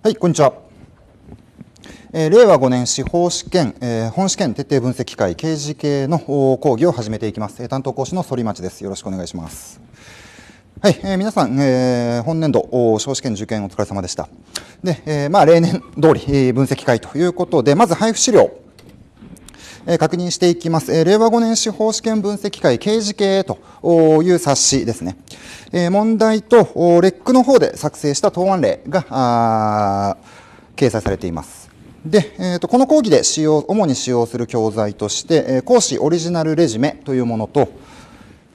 はい、こんにちは。えー、令和5年司法試験、えー、本試験徹底分析会刑事系の講義を始めていきます。え担当講師の反町です。よろしくお願いします。はい、えー、皆さん、えー、本年度、小試験受験お疲れ様でした。で、えー、まあ、例年通り、分析会ということで、まず配布資料。確認していきます。令和5年司法試験分析会刑事系という冊子ですね。問題とレックの方で作成した答案例が掲載されています。で、えーと、とこの講義で使用主に使用する教材として、えー、講師オリジナルレジュメというものと、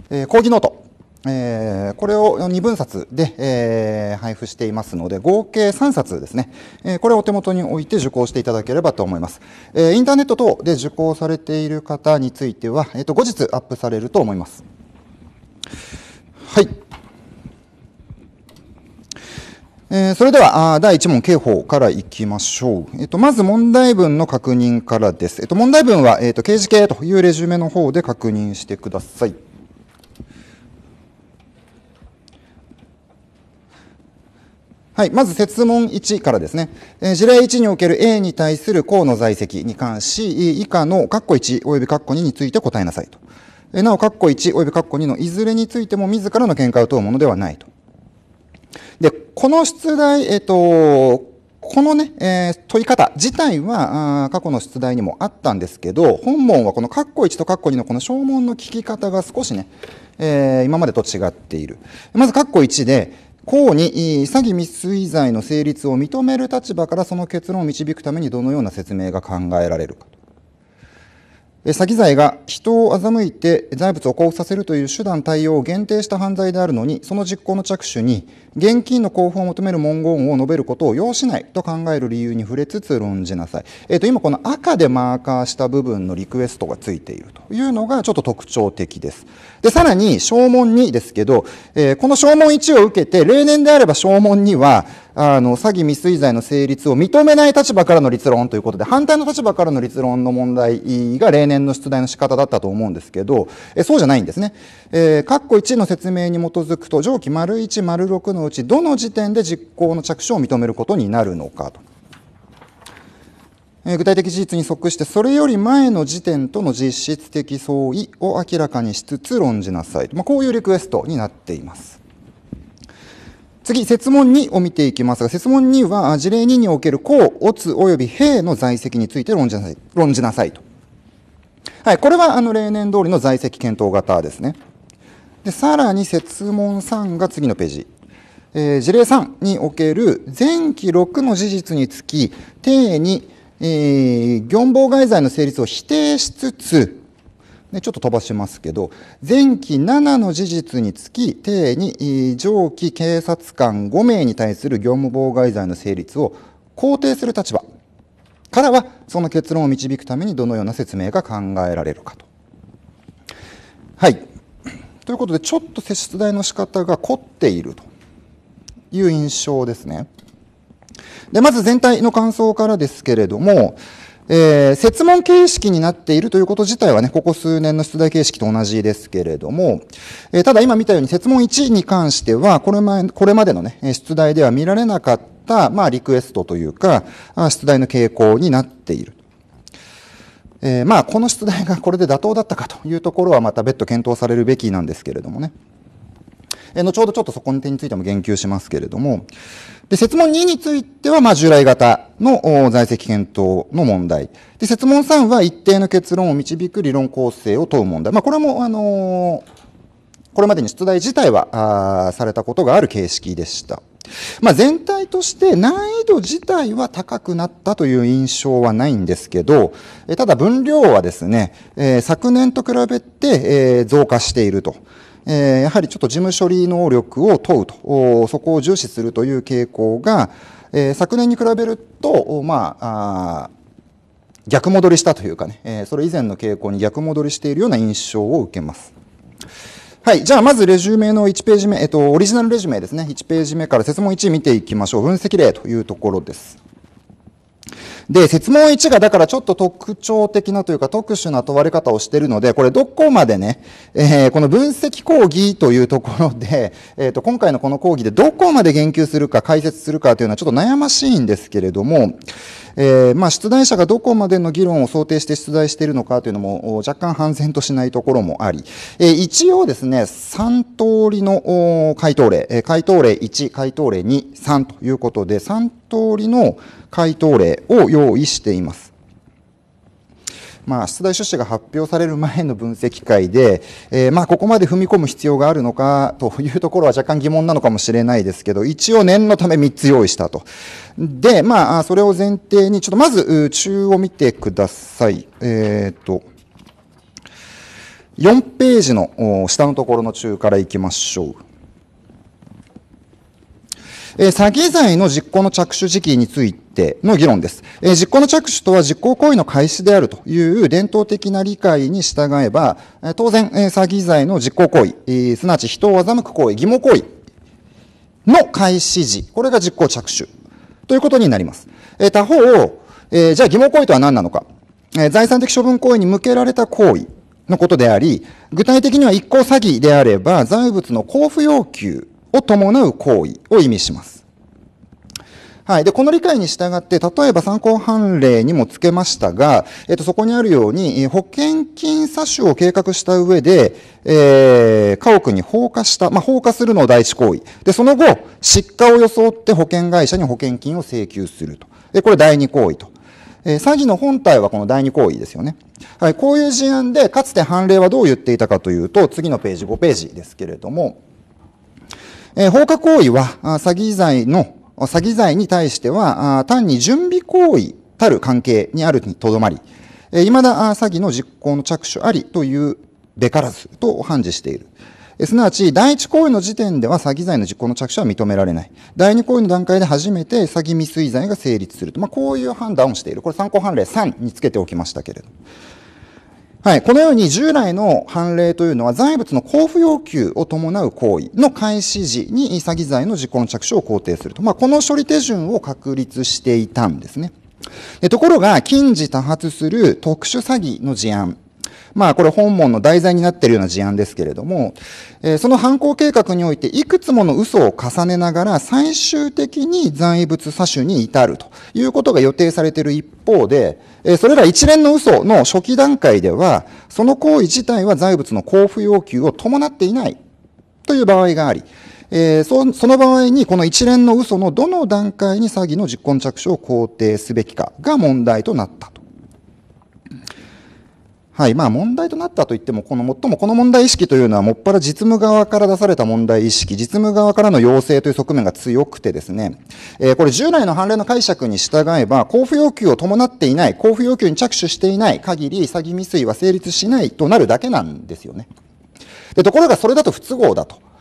えー、講義ノートえー、これを2分冊で、えー、配布していますので、合計3冊ですね、えー、これをお手元に置いて受講していただければと思います。えインターネット等で受講されている方については、えーと、後日アップされると思います。はい。えそれでは、第1問刑法からいきましょう。えっ、と、まず問題文の確認からです。えっ、と、問題文は、えっ、と、刑事系というレジュメの方で確認してください。はい、まず設問1からですね、えー、事例1における A に対する項の在籍に関し、以下の括弧1及び括弧2について答えなさいと。えー、なお、括弧1及び括弧2のいずれについても自らの見解を問うものではないと。で、この出題、えっ、ー、と、このね、えー、問い方自体はあ過去の出題にもあったんですけど、本問はこの括弧1と括弧2のこの小問の聞き方が少しね、えー、今までと違っている。まず括弧1で、公に詐欺未遂罪の成立を認める立場からその結論を導くためにどのような説明が考えられるか詐欺罪が人を欺いて財物を交付させるという手段対応を限定した犯罪であるのに、その実行の着手に、現金の交付を求める文言を述べることを要しないと考える理由に触れつつ論じなさい。えっ、ー、と、今この赤でマーカーした部分のリクエストがついているというのがちょっと特徴的です。で、さらに、証文2ですけど、えー、この証文1を受けて、例年であれば証文2は、あの、詐欺未遂罪の成立を認めない立場からの立論ということで、反対の立場からの立論の問題が例年の出題の仕方だったと思うんですけど、えそうじゃないんですね。えー、括弧1の説明に基づくと、上記丸1、丸6のうち、どの時点で実行の着手を認めることになるのかと。具体的事実に即してそれより前の時点との実質的相違を明らかにしつつ論じなさいと、まあ、こういうリクエストになっています。次、説問2を見ていきますが、説問2は、事例2における公、乙及び兵の在籍について論じなさい、論じなさいと。はい、これは、あの、例年通りの在籍検討型ですね。で、さらに、説問3が次のページ。えー、事例3における前期6の事実につき、定に、えー、業務妨害罪の成立を否定しつつ、ちょっと飛ばしますけど、前期7の事実につき、定に上記警察官5名に対する業務妨害罪の成立を肯定する立場からは、その結論を導くためにどのような説明が考えられるかと。はい。ということで、ちょっと接出題の仕方が凝っているという印象ですね。で、まず全体の感想からですけれども、えー、設問形式になっているということ自体はね、ここ数年の出題形式と同じですけれども、えー、ただ今見たように設問1に関しては、これまこれまでのね、出題では見られなかった、まあ、リクエストというか、出題の傾向になっている。えー、まあ、この出題がこれで妥当だったかというところはまた別途検討されるべきなんですけれどもね。えー、後ほどちょっとそこの点についても言及しますけれども、で、説問2については、まあ、従来型の在籍検討の問題。で、説問3は一定の結論を導く理論構成を問う問題。まあ、これも、あのー、これまでに出題自体は、あされたことがある形式でした。まあ、全体として難易度自体は高くなったという印象はないんですけど、ただ分量はですね、えー、昨年と比べて、えー、増加していると。えやはりちょっと事務処理能力を問うと、そこを重視するという傾向が、え昨年に比べると、まあ、逆戻りしたというかね、えそれ以前の傾向に逆戻りしているような印象を受けます。はい。じゃあ、まずレジュメの1ページ目、えっと、オリジナルレジュメですね。1ページ目から説問1見ていきましょう。分析例というところです。で、説問1がだからちょっと特徴的なというか特殊な問われ方をしているので、これどこまでね、えー、この分析講義というところで、えっ、ー、と、今回のこの講義でどこまで言及するか解説するかというのはちょっと悩ましいんですけれども、えー、まあ、出題者がどこまでの議論を想定して出題しているのかというのも若干半然としないところもあり、えー、一応ですね、3通りの回答例、回答例1、回答例2、3ということで、3通りの回答例を用意しています。まあ、出題書士が発表される前の分析会で、えー、まあ、ここまで踏み込む必要があるのかというところは若干疑問なのかもしれないですけど、一応念のため3つ用意したと。で、まあ、それを前提に、ちょっとまず、中を見てください。えっ、ー、と、4ページの下のところの中からいきましょう。え詐欺罪の実行の着手時期について、定の議論です。えー、実行の着手とは実行行為の開始であるという伝統的な理解に従えば、当然、えー、詐欺罪の実行行為、えー、すなわち人を欺く行為、義務行為の開始時、これが実行着手ということになります。えー、他方、えー、じゃあ疑問行為とは何なのか、えー、財産的処分行為に向けられた行為のことであり、具体的には一行詐欺であれば、財物の交付要求を伴う行為を意味します。はい。で、この理解に従って、例えば参考判例にもつけましたが、えっと、そこにあるように、保険金詐取を計画した上で、えー、家屋に放火した、まあ、放火するのを第一行為。で、その後、失火を装って保険会社に保険金を請求すると。で、これ第二行為と。えー、詐欺の本体はこの第二行為ですよね。はい。こういう事案で、かつて判例はどう言っていたかというと、次のページ、5ページですけれども、えー、放火行為は、詐欺罪の詐欺罪に対しては、単に準備行為たる関係にあるにとどまり、いまだ詐欺の実行の着手ありというべからずと判事している。すなわち、第一行為の時点では詐欺罪の実行の着手は認められない。第二行為の段階で初めて詐欺未遂罪が成立すると。まあ、こういう判断をしている。これ参考判例3につけておきましたけれども。はい。このように従来の判例というのは財物の交付要求を伴う行為の開始時に詐欺罪の事行の着手を肯定すると。まあ、この処理手順を確立していたんですね。ところが、近似多発する特殊詐欺の事案まあこれ本門の題材になっているような事案ですけれども、えー、その犯行計画においていくつもの嘘を重ねながら最終的に残遺物詐取に至るということが予定されている一方で、えー、それら一連の嘘の初期段階では、その行為自体は財物の交付要求を伴っていないという場合があり、えー、そその場合にこの一連の嘘のどの段階に詐欺の実行着手を肯定すべきかが問題となったはい。まあ問題となったといっても、この、最もこの問題意識というのは、もっぱら実務側から出された問題意識、実務側からの要請という側面が強くてですね、えー、これ従来の判例の解釈に従えば、交付要求を伴っていない、交付要求に着手していない限り、詐欺未遂は成立しないとなるだけなんですよね。で、ところがそれだと不都合だと。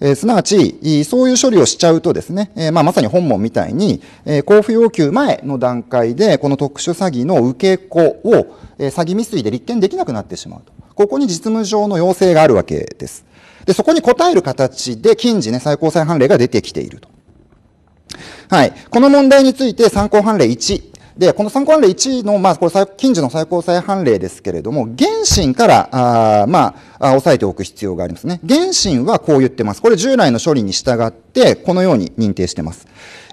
えー、すなわち、そういう処理をしちゃうとですね、えー、まあ、まさに本門みたいに、えー、交付要求前の段階で、この特殊詐欺の受け子を、え詐欺未遂で立件できなくなってしまうと。ここに実務上の要請があるわけです。で、そこに応える形で、近似ね、最高裁判例が出てきていると。はい。この問題について参考判例1で、この参考案例1の、まあ、これ、近所の最高裁判例ですけれども、原審から、あまあ、押さえておく必要がありますね。原審はこう言ってます。これ、従来の処理に従って、このように認定してます。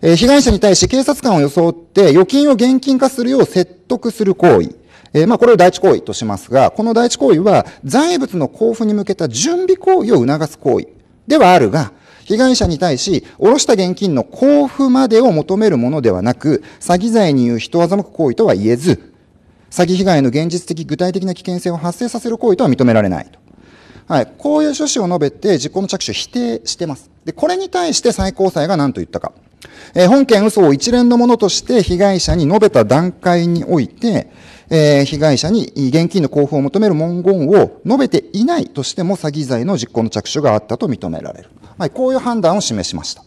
えー、被害者に対し、警察官を装って、預金を現金化するよう説得する行為。えー、まあ、これを第一行為としますが、この第一行為は、財物の交付に向けた準備行為を促す行為ではあるが、被害者に対し、おろした現金の交付までを求めるものではなく、詐欺罪に言う人欺く行為とは言えず、詐欺被害の現実的具体的な危険性を発生させる行為とは認められないと。はい。こういう趣旨を述べて、実行の着手を否定してます。で、これに対して最高裁が何と言ったか。えー、本件嘘を一連のものとして被害者に述べた段階において、えー、被害者に現金の交付を求める文言を述べていないとしても詐欺罪の実行の着手があったと認められる。はい、こういう判断を示しました。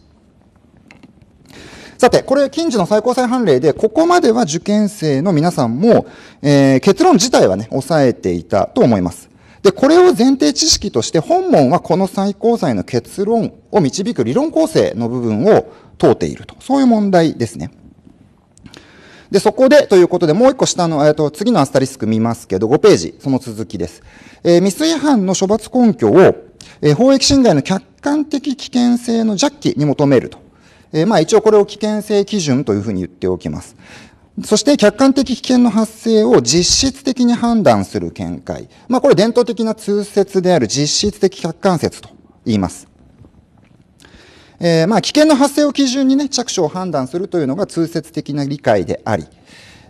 さて、これ、近似の最高裁判例で、ここまでは受験生の皆さんも、えー、結論自体はね、抑えていたと思います。で、これを前提知識として、本門はこの最高裁の結論を導く理論構成の部分を問うていると。そういう問題ですね。で、そこでということで、もう一個下の、えっ、と、次のアスタリスク見ますけど、5ページ、その続きです。えー、未遂犯の処罰根拠を、えー、法益侵害の客観的危険性の弱気に求めると。えー、まあ一応これを危険性基準というふうに言っておきます。そして客観的危険の発生を実質的に判断する見解。まあこれ伝統的な通説である実質的客観説と言います。えー、まあ、危険の発生を基準にね、着手を判断するというのが通説的な理解であり、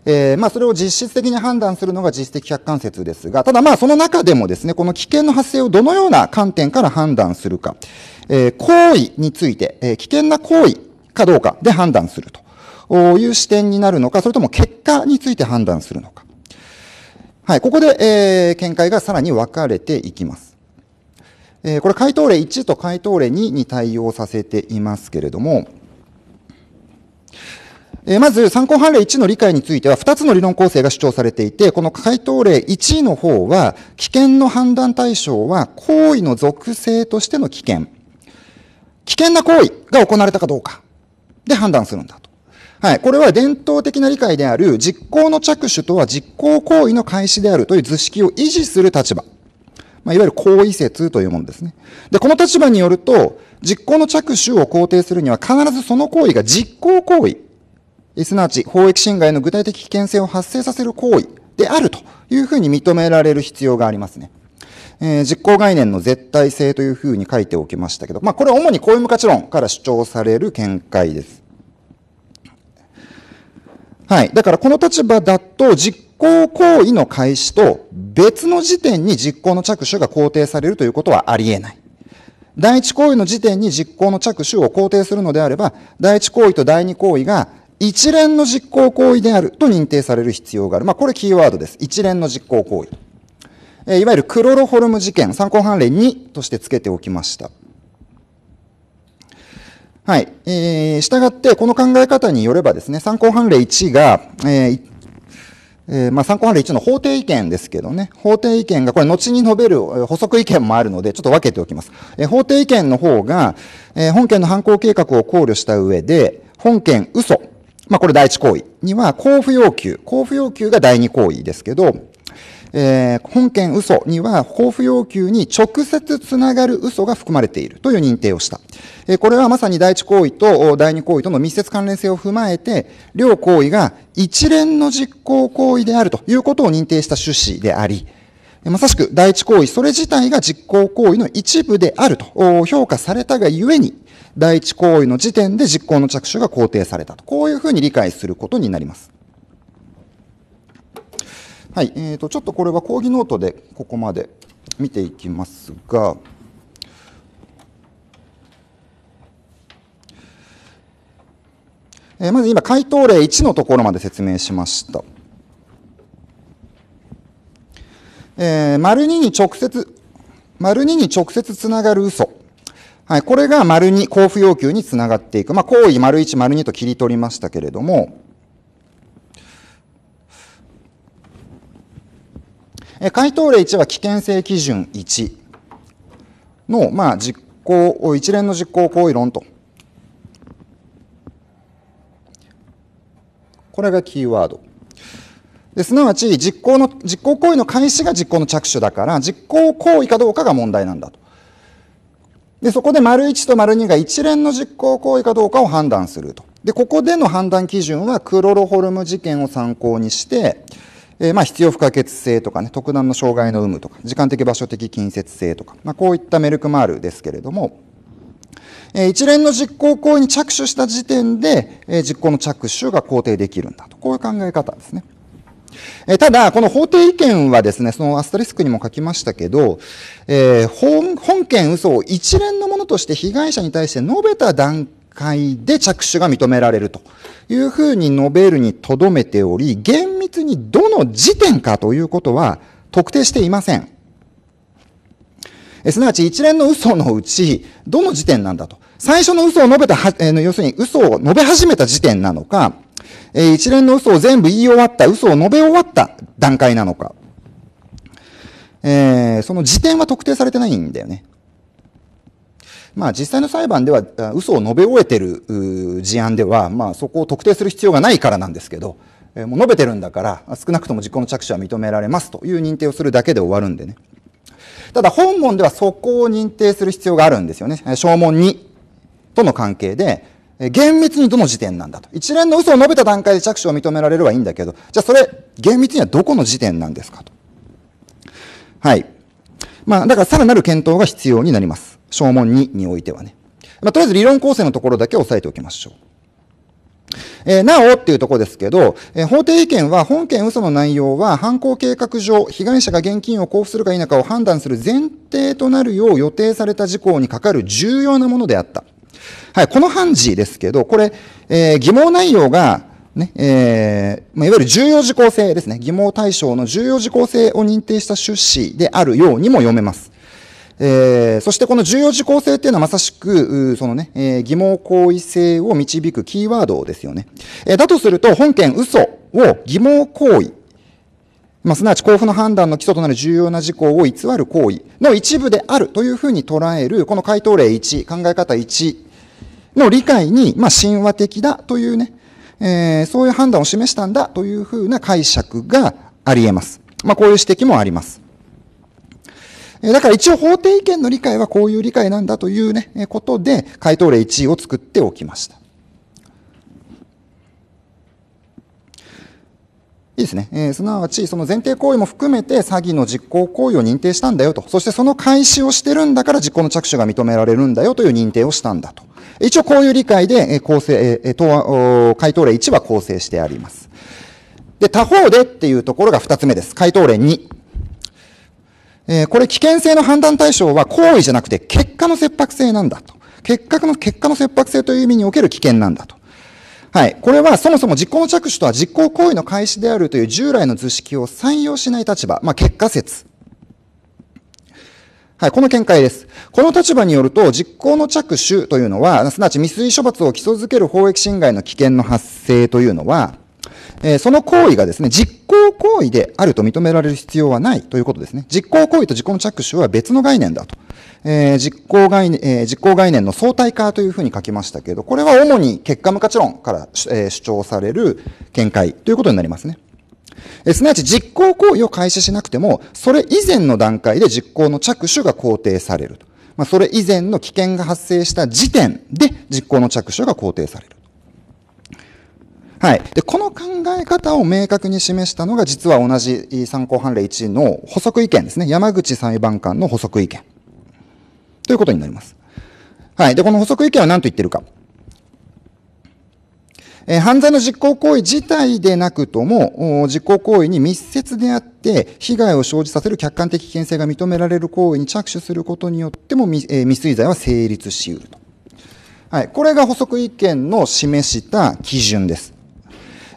えー、まあ、それを実質的に判断するのが実質的客観説ですが、ただまあ、その中でもですね、この危険の発生をどのような観点から判断するか、えー、行為について、えー、危険な行為かどうかで判断するという視点になるのか、それとも結果について判断するのか。はい、ここで、えー、見解がさらに分かれていきます。えこれ回答例1と回答例2に対応させていますけれども、えまず参考判例1の理解については2つの理論構成が主張されていて、この回答例1の方は、危険の判断対象は行為の属性としての危険。危険な行為が行われたかどうかで判断するんだと。はい。これは伝統的な理解である実行の着手とは実行行為の開始であるという図式を維持する立場まあ、いわゆる行為説というものですね。で、この立場によると、実行の着手を肯定するには必ずその行為が実行行為、すなわち法益侵害の具体的危険性を発生させる行為であるというふうに認められる必要がありますね。えー、実行概念の絶対性というふうに書いておきましたけど、まあ、これは主に公務無価値論から主張される見解です。はい。だからこの立場だと実行行為の開始と別の時点に実行の着手が肯定されるということはあり得ない。第一行為の時点に実行の着手を肯定するのであれば、第一行為と第二行為が一連の実行行為であると認定される必要がある。まあ、これキーワードです。一連の実行行為。えいわゆるクロロホルム事件、参考判例2として付けておきました。はい。えー、従って、この考え方によればですね、参考判例1が、えー、えー、まあ、参考判例1の法定意見ですけどね。法定意見が、これ後に述べる補足意見もあるので、ちょっと分けておきます。えー、法定意見の方が、えー、本件の犯行計画を考慮した上で、本件嘘、まあ、これ第一行為には、交付要求。交付要求が第二行為ですけど、えー、本件嘘には交付要求に直接つながる嘘が含まれているという認定をした。えー、これはまさに第一行為と第二行為との密接関連性を踏まえて、両行為が一連の実行行為であるということを認定した趣旨であり、まさしく第一行為、それ自体が実行行為の一部であると評価されたがゆえに、第一行為の時点で実行の着手が肯定されたと。こういうふうに理解することになります。はい、えーと、ちょっとこれは講義ノートでここまで見ていきますが、えー、まず今回答例1のところまで説明しました。えー、丸2に直接、丸2に直接つながる嘘。はい、これが丸2、交付要求につながっていく。まあ、行為丸1、丸2と切り取りましたけれども、回答例1は危険性基準1の、まあ、実行、一連の実行行為論と。これがキーワード。ですなわち、実行の、実行行為の開始が実行の着手だから、実行行為かどうかが問題なんだと。で、そこで丸1と丸2が一連の実行行為かどうかを判断すると。で、ここでの判断基準はクロロホルム事件を参考にして、えー、まあ、必要不可欠性とかね、特段の障害の有無とか、時間的場所的近接性とか、まあ、こういったメルクマールですけれども、えー、一連の実行行為に着手した時点で、えー、実行の着手が肯定できるんだと、こういう考え方ですね。えただ、この法定意見はですね、そのアスタリスクにも書きましたけど、えー、本件嘘を一連のものとして被害者に対して述べた段会で着手が認められるというふうに述べるにとどめており、厳密にどの時点かということは特定していません。すなわち一連の嘘のうち、どの時点なんだと。最初の嘘を述べた、え要するに嘘を述べ始めた時点なのか、え一連の嘘を全部言い終わった、嘘を述べ終わった段階なのか。えー、その時点は特定されてないんだよね。まあ、実際の裁判では嘘を述べ終えてる事案では、まあ、そこを特定する必要がないからなんですけど、えもう述べてるんだから、少なくとも実行の着手は認められますという認定をするだけで終わるんでね。ただ本文ではそこを認定する必要があるんですよね。証文2との関係で、厳密にどの時点なんだと。一連の嘘を述べた段階で着手を認められればいいんだけど、じゃあそれ、厳密にはどこの時点なんですかと。はい。まあ、だからさらなる検討が必要になります。証文2においてはね。まあ、とりあえず理論構成のところだけ押さえておきましょう。えー、なおっていうとこですけど、えー、法定意見は本件嘘の内容は犯行計画上、被害者が現金を交付するか否かを判断する前提となるよう予定された事項にかかる重要なものであった。はい、この判事ですけど、これ、えー、疑問内容が、ね、えー、まあ、いわゆる重要事項性ですね。疑問対象の重要事項性を認定した趣旨であるようにも読めます。えー、そしてこの重要事項性っていうのはまさしく、そのね、えー、疑問行為性を導くキーワードですよね。えー、だとすると、本件嘘を疑問行為、まあ、すなわち交付の判断の基礎となる重要な事項を偽る行為の一部であるというふうに捉える、この回答例1、考え方1の理解に、まあ、神話的だというね、えー、そういう判断を示したんだというふうな解釈があり得ます。まあ、こういう指摘もあります。だから一応法定意見の理解はこういう理解なんだというね、ことで、回答例1位を作っておきました。いいですね。えー、すなわち、その前提行為も含めて詐欺の実行行為を認定したんだよと。そしてその開始をしてるんだから実行の着手が認められるんだよという認定をしたんだと。一応こういう理解で、えー、構成、えー、回答例1は構成してあります。で、他方でっていうところが2つ目です。回答例2。えー、これ危険性の判断対象は行為じゃなくて結果の切迫性なんだと。結果の、結果の切迫性という意味における危険なんだと。はい。これはそもそも実行の着手とは実行行為の開始であるという従来の図式を採用しない立場。まあ、結果説。はい。この見解です。この立場によると、実行の着手というのは、すなわち未遂処罰を基礎づける法益侵害の危険の発生というのは、えー、その行為がですね、実行行為であると認められる必要はないということですね。実行行為と実行の着手は別の概念だと。えー、実行概念、えー、実行概念の相対化というふうに書きましたけど、これは主に結果無価値論から、え主張される見解ということになりますね。えすなわち実行行為を開始しなくても、それ以前の段階で実行の着手が肯定されると。まあ、それ以前の危険が発生した時点で実行の着手が肯定される。はい、でこの考え方を明確に示したのが実は同じ参考判例1の補足意見ですね山口裁判官の補足意見ということになります、はい、でこの補足意見は何と言ってるか、えー、犯罪の実行行為自体でなくとも実行行為に密接であって被害を生じさせる客観的危険性が認められる行為に着手することによっても、えー、未遂罪は成立し得ると、はい、これが補足意見の示した基準です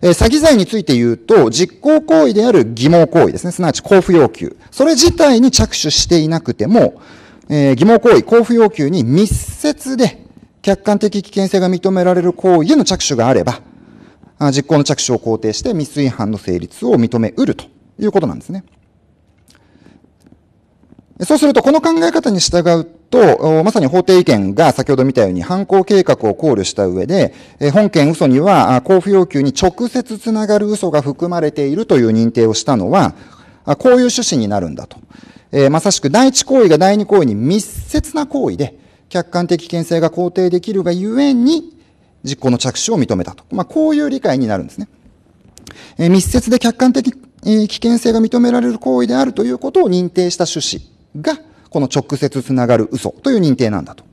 え詐欺罪について言うと、実行行為である疑問行為ですね。すなわち交付要求。それ自体に着手していなくても、えー、疑問行為、交付要求に密接で客観的危険性が認められる行為への着手があれば、実行の着手を肯定して未遂犯の成立を認めうるということなんですね。そうすると、この考え方に従うと、まさに法定意見が先ほど見たように犯行計画を考慮した上で、本件嘘には交付要求に直接つながる嘘が含まれているという認定をしたのは、こういう趣旨になるんだと。えまさしく第一行為が第二行為に密接な行為で、客観的危険性が肯定できるがゆえに、実行の着手を認めたと。まあ、こういう理解になるんですね。え密接で客観的危険性が認められる行為であるということを認定した趣旨が、この直接つながる嘘という認定なんだと。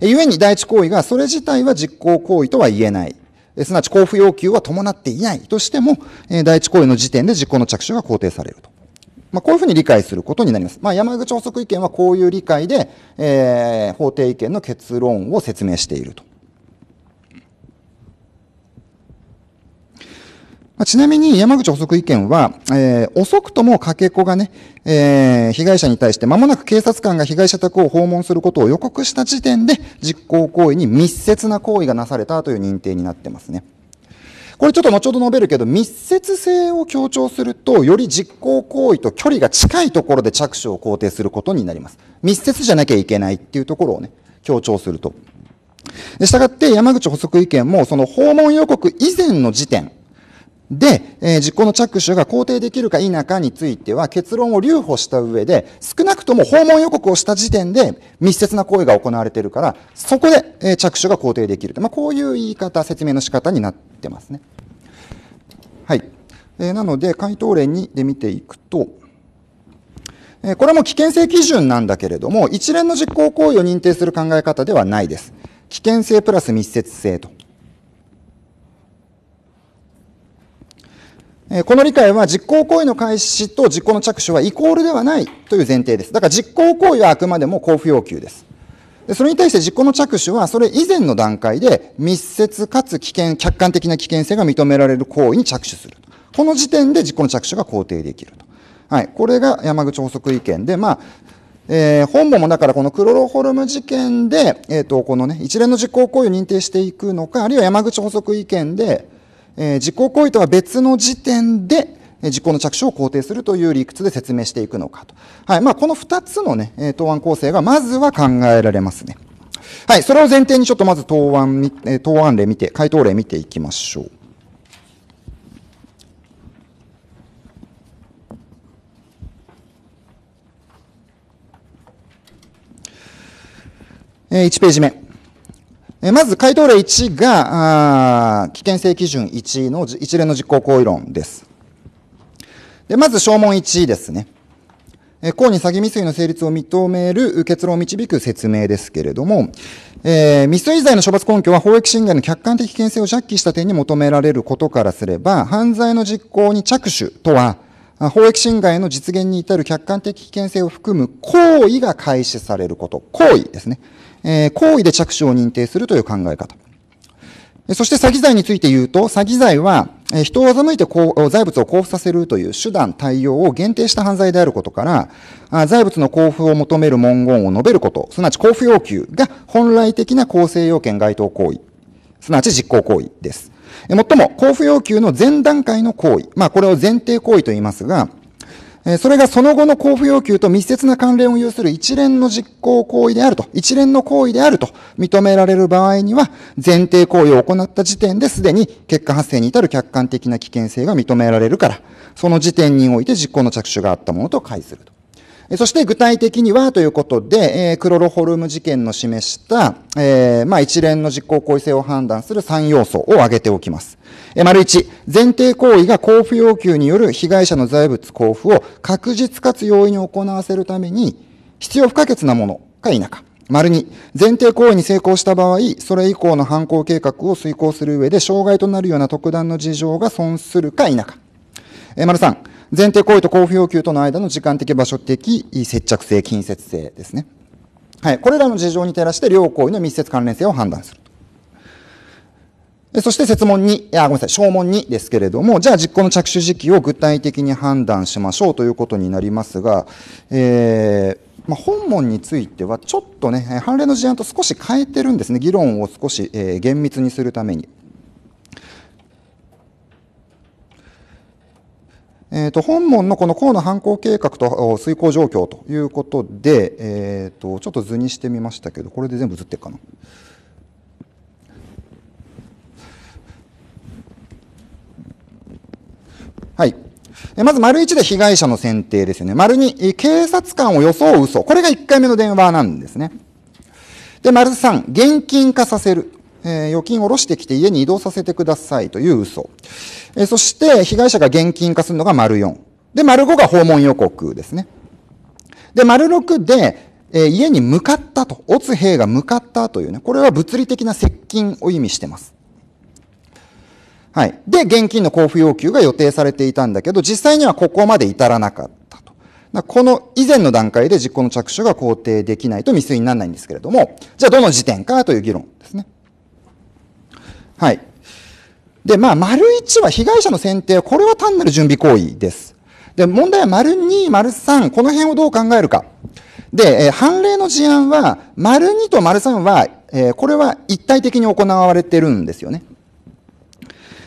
故に第一行為がそれ自体は実行行為とは言えない。すなわち交付要求は伴っていないとしても、第一行為の時点で実行の着手が肯定されると。まあ、こういうふうに理解することになります。まあ、山口補足意見はこういう理解で、えー、法定意見の結論を説明していると。まちなみに山口補足意見は、えー、遅くともかけ子がね、えー、被害者に対して間もなく警察官が被害者宅を訪問することを予告した時点で実行行為に密接な行為がなされたという認定になってますね。これちょっと後ほど述べるけど、密接性を強調すると、より実行行為と距離が近いところで着手を肯定することになります。密接じゃなきゃいけないっていうところをね、強調すると。したがって山口補足意見も、その訪問予告以前の時点で、えー、実行の着手が肯定できるか否かについては結論を留保した上で、少なくとも訪問予告をした時点で密接な行為が行われているから、そこで、えー、着手が肯定できる。まあ、こういう言い方、説明の仕方になってますね。はい。えー、なので、回答例にで見ていくと、えー、これも危険性基準なんだけれども、一連の実行行為を認定する考え方ではないです。危険性プラス密接性とこの理解は実行行為の開始と実行の着手はイコールではないという前提です。だから実行行為はあくまでも交付要求です。でそれに対して実行の着手はそれ以前の段階で密接かつ危険、客観的な危険性が認められる行為に着手する。この時点で実行の着手が肯定できると。はい。これが山口補足意見で、まあ、えー、本部もだからこのクロロホルム事件で、えっ、ー、と、このね、一連の実行行為を認定していくのか、あるいは山口補足意見で、え行行為とは別の時点で実行の着手を肯定するという理屈で説明していくのかと。はい。まあ、この2つのね、答案構成がまずは考えられますね。はい。それを前提にちょっとまず答案、答案例見て、回答例見ていきましょう。1ページ目。まず、回答例1が、危険性基準1の一連の実行行為論です。でまず、証文1ですね。公に詐欺未遂の成立を認める結論を導く説明ですけれども、えー、未遂罪の処罰根拠は法益侵害の客観的危険性を弱気した点に求められることからすれば、犯罪の実行に着手とは、法益侵害の実現に至る客観的危険性を含む行為が開始されること、行為ですね。え行為で着手を認定するという考え方。そして詐欺罪について言うと、詐欺罪は、人を欺いて財物を交付させるという手段、対応を限定した犯罪であることから、財物の交付を求める文言を述べること、すなわち交付要求が本来的な構成要件該当行為、すなわち実行行為です。もっとも、交付要求の前段階の行為、まあこれを前提行為と言いますが、それがその後の交付要求と密接な関連を有する一連の実行行為であると、一連の行為であると認められる場合には、前提行為を行った時点ですでに結果発生に至る客観的な危険性が認められるから、その時点において実行の着手があったものと解すると。そして具体的にはということで、えクロロホルム事件の示した、えまあ、一連の実行行為性を判断する3要素を挙げておきます。え丸1、前提行為が交付要求による被害者の財物交付を確実かつ容易に行わせるために、必要不可欠なものか否か。丸2、前提行為に成功した場合、それ以降の犯行計画を遂行する上で障害となるような特段の事情が損するか否か。え丸3、前提行為と交付要求との間の時間的場所的接着性、近接性ですね。はい。これらの事情に照らして両行為の密接関連性を判断するそして説問に、いや、ごめんなさい、証問にですけれども、じゃあ実行の着手時期を具体的に判断しましょうということになりますが、えー、まあ、本問についてはちょっとね、判例の事案と少し変えてるんですね、議論を少し、えー、厳密にするために。えーと、本門のこの河野犯行計画と遂行状況ということで、えーと、ちょっと図にしてみましたけどこれで全部図ってるかな。はい、まず、丸1で被害者の選定ですよね。丸2、警察官を装う嘘。これが1回目の電話なんですね。で、丸三、現金化させる。えー、預金を下ろしてきて家に移動させてくださいという嘘。えー、そして、被害者が現金化するのが丸4。で、丸5が訪問予告ですね。で、丸6で、えー、家に向かったと、オツ兵が向かったというね、これは物理的な接近を意味してます。はい。で、現金の交付要求が予定されていたんだけど、実際にはここまで至らなかったと。この以前の段階で実行の着手が肯定できないと未遂にならないんですけれども、じゃあどの時点かという議論ですね。はい。で、まあ、丸1は被害者の選定、これは単なる準備行為です。で、問題は丸2、丸3、この辺をどう考えるか。で、えー、判例の事案は、丸2と丸3は、えー、これは一体的に行われてるんですよね。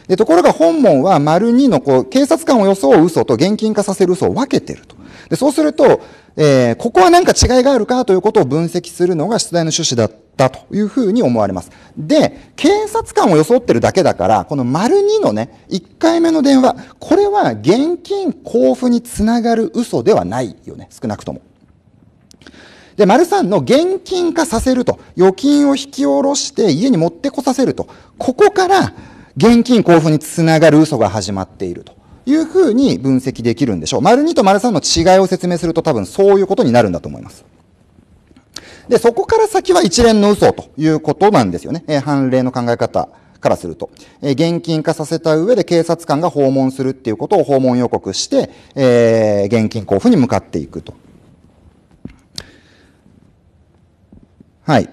でところが本門は丸2のこう警察官を装う嘘と現金化させる嘘を分けてると。でそうすると、えー、ここは何か違いがあるかということを分析するのが出題の趣旨だったというふうに思われます。で、警察官を装ってるだけだから、この丸2のね、1回目の電話、これは現金交付につながる嘘ではないよね、少なくとも。で、丸3の現金化させると、預金を引き下ろして家に持ってこさせると、ここから、現金交付につながる嘘が始まっているというふうに分析できるんでしょう。丸2と丸3の違いを説明すると多分そういうことになるんだと思います。で、そこから先は一連の嘘ということなんですよね。えー、判例の考え方。からすると、えー、現金化させた上で警察官が訪問するっていうことを訪問予告して、えー、現金交付に向かっていくと。はい。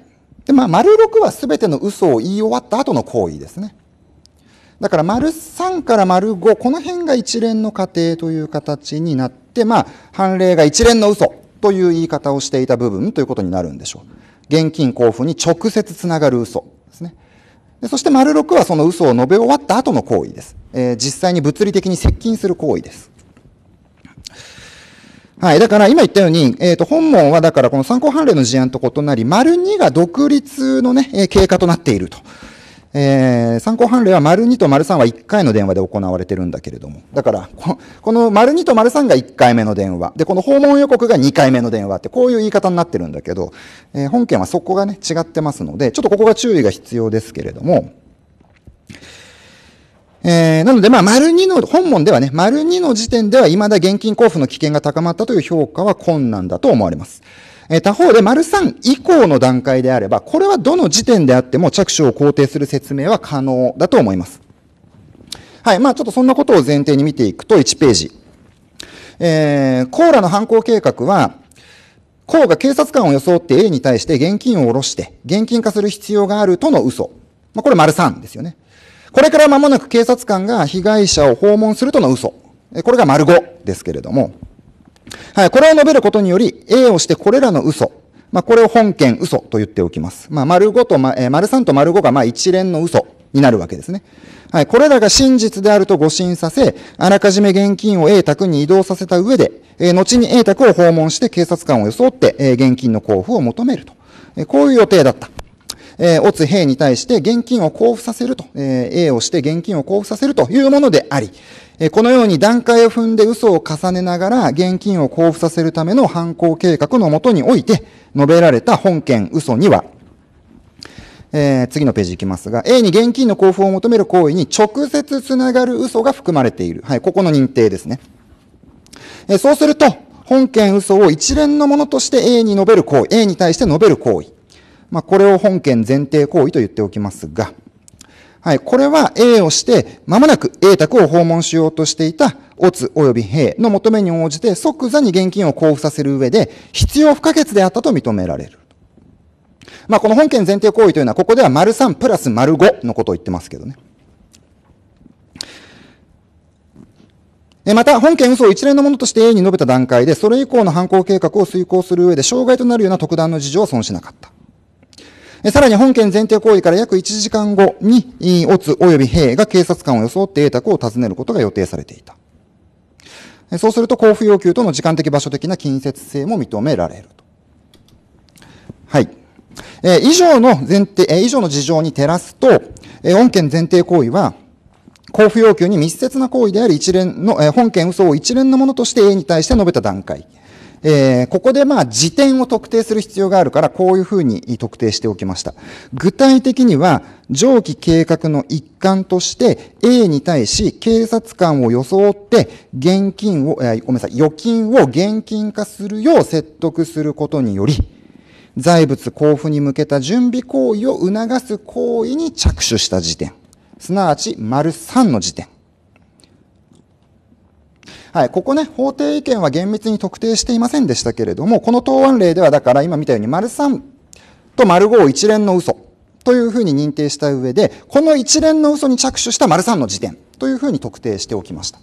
で、まあ、丸6は全ての嘘を言い終わった後の行為ですね。だから丸3から丸5、この辺が一連の過程という形になって、まあ、判例が一連の嘘という言い方をしていた部分ということになるんでしょう。現金交付に直接つながる嘘ですね。でそして丸6はその嘘を述べ終わった後の行為です。えー、実際に物理的に接近する行為です。はい。だから今言ったように、えっ、ー、と、本門はだからこの参考判例の事案と異なり、丸2が独立のね、経過となっていると。えー、参考判例は丸2と丸3は1回の電話で行われてるんだけれども、だからこ、この丸2と丸3が1回目の電話、で、この訪問予告が2回目の電話って、こういう言い方になってるんだけど、えー、本件はそこがね、違ってますので、ちょっとここが注意が必要ですけれども、えー、なので、まあ、丸2の、本文ではね、丸2の時点では未だ現金交付の危険が高まったという評価は困難だと思われます。え他方で、丸3以降の段階であれば、これはどの時点であっても着手を肯定する説明は可能だと思います。はい。まあ、ちょっとそんなことを前提に見ていくと、1ページ。えー、コーラの犯行計画は、コーが警察官を装って A に対して現金を下ろして、現金化する必要があるとの嘘。まあ、これ丸3ですよね。これから間もなく警察官が被害者を訪問するとの嘘。これが丸5ですけれども、はい、これを述べることにより、A をしてこれらの嘘、まあ、これを本件嘘と言っておきます。まあ、丸5と、ま、えー、丸3と丸5が、まあ、一連の嘘になるわけですね。はい、これらが真実であると誤信させ、あらかじめ現金を A 宅に移動させた上で、えー、後に A 宅を訪問して警察官を装って、えー、現金の交付を求めると。えー、こういう予定だった。えー、オツ兵に対して現金を交付させると、えー、A をして現金を交付させるというものであり、このように段階を踏んで嘘を重ねながら現金を交付させるための犯行計画のもとにおいて述べられた本件嘘には、えー、次のページいきますが、A に現金の交付を求める行為に直接つながる嘘が含まれている。はい、ここの認定ですね。えー、そうすると、本件嘘を一連のものとして A に述べる行為、A に対して述べる行為。まあ、これを本件前提行為と言っておきますが、はい、これは A をして、まもなく A 宅を訪問しようとしていた、オツ及び兵の求めに応じて即座に現金を交付させる上で、必要不可欠であったと認められる。まあ、この本件前提行為というのは、ここでは丸3プラス丸5のことを言ってますけどね。また、本件嘘を一連のものとして A に述べた段階で、それ以降の犯行計画を遂行する上で、障害となるような特段の事情を損しなかった。さらに本件前提行為から約1時間後に、オツ及び兵が警察官を装って栄宅を訪ねることが予定されていた。そうすると交付要求との時間的場所的な近接性も認められると。はい。えー、以上の前提、えー、以上の事情に照らすと、えー、本件前提行為は、交付要求に密接な行為であり一連の、えー、本件嘘を一連のものとして A に対して述べた段階。えー、ここでまあ時点を特定する必要があるから、こういうふうに特定しておきました。具体的には、上記計画の一環として、A に対し警察官を装って、現金を、えー、ごめんなさい、預金を現金化するよう説得することにより、財物交付に向けた準備行為を促す行為に着手した時点。すなわち、丸3の時点。はい、ここね、法定意見は厳密に特定していませんでしたけれども、この答案例ではだから今見たように、丸3と丸5を一連の嘘というふうに認定した上で、この一連の嘘に着手した丸3の時点というふうに特定しておきました。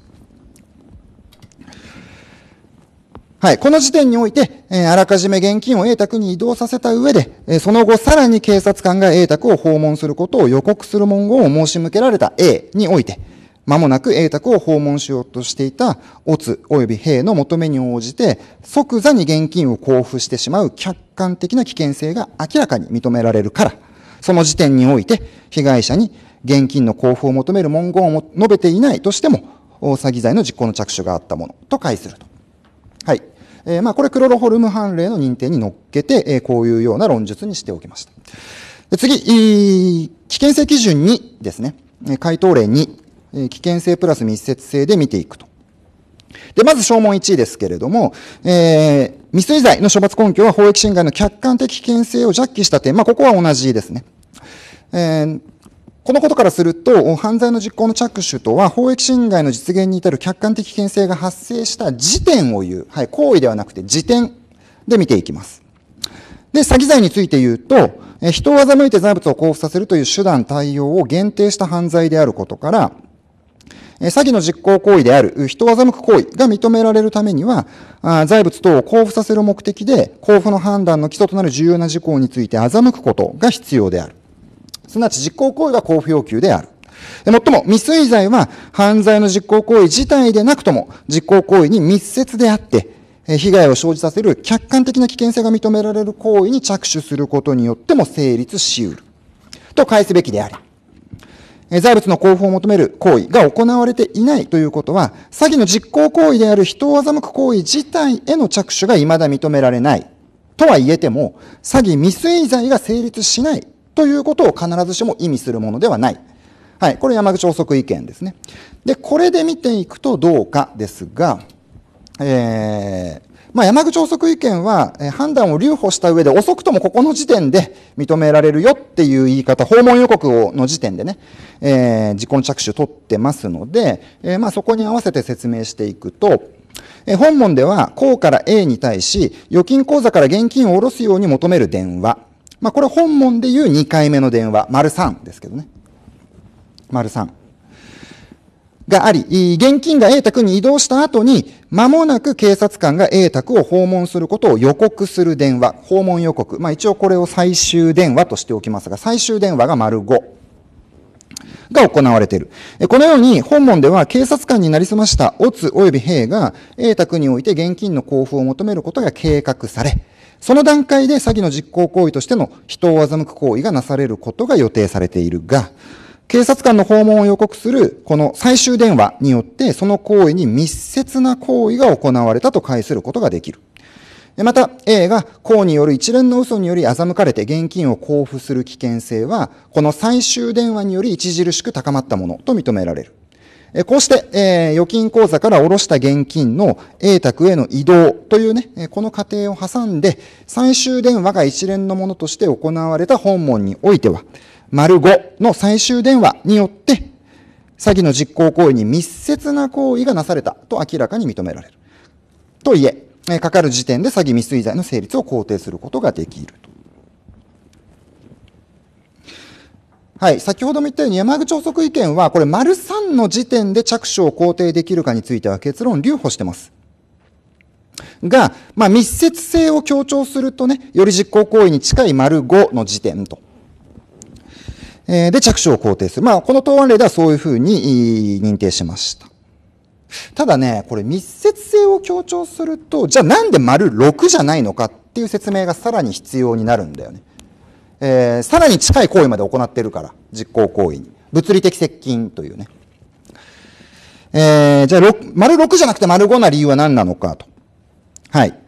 はい。この時点において、えー、あらかじめ現金を A 宅に移動させた上で、えー、その後さらに警察官が A 宅を訪問することを予告する文言を申し向けられた A において、間もなく英宅を訪問しようとしていた、オツ及び兵の求めに応じて、即座に現金を交付してしまう客観的な危険性が明らかに認められるから、その時点において、被害者に現金の交付を求める文言を述べていないとしても、詐欺罪の実行の着手があったものと解すると。はい。えー、まあ、これクロロホルム判例の認定に乗っけて、えこういうような論述にしておきました。で次、危険性基準2ですね。回答例2。危険性プラス密接性で見ていくと。で、まず、証文1位ですけれども、えー、未遂罪の処罰根拠は法益侵害の客観的危険性を弱気した点。まあ、ここは同じですね。えー、このことからすると、犯罪の実行の着手とは、法益侵害の実現に至る客観的危険性が発生した時点を言う。はい、行為ではなくて時点で見ていきます。で、詐欺罪について言うと、え人を欺いて財物を交付させるという手段対応を限定した犯罪であることから、詐欺の実行行為である、人を欺く行為が認められるためには、財物等を交付させる目的で、交付の判断の基礎となる重要な事項について欺くことが必要である。すなわち実行行為が交付要求である。もっとも、未遂罪は犯罪の実行行為自体でなくとも、実行行為に密接であって、被害を生じさせる客観的な危険性が認められる行為に着手することによっても成立し得る。と返すべきであり。財物の交付を求める行為が行われていないということは、詐欺の実行行為である人を欺く行為自体への着手が未だ認められない。とは言えても、詐欺未遂罪が成立しないということを必ずしも意味するものではない。はい。これ山口補足意見ですね。で、これで見ていくとどうかですが、えー、まあ、山口遅足意見は、え判断を留保した上で遅くともここの時点で認められるよっていう言い方、訪問予告をの時点でね、えー、事項着手取ってますので、えー、まあ、そこに合わせて説明していくと、えー、本文では、公から A に対し、預金口座から現金を下ろすように求める電話。まあ、これ本文でいう2回目の電話、丸3ですけどね。丸3。があり、現金が A 宅に移動した後に、間もなく警察官が A 宅を訪問することを予告する電話、訪問予告。まあ一応これを最終電話としておきますが、最終電話が丸5。が行われている。このように本門では警察官になりすましたオツ及び兵が A 宅において現金の交付を求めることが計画され、その段階で詐欺の実行行為としての人を欺く行為がなされることが予定されているが、警察官の訪問を予告するこの最終電話によってその行為に密接な行為が行われたと解することができる。また A が公による一連の嘘により欺かれて現金を交付する危険性はこの最終電話により著しく高まったものと認められる。こうして、え預金口座から下ろした現金の A 宅への移動というね、この過程を挟んで、最終電話が一連のものとして行われた本門においては、丸5の最終電話によって、詐欺の実行行為に密接な行為がなされたと明らかに認められる。といえ、かかる時点で詐欺未遂罪の成立を肯定することができると。はい、先ほども言ったように山口補足意見は、これ、丸3の時点で着手を肯定できるかについては結論留保してます。が、まあ、密接性を強調するとね、より実行行為に近い丸5の時点とえで、着手を肯定する。まあ、この答案例ではそういうふうに認定しました。ただね、これ密接性を強調すると、じゃあなんで丸6じゃないのかっていう説明がさらに必要になるんだよね。えー、さらに近い行為まで行ってるから、実行行為に。物理的接近というね。えー、じゃあ、丸6じゃなくて丸5な理由は何なのかと。はい。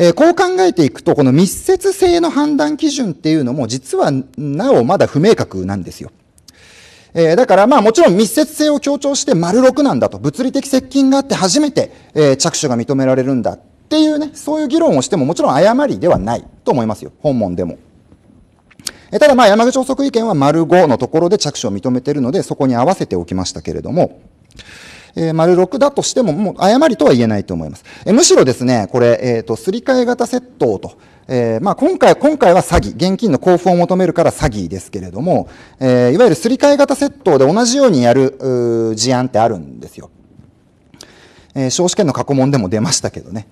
えー、こう考えていくと、この密接性の判断基準っていうのも、実はなおまだ不明確なんですよ。えー、だからまあもちろん密接性を強調して丸6なんだと、物理的接近があって初めて、えー、着手が認められるんだっていうね、そういう議論をしてももちろん誤りではないと思いますよ。本問でも。えただまあ山口補足意見は丸5のところで着手を認めているので、そこに合わせておきましたけれども、えー、丸6だとしても、もう誤りとは言えないと思います。えー、むしろですね、これ、えっ、ー、と、すり替え型窃盗と、えー、まあ今回、今回は詐欺、現金の交付を求めるから詐欺ですけれども、えー、いわゆるすり替え型窃盗で同じようにやる、事案ってあるんですよ。えー、少子験の過去問でも出ましたけどね。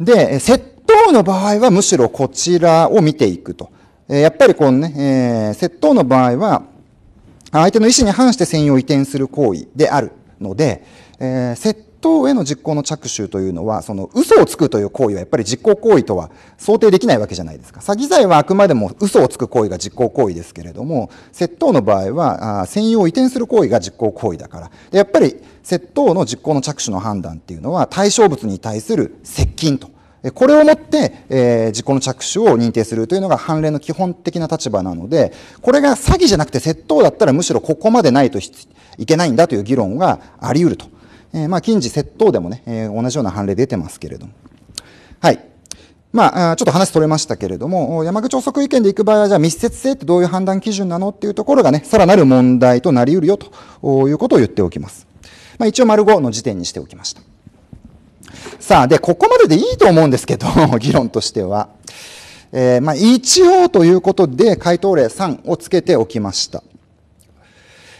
で、え窃盗の場合はむしろこちらを見ていくと。えー、やっぱりこのね、えー、窃盗の場合は、相手の意思に反して専用移転する行為であるので、えー、窃盗への実行の着手というのはその嘘をつくという行為はやっぱり実行行為とは想定できないわけじゃないですか詐欺罪はあくまでも嘘をつく行為が実行行為ですけれども窃盗の場合はあ専用を移転する行為が実行行為だからでやっぱり窃盗の実行の着手の判断っていうのは対象物に対する接近とこれをもって、えー、事故の着手を認定するというのが判例の基本的な立場なので、これが詐欺じゃなくて窃盗だったらむしろここまでないといけないんだという議論があり得ると。えー、まあ、近似窃盗でもね、えー、同じような判例出てますけれども。はい。まあ、ちょっと話取れましたけれども、山口遅く意見で行く場合は、じゃあ密接性ってどういう判断基準なのっていうところがね、さらなる問題となり得るよということを言っておきます。まあ、一応丸5の時点にしておきました。さあ、で、ここまででいいと思うんですけど、議論としては。えー、まあ、一応ということで、回答例3をつけておきました。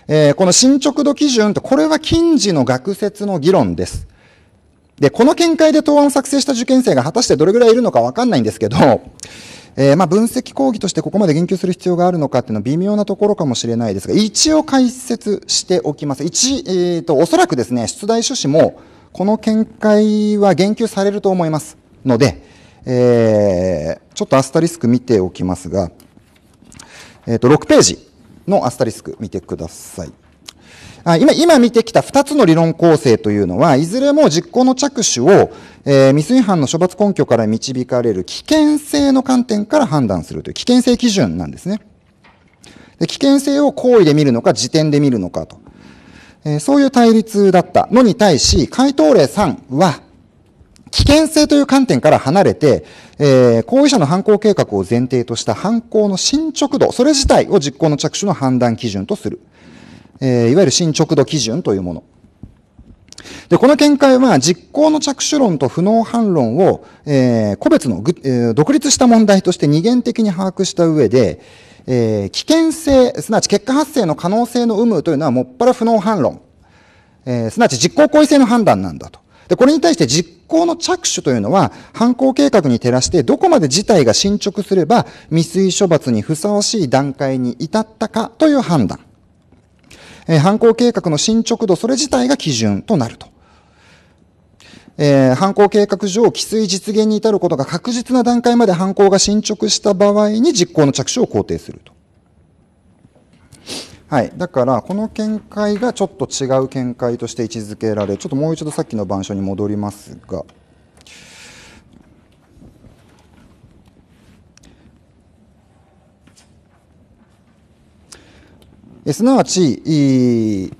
えー、この進捗度基準と、これは近似の学説の議論です。で、この見解で答案を作成した受験生が果たしてどれぐらいいるのかわかんないんですけど、えー、まあ、分析講義としてここまで言及する必要があるのかっていうのは微妙なところかもしれないですが、一応解説しておきます。一、えっ、ー、と、おそらくですね、出題書士も、この見解は言及されると思いますので、えー、ちょっとアスタリスク見ておきますが、えっ、ー、と、6ページのアスタリスク見てください。あ今、今見てきた2つの理論構成というのは、いずれも実行の着手を、えー、未遂犯の処罰根拠から導かれる危険性の観点から判断するという危険性基準なんですね。で危険性を行為で見るのか、時点で見るのかとえそういう対立だったのに対し、回答例3は、危険性という観点から離れて、え行為者の犯行計画を前提とした犯行の進捗度、それ自体を実行の着手の判断基準とする。えいわゆる進捗度基準というもの。で、この見解は実行の着手論と不能反論を、えー、個別の、え独立した問題として二元的に把握した上で、えー、危険性、すなわち結果発生の可能性の有無というのはもっぱら不能反論。えー、すなわち実行行為性の判断なんだと。で、これに対して実行の着手というのは、犯行計画に照らして、どこまで事態が進捗すれば、未遂処罰にふさわしい段階に至ったかという判断。えー、犯行計画の進捗度、それ自体が基準となると。えー、犯行計画上、規制実現に至ることが確実な段階まで犯行が進捗した場合に実行の着手を肯定すると。はい、だからこの見解がちょっと違う見解として位置づけられちょっともう一度さっきの板書に戻りますが。すなわち、危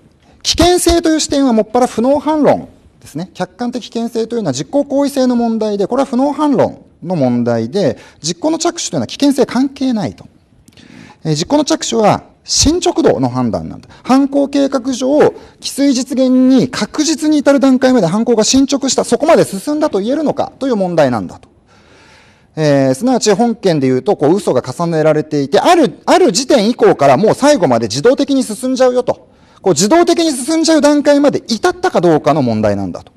険性という視点はもっぱら不能反論ですね。客観的危険性というのは実行行為性の問題で、これは不能反論の問題で、実行の着手というのは危険性関係ないと。え実行の着手は進捗度の判断なんだ。犯行計画上、既遂実現に確実に至る段階まで犯行が進捗した、そこまで進んだと言えるのかという問題なんだと。えー、すなわち本件で言うと、こう、嘘が重ねられていて、ある、ある時点以降からもう最後まで自動的に進んじゃうよと。こう自動的に進んじゃう段階まで至ったかどうかの問題なんだと。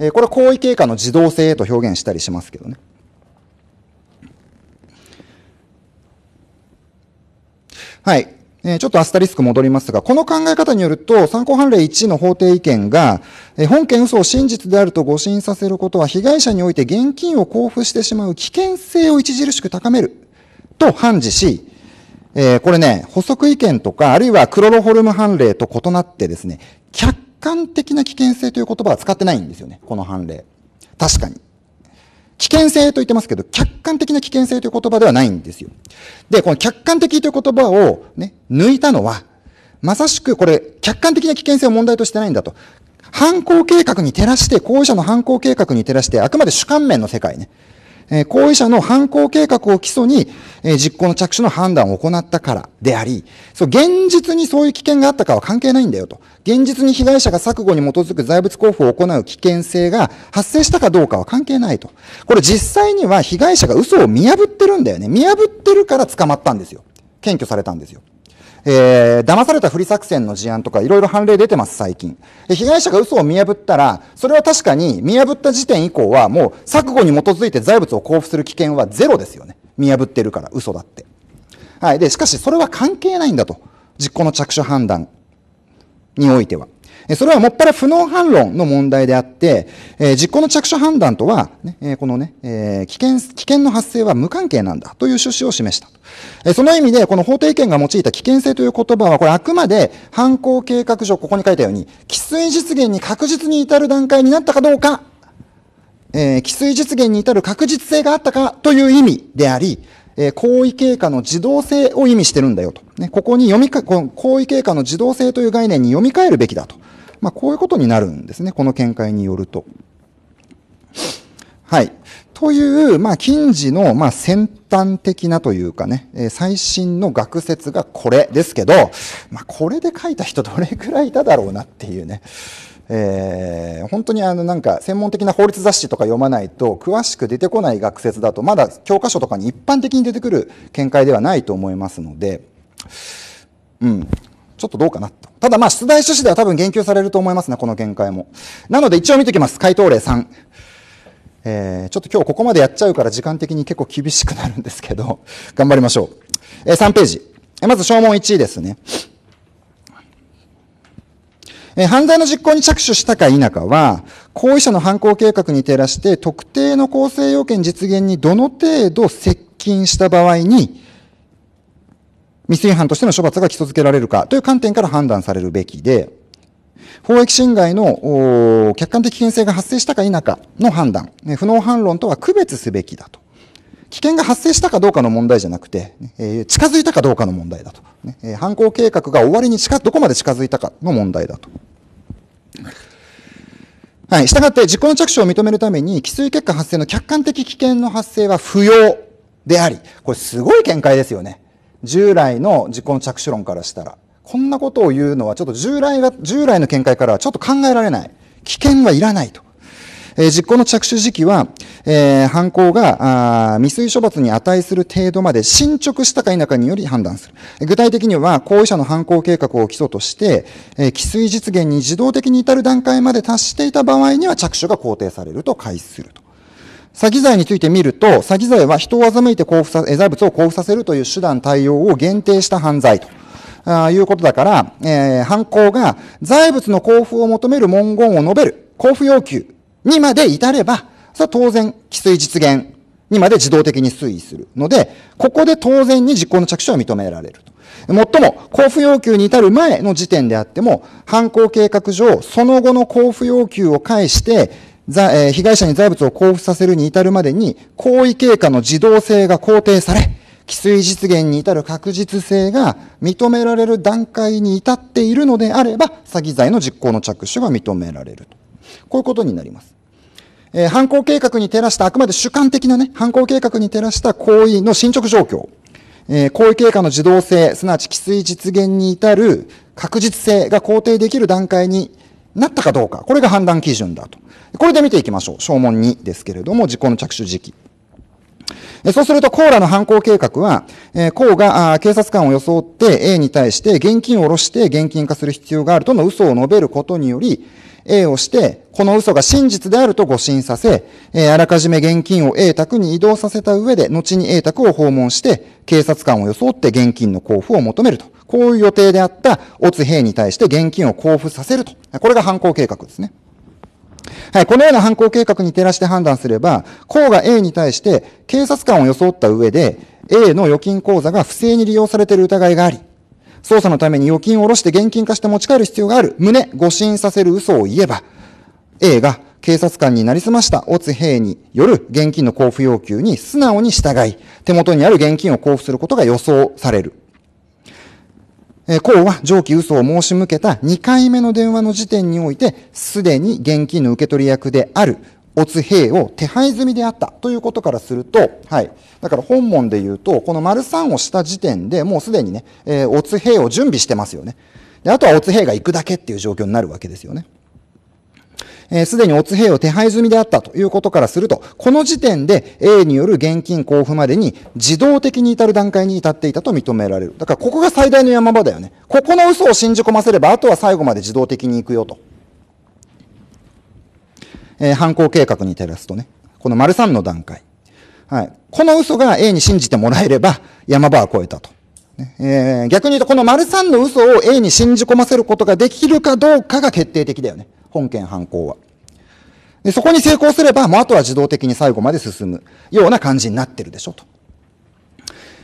えー、これは行為経過の自動性と表現したりしますけどね。はい。えちょっとアスタリスク戻りますが、この考え方によると、参考判例1の法定意見が、え本件嘘を真実であると誤信させることは、被害者において現金を交付してしまう危険性を著しく高めると判事し、えー、これね、補足意見とか、あるいはクロロホルム判例と異なってですね、客観的な危険性という言葉は使ってないんですよね、この判例。確かに。危険性と言ってますけど、客観的な危険性という言葉ではないんですよ。で、この客観的という言葉をね、抜いたのは、まさしくこれ、客観的な危険性を問題としてないんだと。犯行計画に照らして、行為者の犯行計画に照らして、あくまで主観面の世界ね。え行為者の犯行計画を基礎に、え実行の着手の判断を行ったからであり、そう、現実にそういう危険があったかは関係ないんだよと。現実に被害者が錯誤に基づく財物交付を行う危険性が発生したかどうかは関係ないと。これ実際には被害者が嘘を見破ってるんだよね。見破ってるから捕まったんですよ。検挙されたんですよ。えー、騙されたふり作戦の事案とかいろいろ判例出てます、最近。被害者が嘘を見破ったら、それは確かに見破った時点以降はもう錯誤に基づいて財物を交付する危険はゼロですよね。見破ってるから、嘘だって。はい。で、しかしそれは関係ないんだと。実行の着手判断においては。それはもっぱら不能反論の問題であって、実行の着手判断とは、このね、危険、危険の発生は無関係なんだという趣旨を示した。その意味で、この法定意見が用いた危険性という言葉は、これあくまで犯行計画上、ここに書いたように、既遂実現に確実に至る段階になったかどうか、え既遂実現に至る確実性があったかという意味であり、え行為経過の自動性を意味してるんだよと。ね、ここに読みか、この行為経過の自動性という概念に読み替えるべきだと。まあ、こういうことになるんですね。この見解によると。はい。という、まあ、近似の、まあ、先端的なというかね、え最新の学説がこれですけど、まあ、これで書いた人どれくらいいただろうなっていうね。えー、本当にあのなんか専門的な法律雑誌とか読まないと詳しく出てこない学説だとまだ教科書とかに一般的に出てくる見解ではないと思いますので、うん、ちょっとどうかなと。ただまあ、出題趣旨では多分言及されると思いますね、この見解も。なので一応見ておきます。回答例3。えー、ちょっと今日ここまでやっちゃうから時間的に結構厳しくなるんですけど、頑張りましょう。えー、3ページ。えー、まず、証文1位ですね。えー、犯罪の実行に着手したか否かは、行為者の犯行計画に照らして特定の構成要件実現にどの程度接近した場合に、未遂犯としての処罰が基礎づけられるかという観点から判断されるべきで、法益侵害の客観的危険性が発生したか否かの判断、不能反論とは区別すべきだと。危険が発生したかどうかの問題じゃなくて、え近づいたかどうかの問題だと。え犯行計画が終わりに近、どこまで近づいたかの問題だと。はい。従って、実行の着手を認めるために、起制結果発生の客観的危険の発生は不要であり、これすごい見解ですよね。従来の実行の着手論からしたらこんなことを言うのはちょっと従来が従来の見解からはちょっと考えられない危険はいらないと。え実行の着手時期は、えー、犯行が未遂処罰に値する程度まで進捗したか否かにより判断する。具体的には、行為者の犯行計画を基礎として、えー、既遂実現に自動的に至る段階まで達していた場合には着手が肯定されると開始すると。詐欺罪について見ると、詐欺罪は人を欺いて交付さ、財物を交付させるという手段対応を限定した犯罪と。あいうことだから、えー、犯行が財物の交付を求める文言を述べる、交付要求にまで至れば、それは当然、規制実現にまで自動的に推移するので、ここで当然に実行の着手は認められると。もっとも、交付要求に至る前の時点であっても、犯行計画上、その後の交付要求を介して、え被害者に財物を交付させるに至るまでに、行為経過の自動性が肯定され、既水実現に至る確実性が認められる段階に至っているのであれば、詐欺罪の実行の着手が認められると。こういうことになります。えー、犯行計画に照らした、あくまで主観的なね、犯行計画に照らした行為の進捗状況。えー、行為経過の自動性、すなわち既水実現に至る確実性が肯定できる段階になったかどうか、これが判断基準だと。これで見ていきましょう。証文2ですけれども、実行の着手時期。そうすると、コーラの犯行計画は、コーが警察官を装って A に対して現金を下ろして現金化する必要があるとの嘘を述べることにより、A をして、この嘘が真実であると誤信させ、えあらかじめ現金を A 宅に移動させた上で、後に A 宅を訪問して、警察官を装って現金の交付を求めると。こういう予定であった、オツ兵に対して現金を交付させると。これが犯行計画ですね。はい、このような犯行計画に照らして判断すれば、甲が A に対して警察官を装った上で、A の預金口座が不正に利用されている疑いがあり、捜査のために預金を下ろして現金化して持ち帰る必要がある。胸、誤信させる嘘を言えば、A が警察官になりすましたオツ兵による現金の交付要求に素直に従い、手元にある現金を交付することが予想される。えこうは上記嘘を申し向けた2回目の電話の時点において、すでに現金の受け取り役であるおつ兵を手配済みであったということからすると、はい。だから本門で言うと、この丸3をした時点でもうすでにね、えー、おつ兵を準備してますよね。で、あとはおつ兵が行くだけっていう状況になるわけですよね。えー、すでにおつ兵を手配済みであったということからすると、この時点で A による現金交付までに自動的に至る段階に至っていたと認められる。だからここが最大の山場だよね。ここの嘘を信じ込ませれば、あとは最後まで自動的に行くよと。えー、犯行計画に照らすとね、この丸3の段階。はい。この嘘が A に信じてもらえれば、山場は越えたと。えー、逆に言うと、この丸3の嘘を A に信じ込ませることができるかどうかが決定的だよね。本件犯行は。でそこに成功すれば、もうあとは自動的に最後まで進むような感じになってるでしょと。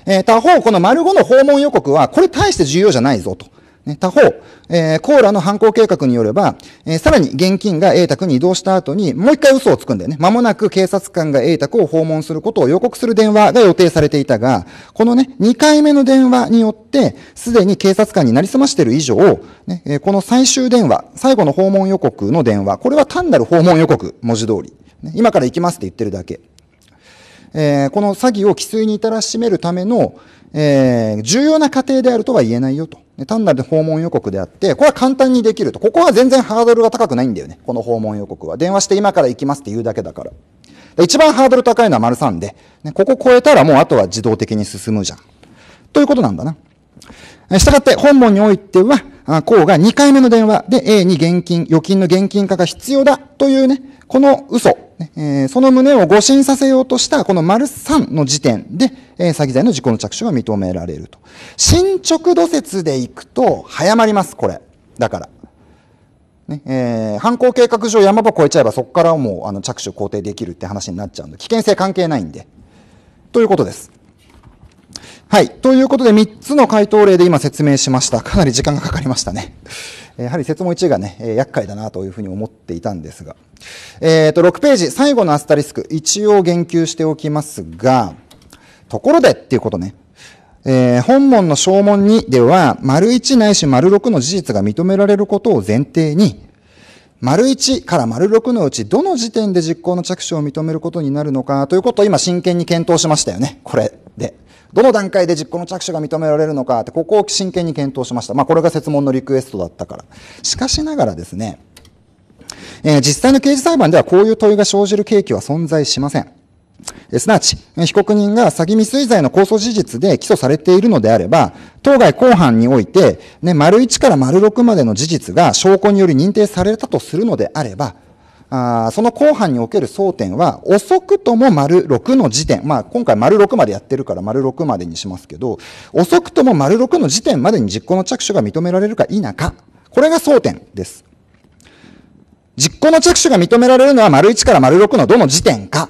えー、他方、この丸5の訪問予告は、これ大して重要じゃないぞと。他方、えー、コーラの犯行計画によれば、えー、さらに現金が A 宅に移動した後に、もう一回嘘をつくんだよね。間もなく警察官が A 宅を訪問することを予告する電話が予定されていたが、このね、二回目の電話によって、すでに警察官になりすましている以上、ねえー、この最終電話、最後の訪問予告の電話、これは単なる訪問予告、文字通り。ね、今から行きますって言ってるだけ。えー、この詐欺を規制に至らしめるための、えー、重要な過程であるとは言えないよと。単なる訪問予告であって、これは簡単にできると。ここは全然ハードルが高くないんだよね。この訪問予告は。電話して今から行きますって言うだけだから。一番ハードル高いのは丸3で、ね、ここ超えたらもうあとは自動的に進むじゃん。ということなんだな。したがって本文においては、項が2回目の電話で A に現金、預金の現金化が必要だというね、この嘘、えその旨を誤信させようとしたこの丸3の時点で、え詐欺罪の事故の着手が認められると。進捗度説でいくと早まります、これ。だから。ねえー、犯行計画上山場越えちゃえばそこからもうあの着手肯定できるって話になっちゃうんで危険性関係ないんでということですはい。ということで、3つの回答例で今説明しました。かなり時間がかかりましたね。やはり説問1がね、厄介だなというふうに思っていたんですが。えっ、ー、と、6ページ、最後のアスタリスク、一応言及しておきますが、ところでっていうことね。えー、本文の証文2では、丸1ないし丸6の事実が認められることを前提に、丸1から丸6のうちどの時点で実行の着手を認めることになるのかということを今真剣に検討しましたよね。これで。どの段階で実行の着手が認められるのかって、ここを真剣に検討しました。まあ、これが設問のリクエストだったから。しかしながらですね、えー、実際の刑事裁判ではこういう問いが生じる契機は存在しません。すなわち、被告人が詐欺未遂罪の控訴事実で起訴されているのであれば、当該公判において、ね、丸1から丸6までの事実が証拠により認定されたとするのであれば、あその後半における争点は、遅くとも丸6の時点、まあ、今回丸6までやってるから丸6までにしますけど、遅くとも丸6の時点までに実行の着手が認められるか否か、これが争点です。実行の着手が認められるのは丸1から丸6のどの時点か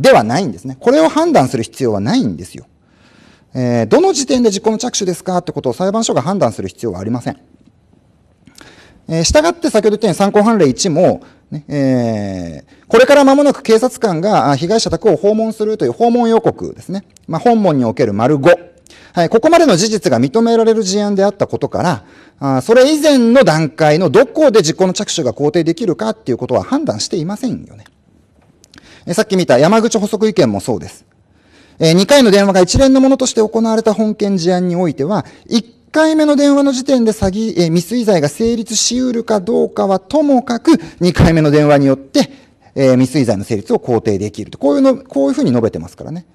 ではないんですね。これを判断する必要はないんですよ。えー、どの時点で実行の着手ですかってことを裁判所が判断する必要はありません。えー、従って先ほど言ったように参考判例1も、ね、えー、これから間もなく警察官が被害者宅を訪問するという訪問予告ですね。まあ、本門における丸5。はい、ここまでの事実が認められる事案であったことから、あそれ以前の段階のどこで実行の着手が肯定できるかっていうことは判断していませんよね。えさっき見た山口補足意見もそうです。え2回の電話が一連のものとして行われた本件事案においては、1回目の電話の時点で詐欺、え未遂罪が成立しうるかどうかはともかく、2回目の電話によって、えー、未遂罪の成立を肯定できると。こういうの、こういうふうに述べてますからね。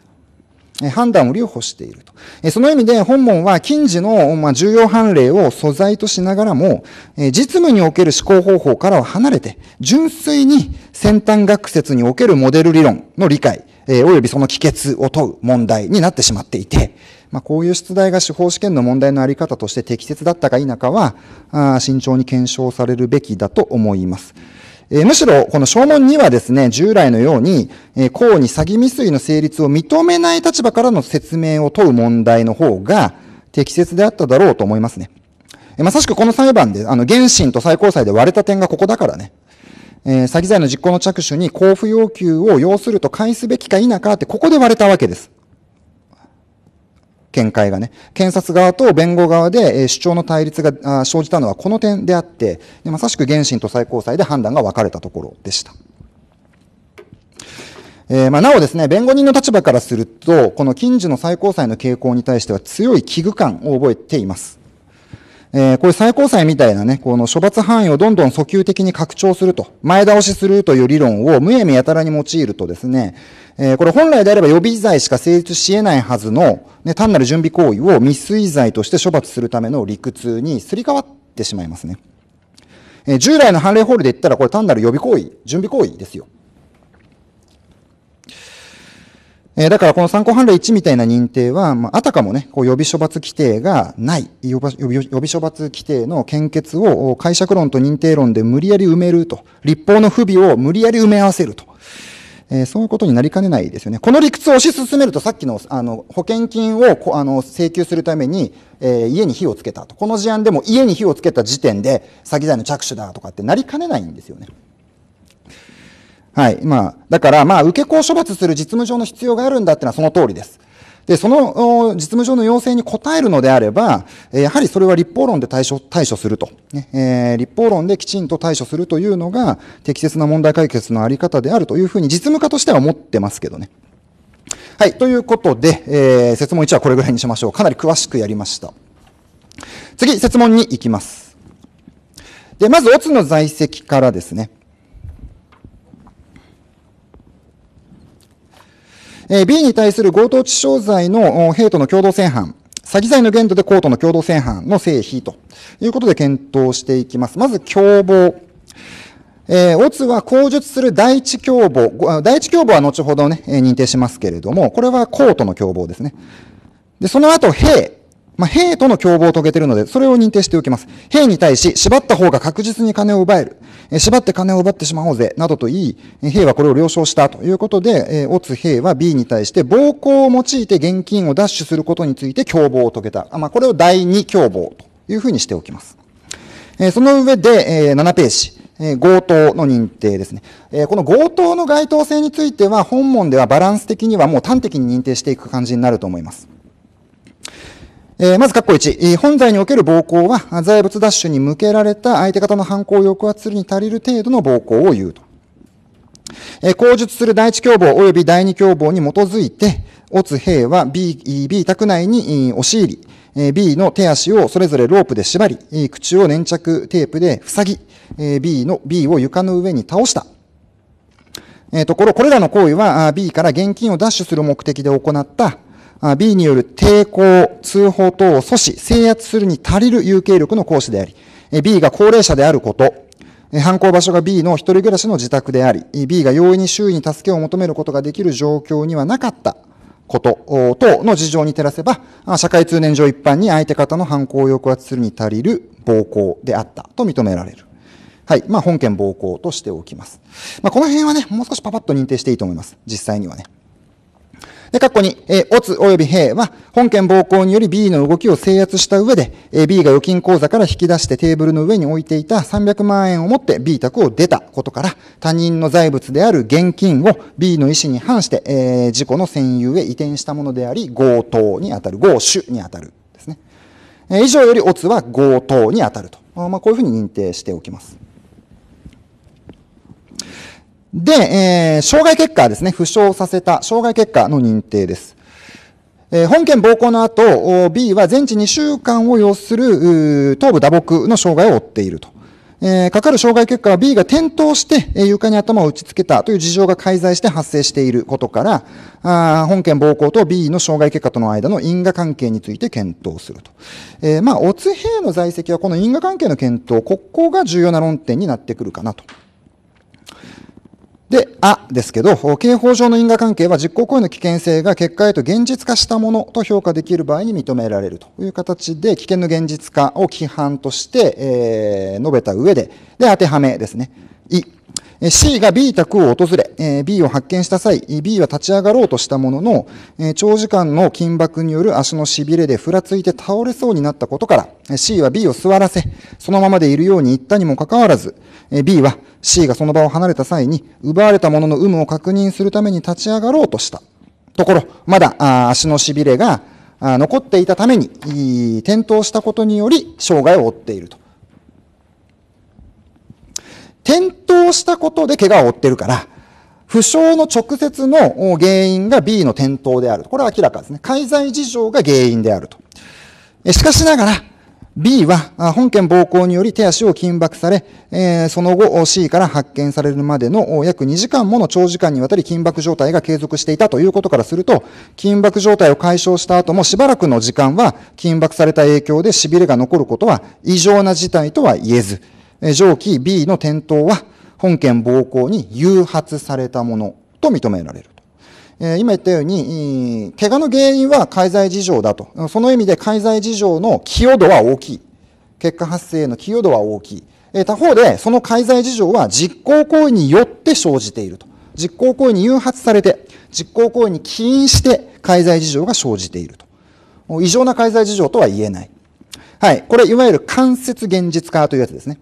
え判断を留保していると。えその意味で本門は近時の、重要判例を素材としながらも、え実務における思考方法からは離れて、純粋に先端学説におけるモデル理論の理解、え及びその帰結を問う問題になってしまっていて、まあ、こういう出題が司法試験の問題のあり方として適切だったか否かは、あ慎重に検証されるべきだと思います。えー、むしろ、この証文にはですね、従来のように、えー、公に詐欺未遂の成立を認めない立場からの説明を問う問題の方が適切であっただろうと思いますね。えー、まさしくこの裁判で、あの、原審と最高裁で割れた点がここだからね。えー、詐欺罪の実行の着手に交付要求を要すると返すべきか否かって、ここで割れたわけです。見解がね、検察側と弁護側で主張の対立が生じたのはこの点であって、まさしく原審と最高裁で判断が分かれたところでした。えー、まあ、なおですね、弁護人の立場からすると、この近似の最高裁の傾向に対しては強い危惧感を覚えています。えー、こういう最高裁みたいなね、この処罰範囲をどんどん訴求的に拡張すると、前倒しするという理論をむやみやたらに用いるとですね、えー、これ本来であれば予備罪しか成立し得ないはずの、ね、単なる準備行為を未遂罪として処罰するための理屈にすり替わってしまいますね。えー、従来の判例法理で言ったら、これ単なる予備行為、準備行為ですよ。えー、だからこの参考判例1みたいな認定は、まあ、あたかもね、こう予備処罰規定がない、予備処罰規定の献血を解釈論と認定論で無理やり埋めると、立法の不備を無理やり埋め合わせると。えー、そういうことになりかねないですよね。この理屈を推し進めると、さっきのあの保険金をあの請求するために、えー、家に火をつけたと。この事案でも家に火をつけた時点で詐欺罪の着手だとかってなりかねないんですよね。はい。まあ、だから、まあ、受け子を処罰する実務上の必要があるんだってのはその通りです。で、その実務上の要請に応えるのであれば、やはりそれは立法論で対処、対処すると。えー、立法論できちんと対処するというのが、適切な問題解決のあり方であるというふうに実務家としては思ってますけどね。はい、ということで、えー、説問1はこれぐらいにしましょう。かなり詳しくやりました。次、説問に行きます。で、まず、オツの在籍からですね。え B に対する強盗致傷罪の兵との共同正犯、詐欺罪の限度でコートの共同正犯の成否ということで検討していきます。まず、共謀。えー、オツは口述する第一共謀。第一共謀は後ほどね、認定しますけれども、これはコートの共謀ですね。で、その後、兵。まあ、兵との共謀を遂げているので、それを認定しておきます。兵に対し、縛った方が確実に金を奪える。え縛って金を奪ってしまおうぜ、などと言い、兵はこれを了承したということで、えオツ兵は B に対して、暴行を用いて現金を奪取することについて共謀を遂げた。あまあ、これを第二共謀というふうにしておきます。えその上で、え7ページ。え強盗の認定ですね、えこの強盗の該当性については本門ではバランス的にはもう端的に認定していく感じになると思います。えー、まず、括弧1。本罪における暴行は、財物奪取に向けられた相手方の犯行を抑圧するに足りる程度の暴行を言うと。えー、口述する第一共謀及び第二共謀に基づいて、オツ兵は B、B 宅内に押し入り、B の手足をそれぞれロープで縛り、口を粘着テープで塞ぎ、B の B を床の上に倒した。ところ、これらの行為は B から現金を奪取する目的で行った B による抵抗、通報等を阻止、制圧するに足りる有形力の行使であり、B が高齢者であること、犯行場所が B の一人暮らしの自宅であり、B が容易に周囲に助けを求めることができる状況にはなかったこと等の事情に照らせば、社会通念上一般に相手方の犯行を抑圧するに足りる暴行であったと認められる。はい。まあ、本件暴行としておきます。まあ、この辺はね、もう少しパパッと認定していいと思います。実際にはね。で、括弧に、えー、オツ及び兵は、本件暴行により B の動きを制圧した上で、えー、B が預金口座から引き出してテーブルの上に置いていた300万円を持って B 宅を出たことから、他人の財物である現金を B の意思に反して、えー、自の占有へ移転したものであり、強盗に当たる、強主に当たるですね。えー、以上よりオツは強盗に当たると。まあ、こういうふうに認定しておきます。で、えー、障害結果ですね、負傷させた障害結果の認定です。えー、本件暴行の後、B は全治2週間を要する頭部打撲の障害を負っていると。えー、かかる障害結果は B が転倒して、え床に頭を打ち付けたという事情が介在して発生していることから、あ本件暴行と B の障害結果との間の因果関係について検討すると。えー、まあ、オツ兵の在籍はこの因果関係の検討、ここが重要な論点になってくるかなとで、あですけど、刑法上の因果関係は実行行為の危険性が結果へと現実化したものと評価できる場合に認められるという形で、危険の現実化を規範として、えー、述べた上で、で、当てはめですね。い、C が B 宅を訪れ、B を発見した際、B は立ち上がろうとしたものの、長時間の緊縛による足の痺れでふらついて倒れそうになったことから、C は B を座らせ、そのままでいるように言ったにもかかわらず、B は C がその場を離れた際に、奪われたものの有無を確認するために立ち上がろうとした。ところ、まだ足の痺れが残っていたために、転倒したことにより、障害を負っていると。転倒したことで怪我を負ってるから、負傷の直接の原因が B の転倒である。これは明らかですね。介在事情が原因であると。しかしながら、B は本件暴行により手足を緊縛され、えその後 C から発見されるまでの約2時間もの長時間にわたり緊縛状態が継続していたということからすると、緊縛状態を解消した後もしばらくの時間は緊縛された影響で痺れが残ることは異常な事態とは言えず、上記 B の転倒は本件暴行に誘発されたものと認められると。え今言ったように、怪我の原因は介在事情だと。その意味で介在事情の寄与度は大きい。結果発生への寄与度は大きい。え他方で、その介在事情は実行行為によって生じていると。実行行為に誘発されて、実行行為に起因して介在事情が生じていると。異常な介在事情とは言えない。はい。これ、いわゆる間接現実化というやつですね。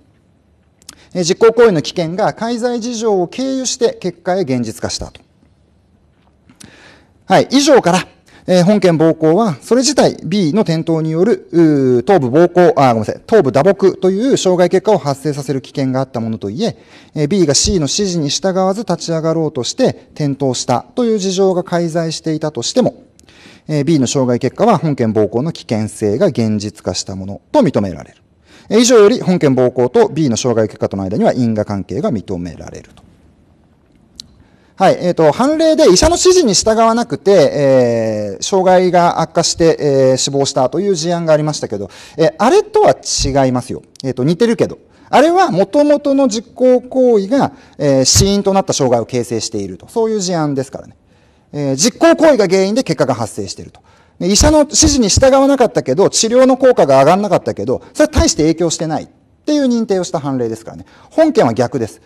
実行行為の危険が介在事情を経由して結果へ現実化したと。はい、以上から、えー、本件暴行は、それ自体 B の転倒による、頭部暴行、あ、ごめんなさい、頭部打撲という障害結果を発生させる危険があったものといえ、えー、B が C の指示に従わず立ち上がろうとして転倒したという事情が介在していたとしても、えー、B の障害結果は本件暴行の危険性が現実化したものと認められる。以上より本件暴行と B の障害結果との間には因果関係が認められると。はい、えっ、ー、と、判例で医者の指示に従わなくて、えー、障害が悪化して、えー、死亡したという事案がありましたけど、えー、あれとは違いますよ。えっ、ー、と、似てるけど。あれは元々の実行行為が、えー、死因となった障害を形成していると。そういう事案ですからね。えー、実行行為が原因で結果が発生していると。医者の指示に従わなかったけど、治療の効果が上がらなかったけど、それは大して影響してないっていう認定をした判例ですからね。本件は逆です。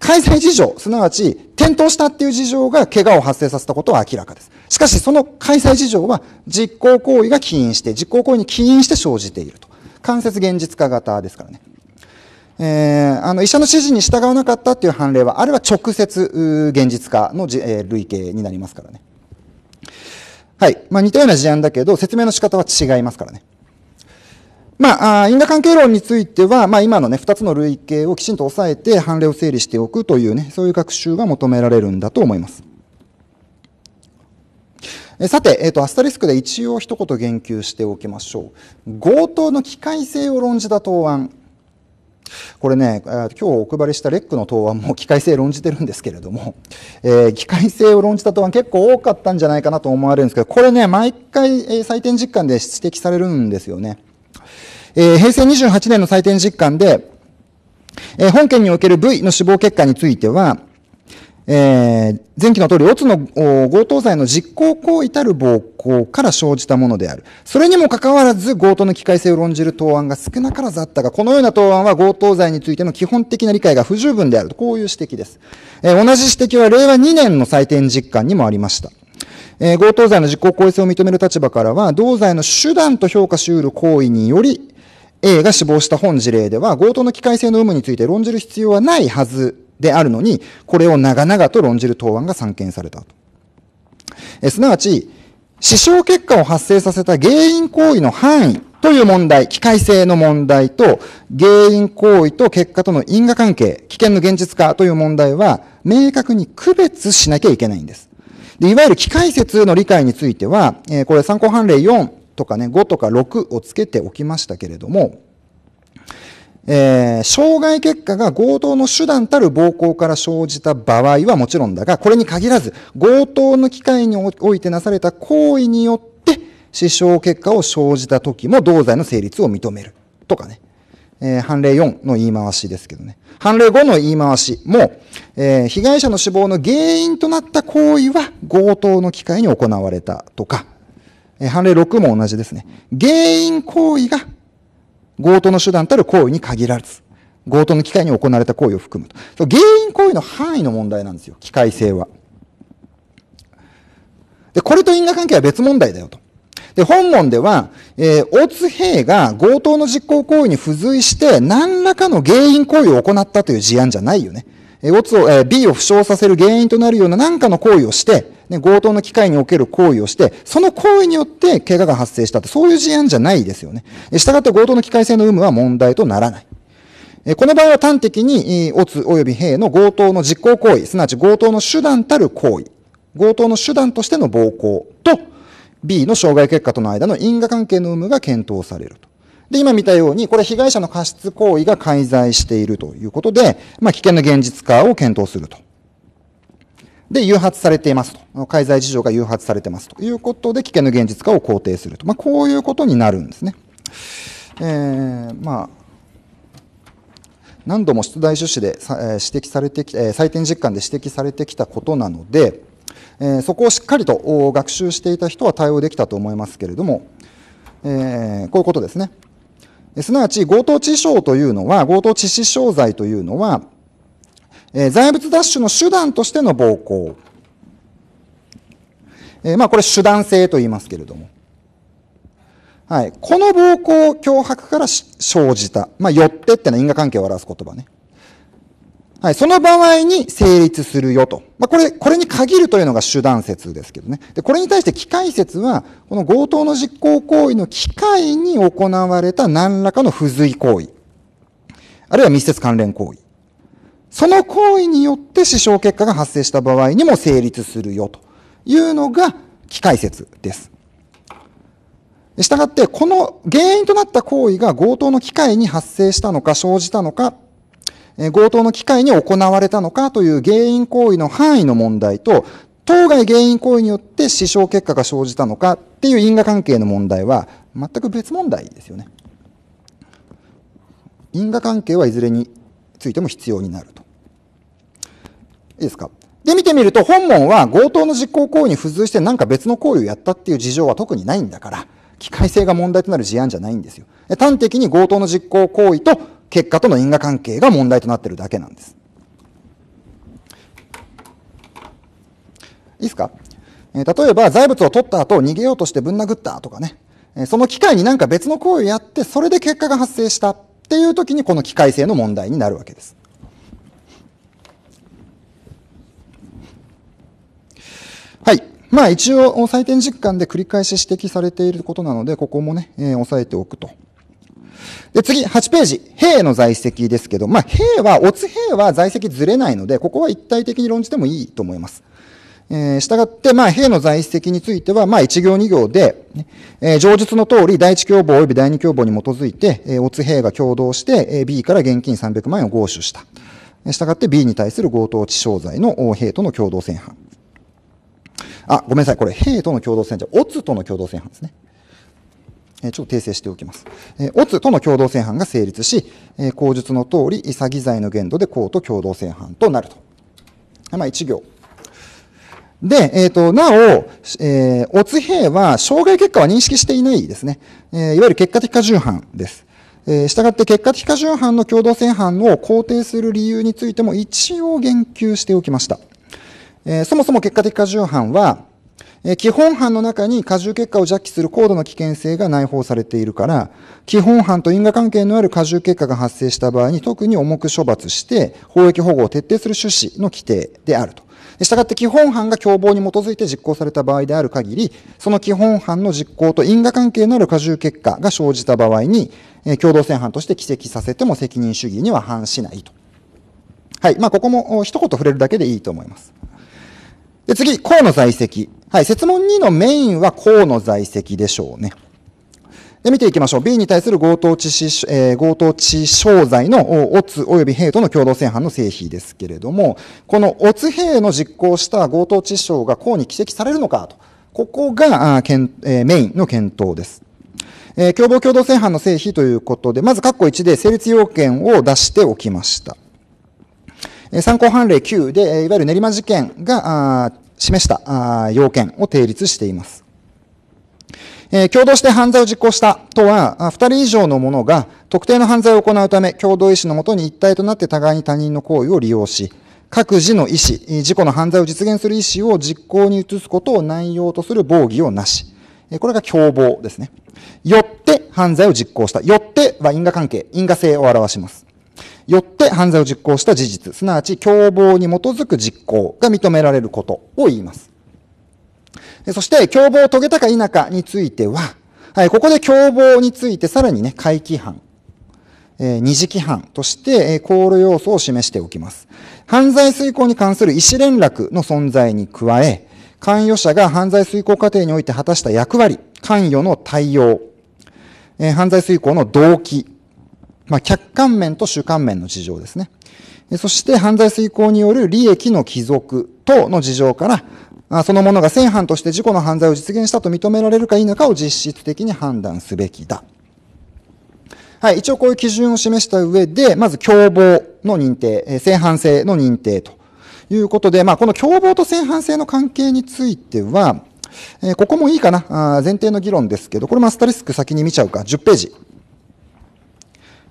開催事情、すなわち転倒したっていう事情が怪我を発生させたことは明らかです。しかしその開催事情は実行行為が起因して、実行行為に起因して生じていると。間接現実化型ですからね。えー、あの医者の指示に従わなかったっていう判例は、あれは直接現実化の、えー、類型になりますからね。はい。まあ、似たような事案だけど、説明の仕方は違いますからね。まあ、因果関係論については、まあ、今のね、二つの類型をきちんと押さえて判例を整理しておくというね、そういう学習が求められるんだと思います。えさて、えっ、ー、と、アスタリスクで一応一言言及しておきましょう。強盗の機械性を論じた答案これね、今日お配りしたレックの答案も機械性論じてるんですけれども、えー、機械性を論じた答案結構多かったんじゃないかなと思われるんですけど、これね、毎回、え採点実感で指摘されるんですよね。えー、平成28年の採点実感で、えー、本件における V の死亡結果については、えー、前期の通り、オツの強盗罪の実行行為たる暴行から生じたものである。それにもかかわらず、強盗の機械性を論じる答案が少なからずあったが、このような答案は強盗罪についての基本的な理解が不十分であると、こういう指摘です。えー、同じ指摘は令和2年の採点実感にもありました。えー、強盗罪の実行行為性を認める立場からは、同罪の手段と評価し得る行為により、A が死亡した本事例では、強盗の機械性の有無について論じる必要はないはずであるのに、これを長々と論じる答案が散見されたと。えすなわち、死傷結果を発生させた原因行為の範囲という問題、機械性の問題と、原因行為と結果との因果関係、危険の現実化という問題は、明確に区別しなきゃいけないんです。でいわゆる機械説の理解については、えー、これ参考判例4とかね、5とか6をつけておきましたけれども、えー、障害結果が強盗の手段たる暴行から生じた場合はもちろんだが、これに限らず、強盗の機会においてなされた行為によって、死傷結果を生じた時も同罪の成立を認める。とかね。えー、判例4の言い回しですけどね。判例5の言い回しも、えー、被害者の死亡の原因となった行為は強盗の機会に行われたとか、えー、判例6も同じですね。原因行為が強盗の手段たる行為に限らず、強盗の機会に行われた行為を含むと。原因行為の範囲の問題なんですよ、機械性は。で、これと因果関係は別問題だよと。で、本門では、えー、大津兵が強盗の実行行為に付随して何らかの原因行為を行ったという事案じゃないよね。えオツを、え B を負傷させる原因となるような何かの行為をして、ね、強盗の機会における行為をして、その行為によって怪我が発生したって、そういう事案じゃないですよね。したがって強盗の機会性の有無は問題とならない。えこの場合は端的に、オツ及び兵の強盗の実行行為、すなわち強盗の手段たる行為、強盗の手段としての暴行と、B の障害結果との間の因果関係の有無が検討されると。で、今見たように、これ被害者の過失行為が介在しているということで、まあ、危険な現実化を検討すると。で、誘発されていますと。介在事情が誘発されてますということで、危険の現実化を肯定すると。まあ、こういうことになるんですね。えー、まあ、何度も出題趣旨で指摘されてき、採点実感で指摘されてきたことなので、そこをしっかりと学習していた人は対応できたと思いますけれども、こういうことですね。すなわち、強盗致傷というのは、強盗致死傷罪というのは、えー、財物奪取の手段としての暴行。えー、まあ、これ手段性と言いますけれども。はい。この暴行、脅迫から生じた。まあ、よってってのは因果関係を表す言葉ね。はい、その場合に成立するよと。まあ、これ、これに限るというのが手段説ですけどね。で、これに対して機械説は、この強盗の実行行為の機械に行われた何らかの付随行為。あるいは密接関連行為。その行為によって死傷結果が発生した場合にも成立するよというのが機械説です。したがって、この原因となった行為が強盗の機械に発生したのか生じたのか強盗の機会に行われたのかという原因行為の範囲の問題と、当該原因行為によって死傷結果が生じたのかっていう因果関係の問題は全く別問題ですよね。因果関係はいずれについても必要になると。いいですか。で、見てみると本門は強盗の実行行為に付随して何か別の行為をやったっていう事情は特にないんだから、機械性が問題となる事案じゃないんですよ。端的に強盗の実行行為と結果との因果関係が問題となっているだけなんです。いいですか、え例えば財物を取った後逃げようとしてぶん殴ったとかね、えその機会に何か別の行為をやってそれで結果が発生したっていう時にこの機械性の問題になるわけです。はい。まあ一応、採点実感で繰り返し指摘されていることなので、ここもね、えー、押さえておくと。で、次、8ページ、兵の在籍ですけど、まあ、兵は、オツ兵は在籍ずれないので、ここは一体的に論じてもいいと思います。えー、従って、まあ、兵の在籍については、まあ、1行2行で、ね、えー、上述の通り、第1共謀及び第2共謀に基づいて、えー、オツ兵が共同して、えー、B から現金300万円を合取した。したがって B に対する強盗致傷罪の兵との共同戦犯。あ、ごめんなさい。これ、兵との共同戦じゃ、オツとの共同戦犯ですね。ちょっと訂正しておきます。えオツとの共同正犯が成立し、え口述の通り、詐欺罪の限度で公と共同正犯となると。まあ、一行。で、えっ、ー、と、なお、えー、オツ兵は、障害結果は認識していないですね。えー、いわゆる結果的過重犯です。えー、従って結果的過重犯の共同正犯を肯定する理由についても一応言及しておきました。えー、そもそも結果的過重犯は、基本犯の中に過重結果を弱気する高度な危険性が内包されているから、基本犯と因果関係のある過重結果が発生した場合に特に重く処罰して、法益保護を徹底する趣旨の規定であると。したがって基本犯が共謀に基づいて実行された場合である限り、その基本犯の実行と因果関係のある過重結果が生じた場合に、共同戦犯として規制させても責任主義には反しないと。はい。まあ、ここも一言触れるだけでいいと思います。で、次、公の在籍。はい、説問2のメインは公の在籍でしょうね。で、見ていきましょう。B に対する強盗致死、えー、強盗致傷罪の、オツ及び兵との共同戦犯の成否ですけれども、このオツ兵の実行した強盗致傷が公に帰籍されるのかと。ここが、あえー、メインの検討です。えー、共謀共同戦犯の成否ということで、まず括弧1で成立要件を出しておきました。参考判例9で、いわゆる練馬事件が、示した要件を定立しています。え共同して犯罪を実行したとは、2人以上の者が特定の犯罪を行うため、共同意思のもとに一体となって互いに他人の行為を利用し、各自の意思、自己の犯罪を実現する意思を実行に移すことを内容とする防御をなし。これが共謀ですね。よって犯罪を実行した。よっては因果関係、因果性を表します。よって犯罪を実行した事実、すなわち共謀に基づく実行が認められることを言います。そして、共謀を遂げたか否かについては、はい、ここで共謀についてさらにね、回帰犯、えー、二次規範として、えー、考慮要素を示しておきます。犯罪遂行に関する意思連絡の存在に加え、関与者が犯罪遂行過程において果たした役割、関与の対応、えー、犯罪遂行の動機、まあ、客観面と主観面の事情ですね。そして犯罪遂行による利益の帰属等の事情から、そのものが正犯として事故の犯罪を実現したと認められるか否かを実質的に判断すべきだ。はい、一応こういう基準を示した上で、まず共謀の認定、正犯性の認定ということで、まあ、この共謀と正犯性の関係については、えここもいいかな前提の議論ですけど、これもアスタリスク先に見ちゃうか。10ページ。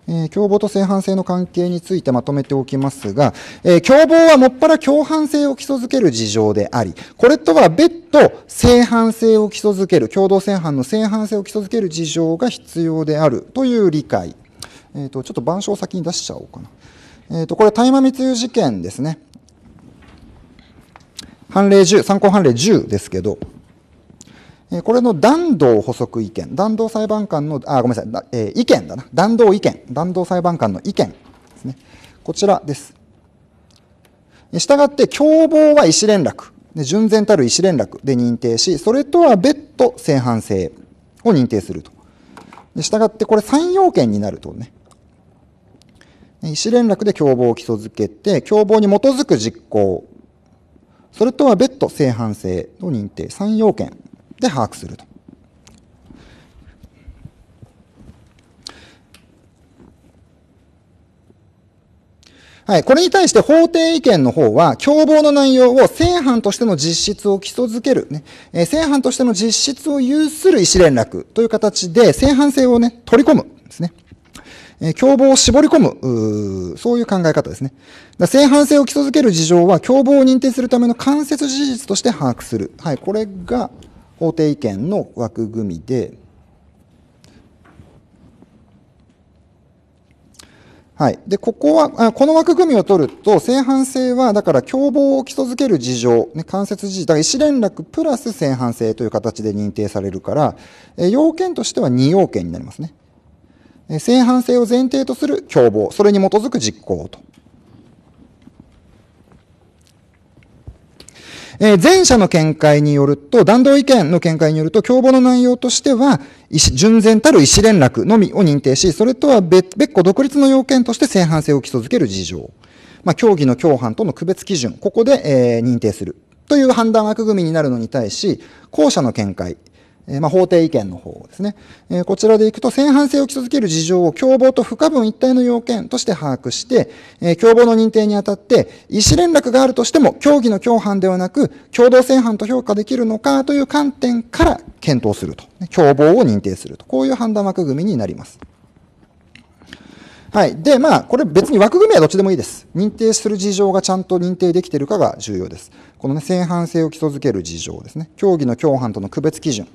えー、共謀と正反性の関係についてまとめておきますが、えー、共謀はもっぱら共犯性を基礎づける事情であり、これとは別途正反性を基礎づける、共同正反の正反性を基礎づける事情が必要であるという理解。えっ、ー、と、ちょっと板書を先に出しちゃおうかな。えっ、と、これ大麻密輸事件ですね。判例10、参考判例10ですけど、これの弾道補足意見、弾道裁判官の、あ、ごめんなさい、えー、意見だな、弾道意見、弾道裁判官の意見ですね。こちらです。したがって、共謀は意思連絡、純然たる意思連絡で認定し、それとは別途正反性を認定すると。したがって、これ3要件になるとね。意思連絡で共謀を基礎づけて、共謀に基づく実行。それとは別途正反性を認定。3要件で把握すると。はい。これに対して法定意見の方は、共謀の内容を正犯としての実質を基礎づける、ね。え正犯としての実質を有する意思連絡という形で、正犯性をね、取り込むですね。え共謀を絞り込む、そういう考え方ですね。正犯性を基礎づける事情は、共謀を認定するための間接事実として把握する。はい。これが、法定意見の枠組みで、はい、でここはこの枠組みを取ると正反性はだから共謀を基礎づける事情、ね、間接事だから意思連絡プラス正反性という形で認定されるから要件としては2要件になりますね正反性を前提とする共謀それに基づく実行とえー、前者の見解によると、弾道意見の見解によると、共謀の内容としては、純然たる意思連絡のみを認定し、それとは別別個独立の要件として正反性を基礎づける事情。まあ、協議の共犯との区別基準、ここで、えー、認定する。という判断枠組みになるのに対し、後者の見解、えまあ、法定意見の方ですね。えこちらでいくと、正反性を基礎づける事情を共謀と不可分一体の要件として把握して、え共謀の認定にあたって、意思連絡があるとしても、協議の共犯ではなく、共同正犯と評価できるのかという観点から検討すると。共謀を認定すると。こういう判断枠組みになります。はい。で、まあ、これ別に枠組みはどっちでもいいです。認定する事情がちゃんと認定できているかが重要です。このね、正反性を基礎づける事情ですね。協議の共犯との区別基準。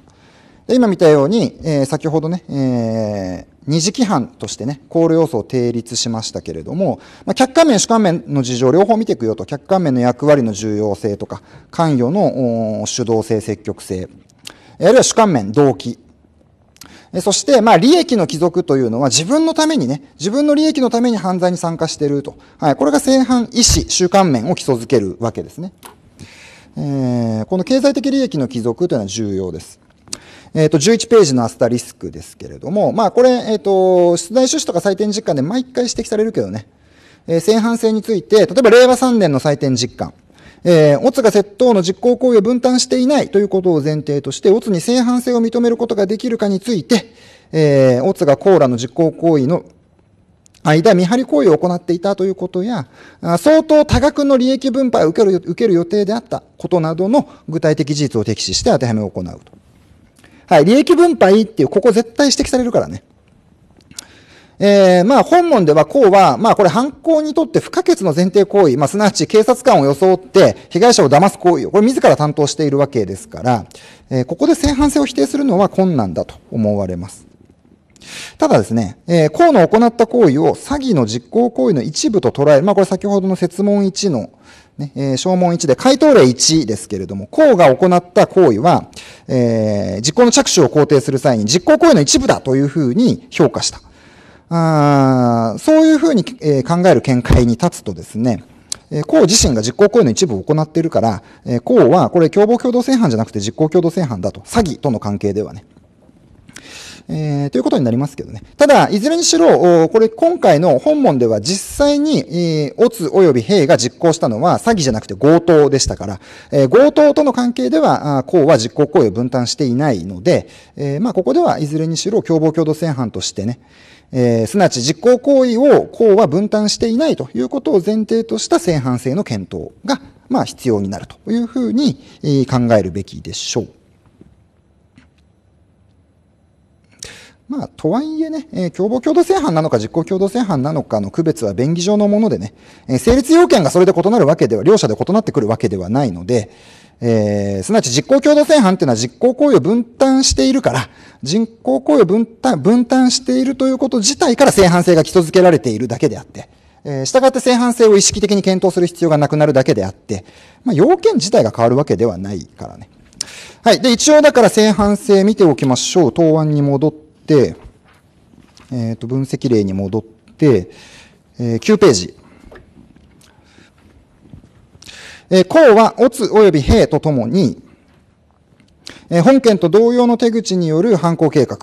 で今見たように、えー、先ほどね、えー、二次規範としてね、考慮要素を定立しましたけれども、まあ、客観面、主観面の事情両方見ていくよと、客観面の役割の重要性とか、関与の主導性、積極性、あるいは主観面、動機。そして、まあ、利益の帰属というのは自分のためにね、自分の利益のために犯罪に参加していると。はい、これが正反意思、主観面を基礎づけるわけですね。えー、この経済的利益の帰属というのは重要です。えっ、ー、と、11ページのアスタリスクですけれども、まあ、これ、えっ、ー、と、出題趣旨とか採点実感で毎回指摘されるけどね、えー、正反性について、例えば令和3年の採点実感、えー、オツが窃盗の実行行為を分担していないということを前提として、オツに正反性を認めることができるかについて、えー、オツがコーラの実行行為の間、見張り行為を行っていたということや、相当多額の利益分配を受ける受ける予定であったことなどの具体的事実を適視して当てはめを行うと。はい、利益分配っていう、ここ絶対指摘されるからね。えー、まあ本文ではこうは、まあこれ犯行にとって不可欠の前提行為、まあすなわち警察官を装って被害者を騙す行為を、これ自ら担当しているわけですから、えー、ここで正反性を否定するのは困難だと思われます。ただですね、えー、河野行った行為を詐欺の実行行為の一部と捉える、まあこれ先ほどの説問1の、ね、えー、正門1で、回答例1ですけれども、公が行った行為は、えー、実行の着手を肯定する際に実行行為の一部だというふうに評価した。あそういうふうに、えー、考える見解に立つとですね、え公自身が実行行為の一部を行っているから、え公はこれ共謀共同正犯じゃなくて実行共同正犯だと、詐欺との関係ではね。えー、ということになりますけどね。ただ、いずれにしろ、これ今回の本文では実際に、えー、オツ及び兵が実行したのは詐欺じゃなくて強盗でしたから、えー、強盗との関係では、公は実行行為を分担していないので、えー、まあ、ここではいずれにしろ共謀共同正犯としてね、えー、すなわち実行行為を公は分担していないということを前提とした正犯性の検討が、まあ、必要になるというふうに考えるべきでしょう。まあ、とはいえね、えー、共謀共同正犯なのか実行共同正犯なのかの区別は便宜上のものでね、えー、成立要件がそれで異なるわけでは、両者で異なってくるわけではないので、えー、すなわち実行共同正犯っていうのは実行行為を分担しているから、実行行為を分担、分担しているということ自体から正犯性が基礎づけられているだけであって、えー、従って正犯性を意識的に検討する必要がなくなるだけであって、まあ、要件自体が変わるわけではないからね。はい。で、一応だから正犯性見ておきましょう。答案に戻って、、えー、と分析例に戻って、えー、9ページ。えー、項は、オツ及び兵とともに、えー、本件と同様の手口による犯行計画、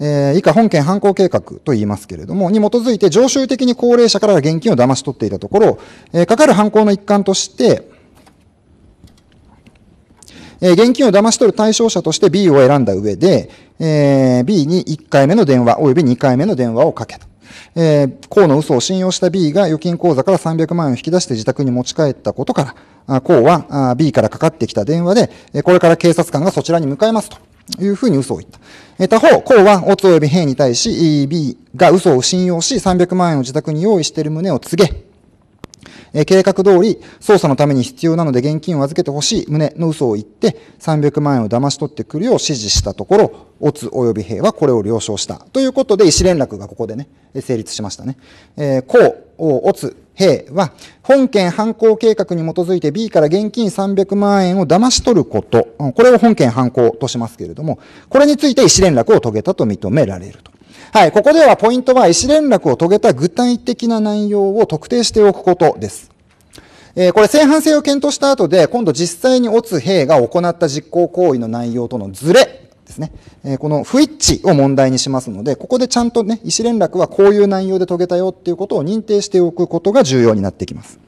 えー、以下本件犯行計画と言いますけれども、に基づいて常習的に高齢者から現金を騙し取っていたところ、えー、かかる犯行の一環として、えー、現金を騙し取る対象者として B を選んだ上で、えー、B に1回目の電話及び2回目の電話をかけた。えー、コウの嘘を信用した B が預金口座から300万円を引き出して自宅に持ち帰ったことから、コウは B からかかってきた電話で、これから警察官がそちらに向かいますというふうに嘘を言った。えー、他方、こうはオツよび兵に対し、B が嘘を信用し300万円を自宅に用意している旨を告げ、え計画通り、捜査のために必要なので現金を預けてほしい旨の嘘を言って、300万円を騙し取ってくるよう指示したところ、オツ及び兵はこれを了承した。ということで、意思連絡がここでね、成立しましたね。えー、こう、オツ、兵は、本件犯行計画に基づいて B から現金300万円を騙し取ること、これを本件犯行としますけれども、これについて意思連絡を遂げたと認められると。はい、ここではポイントは意思連絡を遂げた具体的な内容を特定しておくことです。えー、これ正反性を検討した後で、今度実際に落つ兵が行った実行行為の内容とのズレですね。えー、この不一致を問題にしますので、ここでちゃんとね、意思連絡はこういう内容で遂げたよっていうことを認定しておくことが重要になってきます。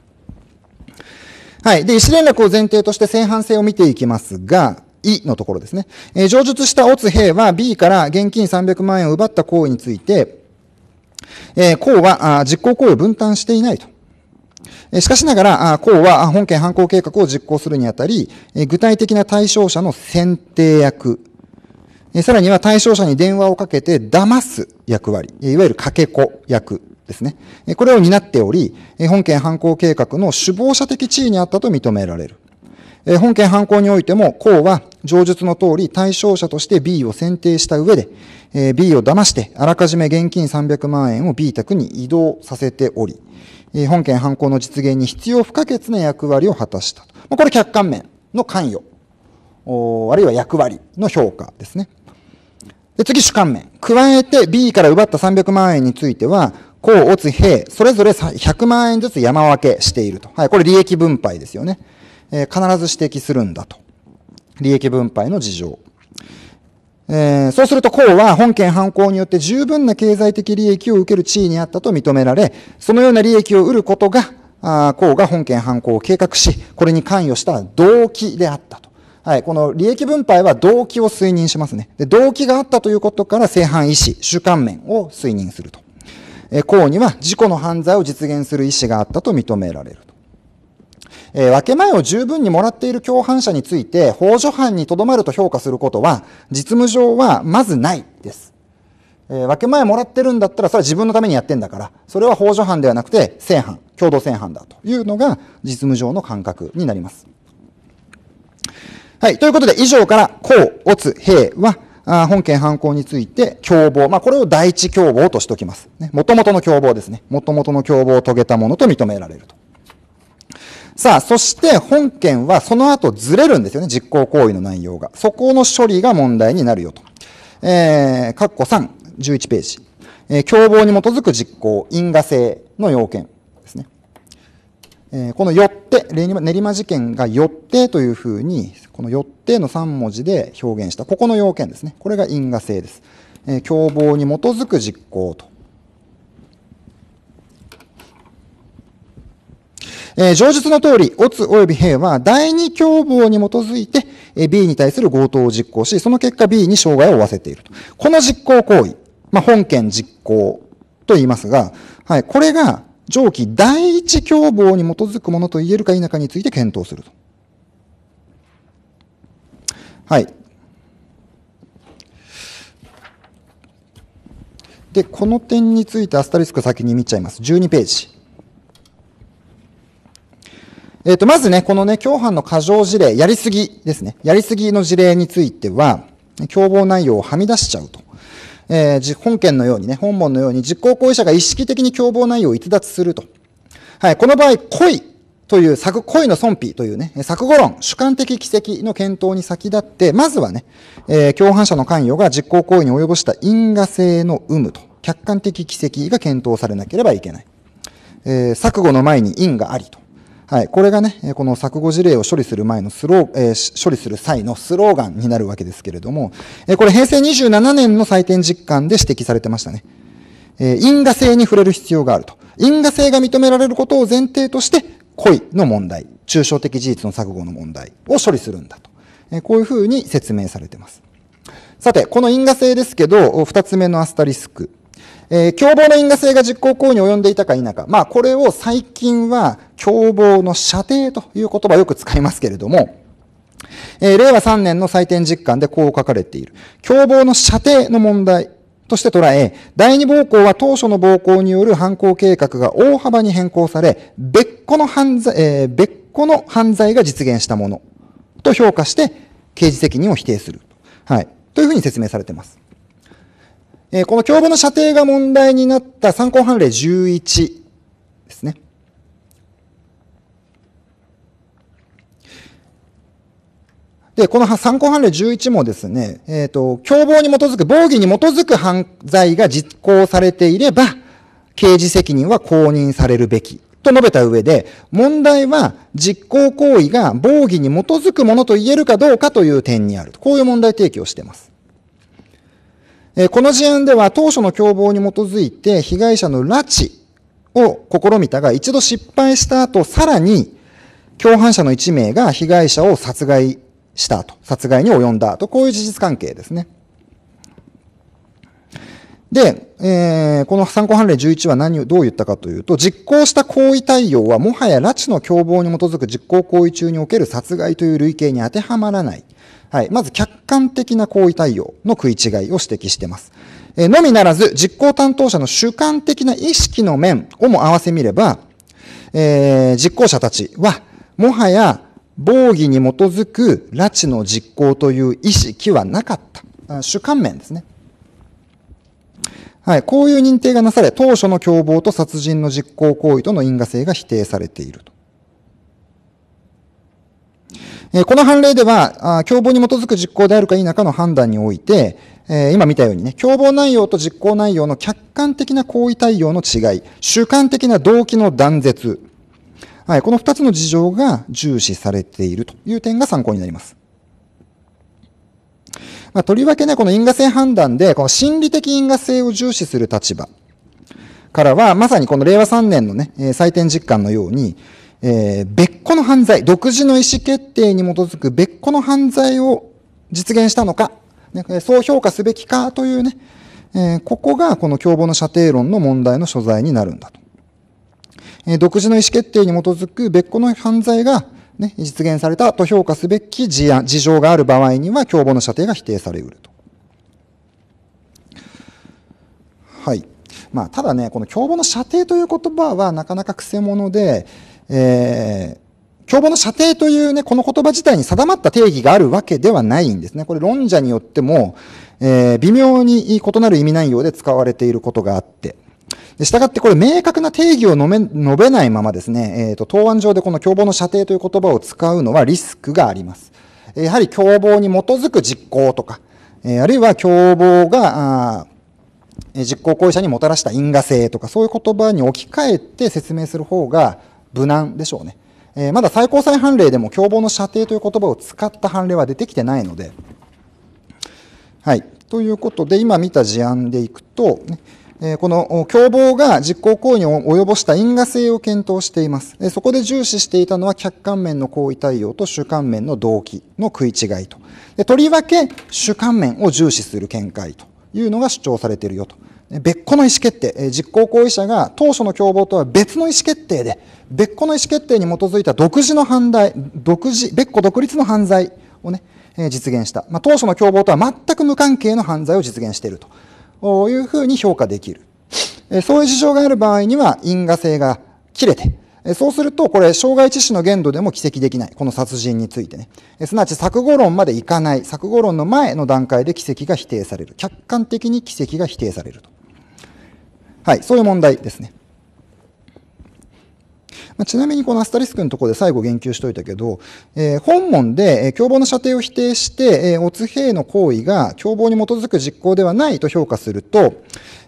はい。で、意思連絡を前提として正反性を見ていきますが、いのところですね。えー、上述した乙兵は B から現金300万円を奪った行為について、えー、公は実行行為を分担していないと。しかしながら、公は本件犯行計画を実行するにあたり、具体的な対象者の選定役、さらには対象者に電話をかけて騙す役割、いわゆるかけ子役ですね。これを担っており、本件犯行計画の首謀者的地位にあったと認められる。本件犯行においても、公は上述の通り対象者として B を選定した上で、え B を騙してあらかじめ現金300万円を B 宅に移動させており、え本件犯行の実現に必要不可欠な役割を果たしたまあ、これ客観面の関与お、あるいは役割の評価ですね。で次、主観面。加えて B から奪った300万円については、公、乙、兵、それぞれ100万円ずつ山分けしていると。はい、これ利益分配ですよね。えー、必ず指摘するんだと。利益分配の事情。えー、そうすると、公は本件犯行によって十分な経済的利益を受ける地位にあったと認められ、そのような利益を得ることが、あ公が本件犯行を計画し、これに関与した動機であったと。はい、この利益分配は動機を推認しますね。で動機があったということから正犯意思、主観面を推認すると。え公には事故の犯罪を実現する意思があったと認められると。え分け前を十分にもらっている共犯者について、法助犯にとどまると評価することは、実務上はまずないです。え分け前もらってるんだったら、それは自分のためにやってんだから、それは法助犯ではなくて、正犯、共同正犯だというのが実務上の感覚になります。はい。ということで、以上から、公、乙、兵は、あ本件犯行について共謀。まあ、これを第一共謀としておきます。ね、元々の共謀ですね。元々の共謀を遂げたものと認められると。さあ、そして本件はその後ずれるんですよね、実行行為の内容が。そこの処理が問題になるよと。えー、カッコ3、11ページ。えー、共謀に基づく実行、因果性の要件ですね。えー、このよって、練馬事件がよってというふうに、このよっての3文字で表現した、ここの要件ですね。これが因果性です。えー、共謀に基づく実行とえー、上述の通り、オツ及び兵は第二共謀に基づいて、えー、B に対する強盗を実行し、その結果 B に障害を負わせていると。この実行行為、まあ、本件実行と言いますが、はい、これが上記第一共謀に基づくものと言えるか否かについて検討すると。はい。で、この点についてアスタリスク先に見ちゃいます。12ページ。えっ、ー、と、まずね、このね、共犯の過剰事例、やりすぎですね。やりすぎの事例については、共謀内容をはみ出しちゃうと。えー、本件のようにね、本文のように実行行為者が意識的に共謀内容を逸脱すると。はい、この場合、故意という作、故意の損否というね、作語論、主観的奇跡の検討に先立って、まずはね、えー、共犯者の関与が実行行為に及ぼした因果性の有無と、客観的奇跡が検討されなければいけない。えー、作語の前に因がありと。はい、これがね、この錯誤事例を処理する前のスロー、えー、処理する際のスローガンになるわけですけれども、えこれ平成27年の採点実感で指摘されてましたね。え因果性に触れる必要があると。因果性が認められることを前提として、故意の問題、抽象的事実の錯誤の問題を処理するんだと。えこういうふうに説明されてます。さて、この因果性ですけど、2つ目のアスタリスク。えー、共謀の因果性が実行行為に及んでいたか否か、まあ、これを最近は共謀の射程という言葉をよく使いますけれども、えー、令和3年の採点実感でこう書かれている。共謀の射程の問題として捉え、第二暴行は当初の暴行による犯行計画が大幅に変更され、別個の犯罪、えー、別個の犯罪が実現したものと評価して、刑事責任を否定する。はい。というふうに説明されています。えこの共謀の射程が問題になった参考判例11ですね。で、この参考判例11もですね、えっ、ー、と、共謀に基づく、防御に基づく犯罪が実行されていれば、刑事責任は公認されるべき。と述べた上で、問題は実行行為が防御に基づくものと言えるかどうかという点にある。こういう問題提起をしています。えこの事案では当初の共謀に基づいて被害者の拉致を試みたが一度失敗した後、さらに共犯者の1名が被害者を殺害したと、殺害に及んだと、こういう事実関係ですね。で、えー、この参考判例11は何を、どう言ったかというと、実行した行為対応はもはや拉致の共謀に基づく実行行為中における殺害という類型に当てはまらない。はい。まず客観的な行為対応の食い違いを指摘しています。えー、のみならず、実行担当者の主観的な意識の面をも合わせみれば、えー、実行者たちは、もはや、防御に基づく拉致の実行という意識はなかった。主観面ですね。はい。こういう認定がなされ、当初の共謀と殺人の実行行為との因果性が否定されていると。えこの判例では、あ共謀に基づく実行であるか否かの判断において、え今見たようにね、共謀内容と実行内容の客観的な行為対応の違い、主観的な動機の断絶、はい、この2つの事情が重視されているという点が参考になります。まあ、とりわけね、この因果性判断で、この心理的因果性を重視する立場からは、まさにこの令和3年のね、採点実感のように、えー、別個の犯罪、独自の意思決定に基づく別個の犯罪を実現したのか、ね、そう評価すべきかというね、えー、ここがこの共謀の射程論の問題の所在になるんだと。えー、独自の意思決定に基づく別個の犯罪が、ね、実現されたと評価すべき事案、事情がある場合には共謀の射程が否定されうると。はい。まあ、ただね、この共謀の射程という言葉はなかなか癖者で、えー、共謀の射程というね、この言葉自体に定まった定義があるわけではないんですね。これ論者によっても、えー、微妙に異なる意味内容で使われていることがあって、で、従ってこれ明確な定義を述べ、述べないままですね、えっ、ー、と、答案上でこの共謀の射程という言葉を使うのはリスクがあります。やはり共謀に基づく実行とか、えー、あるいは共謀が、実行行為者にもたらした因果性とか、そういう言葉に置き換えて説明する方が、無難でしょうね。えー、まだ最高裁判例でも共謀の射程という言葉を使った判例は出てきてないので。はい。ということで、今見た事案でいくと、ね、えこの共謀が実行行為に及ぼした因果性を検討しています。えそこで重視していたのは客観面の行為対応と主観面の動機の食い違いと。でとりわけ主観面を重視する見解と。いうのが主張されているよと。別個の意思決定、実行行為者が当初の共謀とは別の意思決定で、別個の意思決定に基づいた独自の犯罪、独自、別個独立の犯罪をね、実現した。まあ、当初の共謀とは全く無関係の犯罪を実現しているというふうに評価できる。そういう事情がある場合には因果性が切れて、そうすると、これ、障害致死の限度でも奇跡できない。この殺人についてね。すなわち、錯誤論までいかない。錯誤論の前の段階で奇跡が否定される。客観的に奇跡が否定されると。はい、そういう問題ですね。まちなみにこのアスタリスクのところで最後言及しといたけど、えー、本門で、えー、共謀の射程を否定して、えー、オ兵の行為が共謀に基づく実行ではないと評価すると、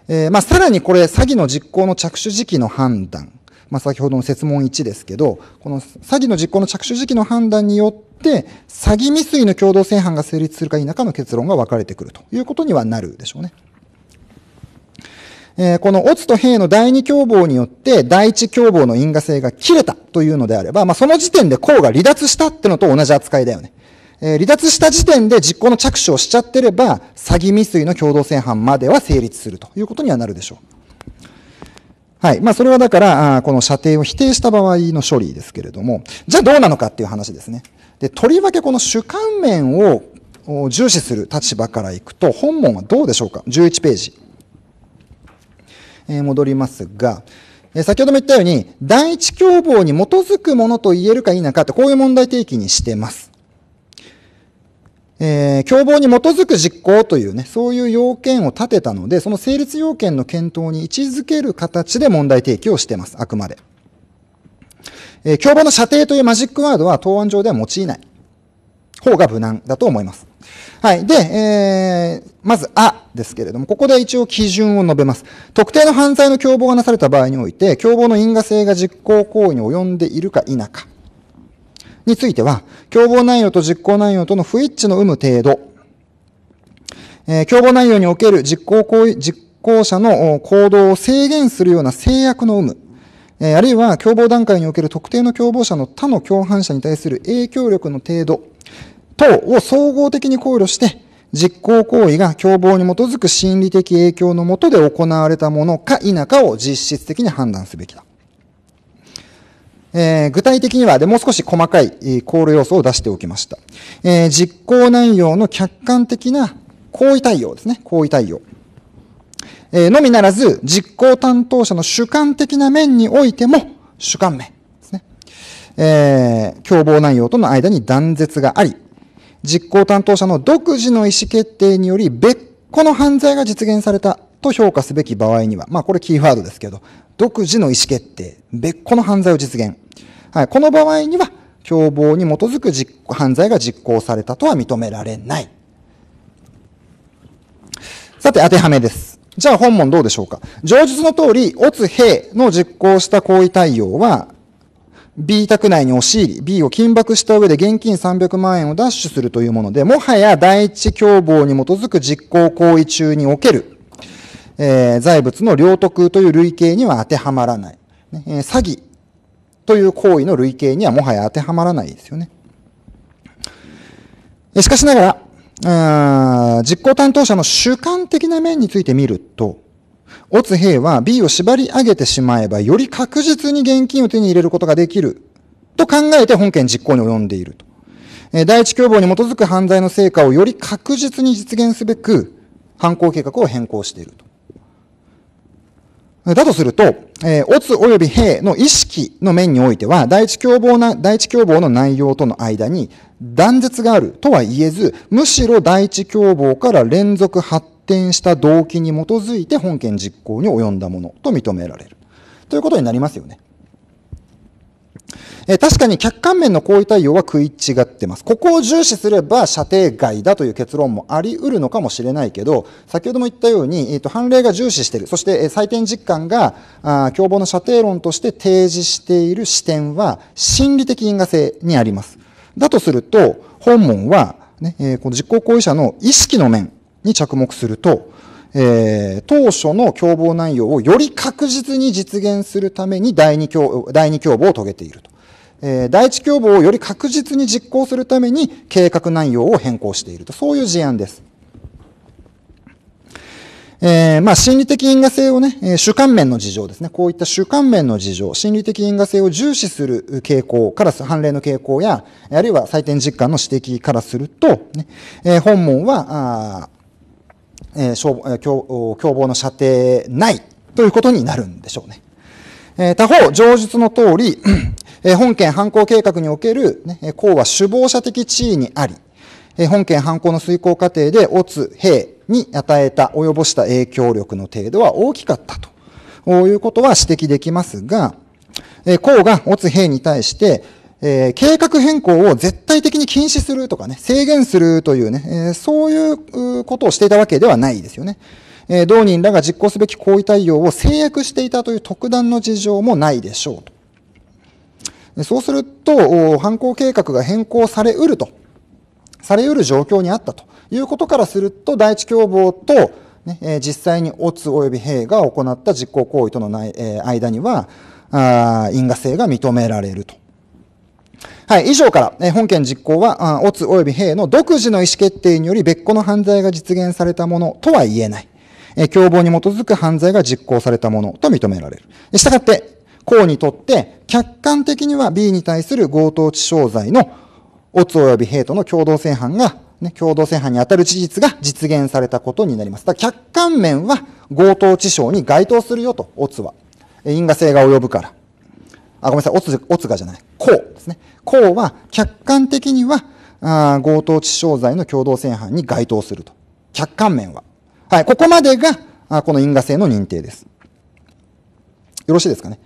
えー、まあ、さらにこれ詐欺の実行の着手時期の判断まあ、先ほどの説問1ですけど、この詐欺の実行の着手時期の判断によって、詐欺未遂の共同正犯が成立するか否かの結論が分かれてくるということにはなるでしょうね。えー、このオツと兵の第二共謀によって第一共謀の因果性が切れたというのであれば、まあ、その時点で公が離脱したってのと同じ扱いだよね。えー、離脱した時点で実行の着手をしちゃってれば、詐欺未遂の共同正犯までは成立するということにはなるでしょう。はい。まあ、それはだから、この射程を否定した場合の処理ですけれども、じゃあどうなのかっていう話ですね。で、とりわけこの主観面を重視する立場からいくと、本文はどうでしょうか ?11 ページ。えー、戻りますが、えー、先ほども言ったように、第一共謀に基づくものと言えるか否かって、こういう問題提起にしてます。えー、共謀に基づく実行というね、そういう要件を立てたので、その成立要件の検討に位置づける形で問題提起をしています。あくまで。えー、共謀の射程というマジックワードは答案上では用いない方が無難だと思います。はい。で、えー、まず、あですけれども、ここで一応基準を述べます。特定の犯罪の共謀がなされた場合において、共謀の因果性が実行行為に及んでいるか否か。については、共謀内容と実行内容との不一致の有無程度、えー、共謀内容における実行行為、実行者の行動を制限するような制約の有無、えー、あるいは共謀段階における特定の共謀者の他の共犯者に対する影響力の程度等を総合的に考慮して、実行行為が共謀に基づく心理的影響のもとで行われたものか否かを実質的に判断すべきだ。えー、具体的には、で、もう少し細かい考慮要素を出しておきました。えー、実行内容の客観的な行為対応ですね。行為対応。えー、のみならず、実行担当者の主観的な面においても、主観面ですね。えー、共謀内容との間に断絶があり、実行担当者の独自の意思決定により、別個の犯罪が実現されたと評価すべき場合には、まあこれキーワードですけど、独自の意思決定、別個の犯罪を実現。はい、この場合には、共謀に基づく実犯罪が実行されたとは認められない。さて、当てはめです。じゃあ本文どうでしょうか。上述の通り、オツ兵の実行した行為対応は、B 宅内に押し入り、B を緊縛した上で現金300万円を奪取するというもので、もはや第一共謀に基づく実行行為中における、えー、財物の領得という類型には当てはまらない。ね、えー、詐欺という行為の類型にはもはや当てはまらないですよね。しかしながら、実行担当者の主観的な面について見ると、オツ兵は B を縛り上げてしまえばより確実に現金を手に入れることができると考えて本件実行に及んでいると。第一共謀に基づく犯罪の成果をより確実に実現すべく犯行計画を変更していると。だとすると、えー、オツ及び兵の意識の面においては、第一共謀な、第一共謀の内容との間に断絶があるとは言えず、むしろ第一共謀から連続発展した動機に基づいて本件実行に及んだものと認められる。ということになりますよね。え確かに客観面の行為対応は食い違ってます。ここを重視すれば射程外だという結論もあり得るのかもしれないけど、先ほども言ったように、えー、と判例が重視している、そして、え採点実感があ共謀の射程論として提示している視点は心理的因果性にあります。だとすると、本問はね、ねえこの実行行為者の意識の面に着目すると、えー、当初の共謀内容をより確実に実現するために第二共第二共謀を遂げていると。えー、第一共謀をより確実に実行するために計画内容を変更していると。そういう事案です。えー、まあ、心理的因果性をね、主観面の事情ですね。こういった主観面の事情、心理的因果性を重視する傾向から判例の傾向や、あるいは採点実感の指摘からすると、ね、えー、本門は、あえー、消共共謀の射程ないということになるんでしょうね。えー、他方、上述の通り、えー、本件犯行計画における、ね、公は首謀者的地位にあり、えー、本件犯行の遂行過程で、オツ、兵に与えた、及ぼした影響力の程度は大きかったということは指摘できますが、えー、公がオツ、兵に対して、えー、計画変更を絶対的に禁止するとかね、制限するというね、えー、そういうことをしていたわけではないですよね。えー、同人らが実行すべき行為対応を制約していたという特段の事情もないでしょうと。そうすると、犯行計画が変更されうると、されうる状況にあったということからすると、第一共謀と、ね、えー、実際にオツ及び兵が行った実行行為とのない、えー、間には、あ因果性が認められると。はい、以上から、え本件実行は、オツ及び兵の独自の意思決定により別個の犯罪が実現されたものとは言えない。え共謀に基づく犯罪が実行されたものと認められる。したがって、項にとって、客観的には B に対する強盗致傷罪のオツ及び兵との共同正犯が、ね、共同正犯に当たる事実が実現されたことになります。だ客観面は強盗致傷に該当するよと、オツは。因果性が及ぶから。あ、ごめんなさい、オツオツじゃない、こうですね。こうは客観的にはあ強盗致傷罪の共同正犯に該当すると。客観面は。はい、ここまでがあこの因果性の認定です。よろしいですかね。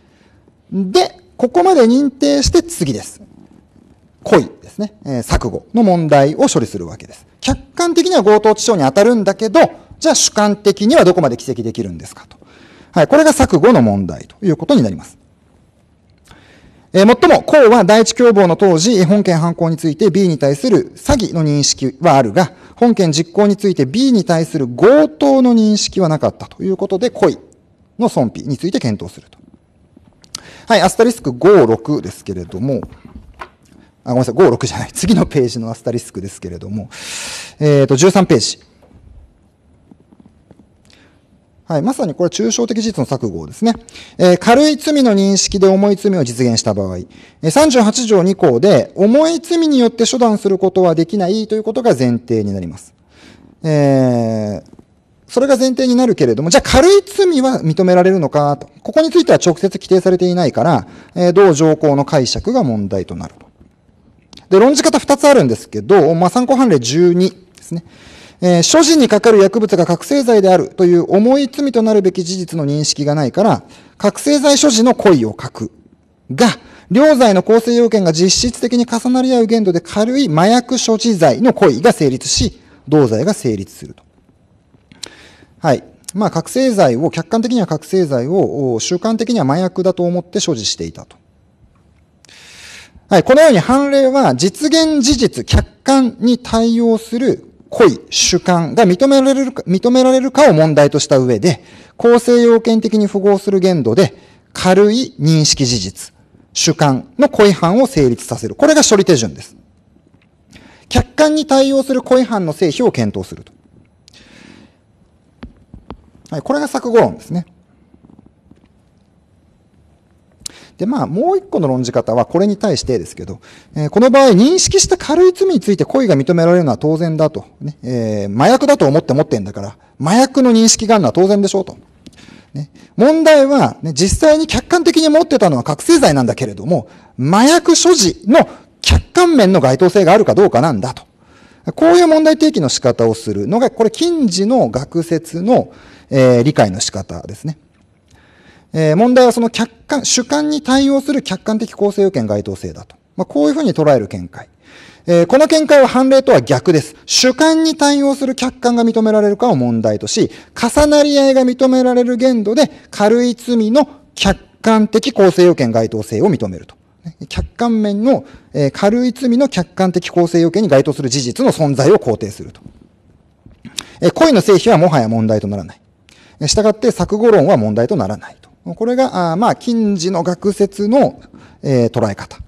で、ここまで認定して次です。故意ですね、えー、錯誤の問題を処理するわけです。客観的には強盗致傷に当たるんだけど、じゃあ主観的にはどこまで軌跡できるんですかと。はい、これが錯誤の問題ということになります。えー、もっとも、公は第一共謀の当時、本件犯行について B に対する詐欺の認識はあるが、本件実行について B に対する強盗の認識はなかったということで、故意の損否について検討すると。はい、アスタリスク5、6ですけれども、あ、ごめんなさい、5、6じゃない。次のページのアスタリスクですけれども、えっ、ー、と、13ページ。はい、まさにこれ抽象的事実の錯誤ですね。えー、軽い罪の認識で重い罪を実現した場合、38条2項で、重い罪によって処断することはできないということが前提になります。えー、それが前提になるけれども、じゃあ軽い罪は認められるのかと。ここについては直接規定されていないから、えー、同条項の解釈が問題となると。で、論じ方2つあるんですけど、まあ、参考判例12ですね。えー、所持にかかる薬物が覚醒剤であるという重い罪となるべき事実の認識がないから、覚醒剤所持の故意を書く。が、両罪の構成要件が実質的に重なり合う限度で軽い麻薬所持罪の故意が成立し、同罪が成立すると。はい。まあ、覚醒剤を、客観的には覚醒剤を、習慣的には麻薬だと思って所持していたと。はい。このように判例は実現事実、客観に対応する恋、主観が認められるか、認められるかを問題とした上で、構成要件的に符合する限度で、軽い認識事実、主観の恋犯を成立させる。これが処理手順です。客観に対応する恋犯の成否を検討すると。はい、これが作語論ですね。で、まあ、もう一個の論じ方はこれに対してですけど、えー、この場合、認識した軽い罪について故意が認められるのは当然だと。ね、えー、麻薬だと思って持ってんだから、麻薬の認識があるのは当然でしょうと。ね、問題は、ね、実際に客観的に持ってたのは覚醒剤なんだけれども、麻薬所持の客観面の該当性があるかどうかなんだと。こういう問題提起の仕方をするのが、これ、近似の学説の、えー、理解の仕方ですね。えー、問題はその客観、主観に対応する客観的構成要件該当性だと。まあ、こういうふうに捉える見解。えー、この見解は判例とは逆です。主観に対応する客観が認められるかを問題とし、重なり合いが認められる限度で軽い罪の客観的構成要件該当性を認めると。客観面の、えー、軽い罪の客観的構成要件に該当する事実の存在を肯定すると。えー、恋の成否はもはや問題とならない。したがって作語論は問題とならない。これが、あまあ、近似の学説の、えー、捉え方。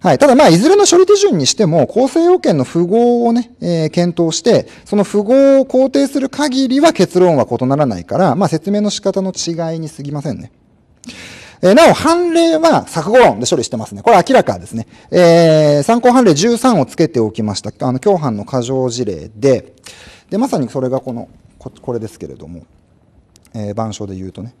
はい。ただまあ、いずれの処理手順にしても、構成要件の符号をね、えー、検討して、その符号を肯定する限りは結論は異ならないから、まあ、説明の仕方の違いに過ぎませんね。えー、なお、判例は作語論で処理してますね。これ明らかですね。えー、参考判例13をつけておきました。あの、共犯の過剰事例で、で、まさにそれがこの、こ、これですけれども。えー、板書で言うとね。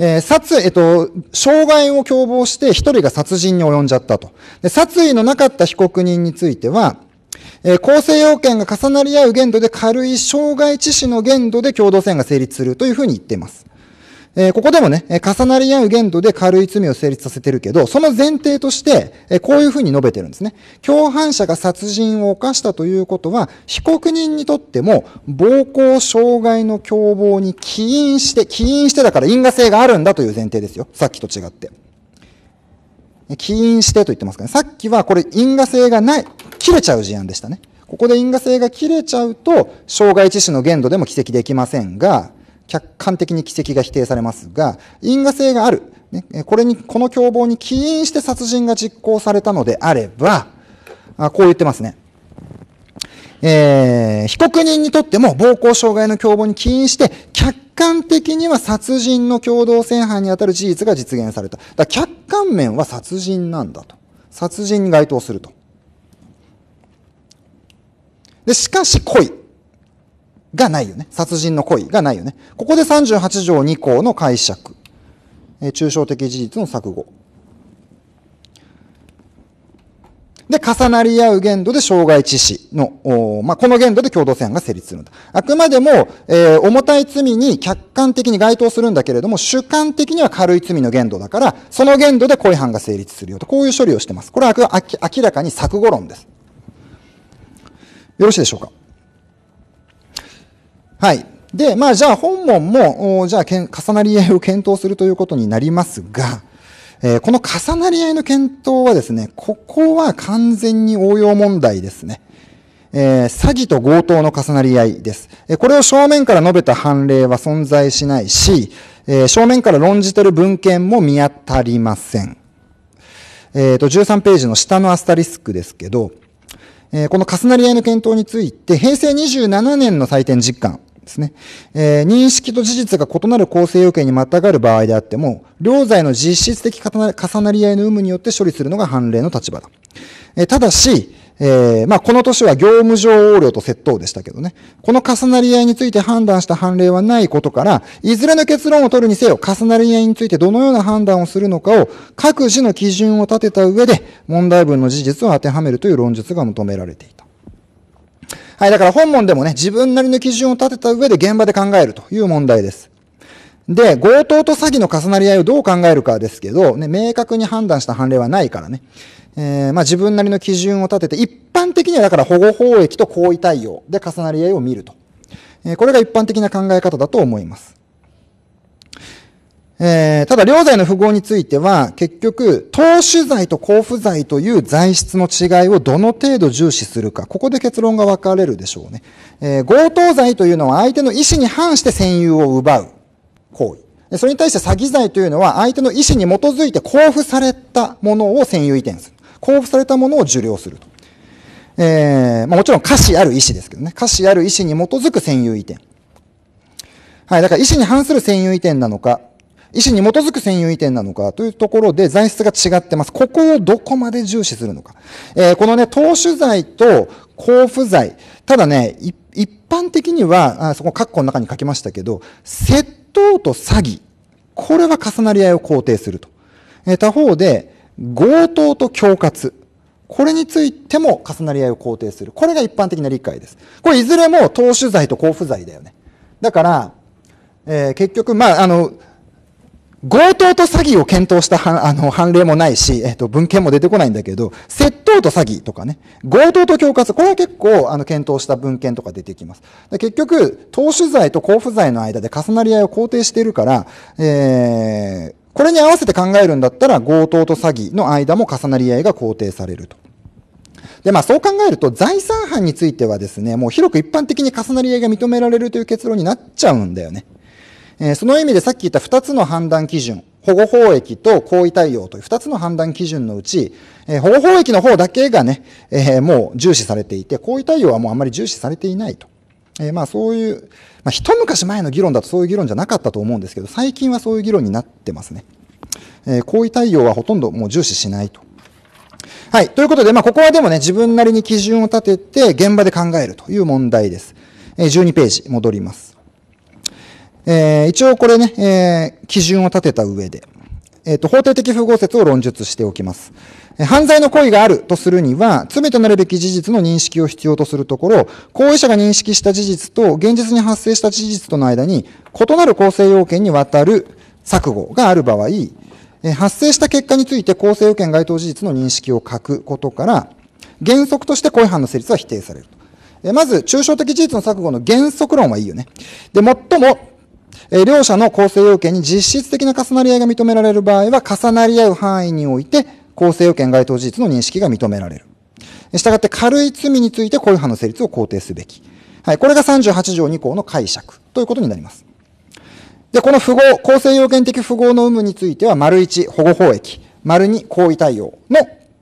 えー、殺意、えっと、傷害を共謀して一人が殺人に及んじゃったと。で、殺意のなかった被告人については、えー、構成要件が重なり合う限度で軽い傷害致死の限度で共同言が成立するというふうに言っています。えー、ここでもね、重なり合う限度で軽い罪を成立させてるけど、その前提として、えこういうふうに述べてるんですね。共犯者が殺人を犯したということは、被告人にとっても、暴行傷害の共謀に起因して、起因してだから因果性があるんだという前提ですよ。さっきと違って。起因してと言ってますかね。さっきはこれ因果性がない、切れちゃう事案でしたね。ここで因果性が切れちゃうと、傷害致死の限度でも軌跡できませんが、客観的に奇跡が否定されますが、因果性がある。ね、これに、この凶暴に起因して殺人が実行されたのであれば、あこう言ってますね。えー、被告人にとっても暴行傷害の共謀に起因して、客観的には殺人の共同正犯にあたる事実が実現された。だ客観面は殺人なんだと。殺人に該当すると。で、しかし、故意。がないよね。殺人の故意がないよね。ここで38条2項の解釈。えー、抽象的事実の錯誤。で、重なり合う限度で障害致死の、まあ、この限度で共同正案が成立するんだ。あくまでも、えー、重たい罪に客観的に該当するんだけれども、主観的には軽い罪の限度だから、その限度で故意犯が成立するよと、こういう処理をしてます。これは明らかに錯誤論です。よろしいでしょうかはい。で、まあ、じゃあ本門も、じゃあ、重なり合いを検討するということになりますが、えー、この重なり合いの検討はですね、ここは完全に応用問題ですね。えー、詐欺と強盗の重なり合いです。えー、これを正面から述べた判例は存在しないし、えー、正面から論じてる文献も見当たりません。えっ、と、13ページの下のアスタリスクですけど、えこの重なり合いの検討について、平成27年の採点実感ですね。えー、認識と事実が異なる構成要件にまたがる場合であっても、両罪の実質的重なり合いの有無によって処理するのが判例の立場だ。えー、ただし、えー、まあ、この年は業務上横領と窃盗でしたけどね。この重なり合いについて判断した判例はないことから、いずれの結論を取るにせよ、重なり合いについてどのような判断をするのかを、各自の基準を立てた上で、問題文の事実を当てはめるという論述が求められていた。はい、だから本門でもね、自分なりの基準を立てた上で現場で考えるという問題です。で、強盗と詐欺の重なり合いをどう考えるかですけど、ね、明確に判断した判例はないからね。えー、まあ自分なりの基準を立てて、一般的にはだから保護法益と行為対応で重なり合いを見ると。えー、これが一般的な考え方だと思います。えー、ただ、両罪の符号については、結局、投手罪と交付罪という材質の違いをどの程度重視するか、ここで結論が分かれるでしょうね。えー、強盗罪というのは相手の意思に反して占有を奪う行為。それに対して詐欺罪というのは相手の意思に基づいて交付されたものを占有移転する。交付されたものを受領すると。えー、まあ、もちろん価値ある意思ですけどね。価値ある意思に基づく占有移転。はい。だから意思に反する占有移転なのか、意思に基づく占有移転なのかというところで材質が違ってます。ここをどこまで重視するのか。えー、このね、投手罪と交付罪。ただね、一般的には、あそこ括弧の中に書きましたけど、窃盗と詐欺。これは重なり合いを肯定すると。えー、他方で、強盗と恐喝。これについても重なり合いを肯定する。これが一般的な理解です。これいずれも投手罪と交付罪だよね。だから、えー、結局、まあ、あの、強盗と詐欺を検討したあの判例もないし、えっと、文献も出てこないんだけど、窃盗と詐欺とかね、強盗と恐喝、これは結構あの検討した文献とか出てきます。結局、投資罪と交付罪の間で重なり合いを肯定しているから、えー、これに合わせて考えるんだったら、強盗と詐欺の間も重なり合いが肯定されると。で、まあそう考えると財産犯についてはですね、もう広く一般的に重なり合いが認められるという結論になっちゃうんだよね。えその意味でさっき言った2つの判断基準、保護法益と行為対応という2つの判断基準のうち、え保護法益の方だけがね、えもう重視されていて、行為対応はもうあんまり重視されていないと。えまあそういう、まあ一昔前の議論だとそういう議論じゃなかったと思うんですけど、最近はそういう議論になってますね。え行為対応はほとんどもう重視しないと。はい。ということで、まあここはでもね、自分なりに基準を立てて現場で考えるという問題です。え12ページ戻ります。えー、一応これね、えー、基準を立てた上で、えっ、ー、と、法定的符合説を論述しておきます。犯罪の行為があるとするには、罪となるべき事実の認識を必要とするところ、行為者が認識した事実と現実に発生した事実との間に、異なる構成要件にわたる錯誤がある場合、発生した結果について構成要件該当事実の認識を書くことから、原則として行為犯の成立は否定される。まず、抽象的事実の錯誤の原則論はいいよね。で、最もえ両者の構成要件に実質的な重なり合いが認められる場合は、重なり合う範囲において、構成要件該当事実の認識が認められる。したがって軽い罪についてこういう判の成立を肯定すべき。はい、これが38条2項の解釈ということになります。で、この符号、構成要件的符号の有無については、丸1、保護法益、丸2、行為対応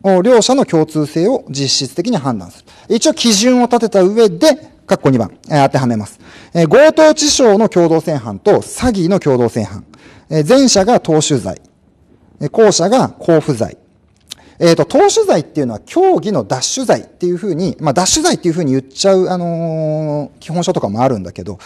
の両者の共通性を実質的に判断する。一応基準を立てた上で、括弧2番、え当てはめます。え強盗致傷の共同正犯と詐欺の共同正犯。え前者が投手罪。後者が交付罪。えっ、ー、と、投手罪っていうのは、競技の奪取罪っていうふうに、まあ、奪取罪っていうふうに言っちゃう、あのー、基本書とかもあるんだけど、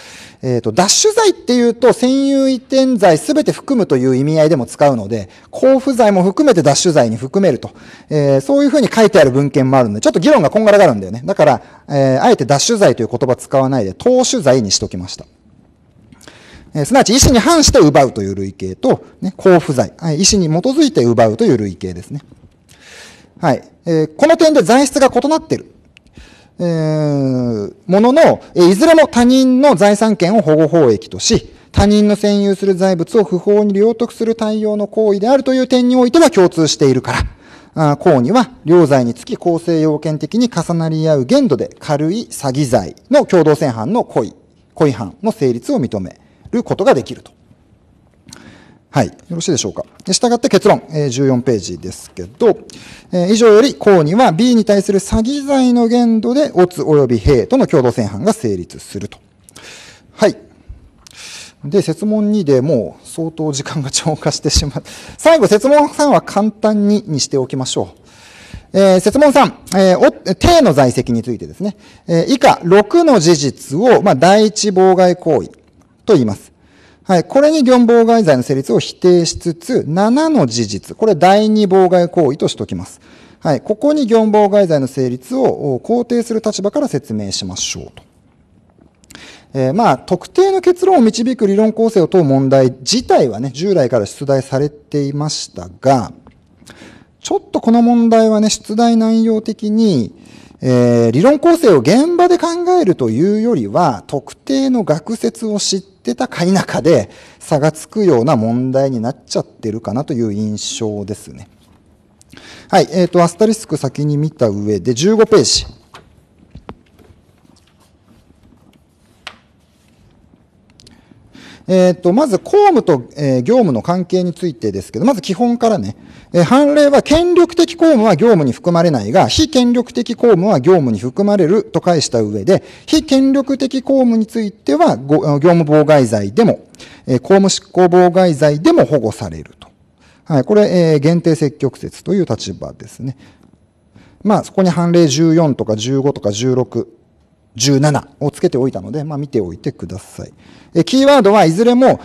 えっ、ー、と、奪取罪っていうと、占有移転罪すべて含むという意味合いでも使うので、交付罪も含めて奪取罪に含めると、えー、そういうふうに書いてある文献もあるので、ちょっと議論がこんがらがるんだよね。だから、えー、あえて奪取罪という言葉使わないで、投手罪にしときました。えー、すなわち、意思に反して奪うという類型と、ね、交付罪、意思に基づいて奪うという類型ですね。はい。えー、この点で材質が異なっている。えー、ものの、えいずれも他人の財産権を保護法益とし、他人の占有する財物を不法に領得する対応の行為であるという点においては共通しているから、あ項には、領罪につき構成要件的に重なり合う限度で軽い詐欺罪の共同正犯の故意、故意犯の成立を認めることができると。はい。よろしいでしょうか。従って結論、14ページですけど、以上より、公には B に対する詐欺罪の限度で、オツ及び兵との共同戦犯が成立すると。はい。で、説問2でもう相当時間が超過してしまう。最後、説問3は簡単ににしておきましょう。えー、説問3、えー、お、定の在籍についてですね、えー、以下6の事実を、まあ、第一妨害行為と言います。はい。これに業務妨害罪の成立を否定しつつ、7の事実。これ第2妨害行為としておきます。はい。ここに業務妨害罪の成立を肯定する立場から説明しましょうと。えー、まあ、特定の結論を導く理論構成を問う問題自体はね、従来から出題されていましたが、ちょっとこの問題はね、出題内容的に、えー、理論構成を現場で考えるというよりは、特定の学説を知ってたか否かで差がつくような問題になっちゃってるかなという印象ですね。はい、えっ、ー、と、アスタリスク先に見た上で15ページ。えー、と、まず公務と、えー、業務の関係についてですけど、まず基本からね、えー、判例は権力的公務は業務に含まれないが、非権力的公務は業務に含まれると返した上で、非権力的公務については、ご、業務妨害罪でも、えー、公務執行妨害罪でも保護されると。はい、これ、えー、限定積極説という立場ですね。まあ、そこに判例14とか15とか16、17をつけておいたので、まあ、見ておいてください。えキーワードはいずれも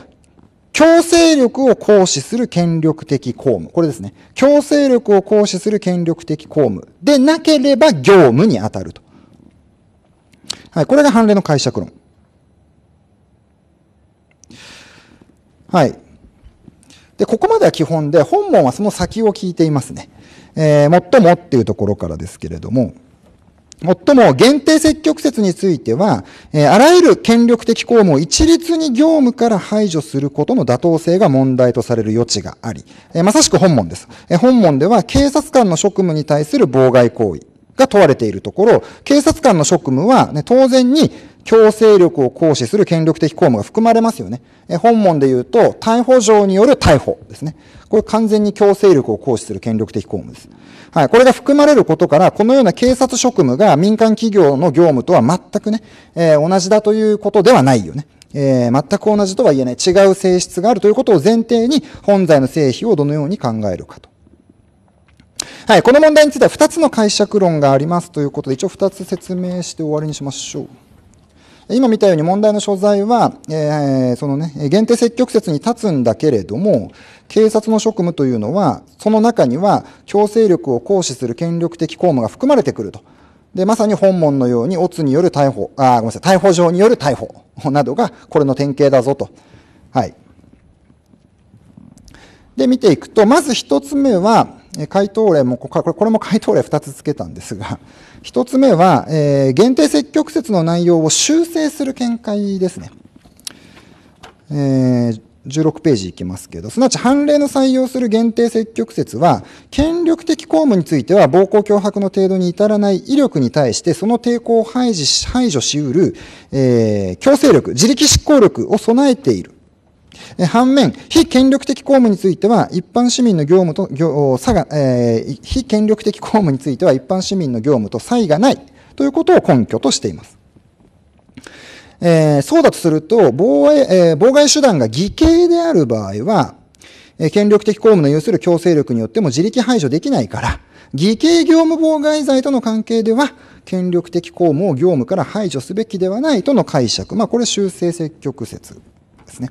強制力を行使する権力的公務。これですね。強制力を行使する権力的公務。でなければ業務に当たると。はい。これが判例の解釈論。はい。で、ここまでは基本で、本文はその先を聞いていますね。えー、ともっていうところからですけれども。もっとも、限定積極説については、えあらゆる権力的公務を一律に業務から排除することの妥当性が問題とされる余地があり、えまさしく本門です、え本門では、警察官の職務に対する妨害行為が問われているところ、警察官の職務は、ね、当然に強制力を行使する権力的公務が含まれますよね。え本門で言うと、逮捕状による逮捕ですね。これ完全に強制力を行使する権力的公務です。はい、これが含まれることから、このような警察職務が民間企業の業務とは全くね、えー、同じだということではないよね。えー、全く同じとは言えない。違う性質があるということを前提に、本罪の性比をどのように考えるかと。はい、この問題については2つの解釈論がありますということで、一応2つ説明して終わりにしましょう。今見たように問題の所在は、えー、そのね、限定積極説に立つんだけれども、警察の職務というのは、その中には強制力を行使する権力的公務が含まれてくると。で、まさに本門のように、オツによる逮捕、あ、ごめんなさい、逮捕状による逮捕などが、これの典型だぞと。はい。で、見ていくと、まず一つ目は、回答例も、これも回答例二つつけたんですが、一つ目は、えー、限定積極説の内容を修正する見解ですね。えー16ページいきますけど、すなわち判例の採用する限定積極説は、権力的公務については暴行脅迫の程度に至らない威力に対して、その抵抗を排除し、排除しうる、えー、強制力、自力執行力を備えている。反面、非権力的公務については、一般市民の業務と、差が、えー、非権力的公務については、一般市民の業務と差異がないということを根拠としています。えー、そうだとすると、防衛、えー、妨害手段が偽計である場合は、えー、権力的公務の有する強制力によっても自力排除できないから、偽計業務妨害罪との関係では、権力的公務を業務から排除すべきではないとの解釈。まあ、これ修正積極説ですね。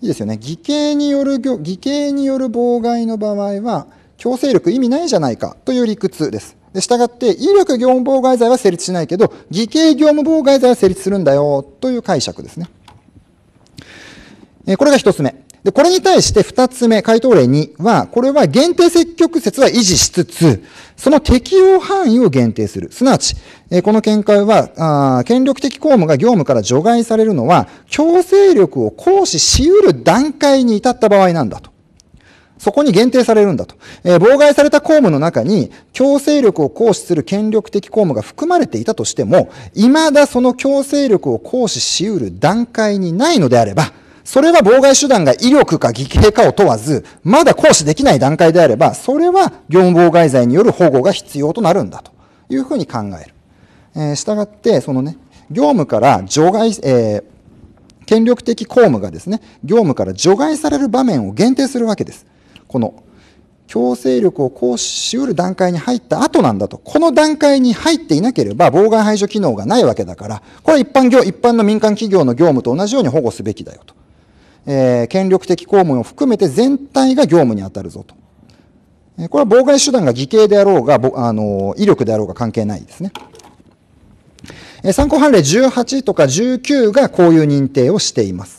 いいですよね。偽計による、偽計による妨害の場合は、強制力意味ないじゃないかという理屈です。で、従って、威力業務妨害罪は成立しないけど、偽計業務妨害罪は成立するんだよ、という解釈ですね。えこれが一つ目。で、これに対して二つ目、回答例2は、これは限定積極説は維持しつつ、その適用範囲を限定する。すなわち、えこの見解はあ、権力的公務が業務から除外されるのは、強制力を行使し得る段階に至った場合なんだと。そこに限定されるんだと。えー、妨害された公務の中に、強制力を行使する権力的公務が含まれていたとしても、未だその強制力を行使し得る段階にないのであれば、それは妨害手段が威力か偽計かを問わず、まだ行使できない段階であれば、それは業務妨害罪による保護が必要となるんだというふうに考える。えー、したがって、そのね、業務から除外、えー、権力的公務がですね、業務から除外される場面を限定するわけです。この強制力を行使しうる段階に入った後なんだと。この段階に入っていなければ妨害排除機能がないわけだから、これは一般業、一般の民間企業の業務と同じように保護すべきだよと。えー、権力的公務を含めて全体が業務に当たるぞと。えー、これは妨害手段が偽計であろうが、あのー、威力であろうが関係ないですね。えー、参考判例18とか19がこういう認定をしています。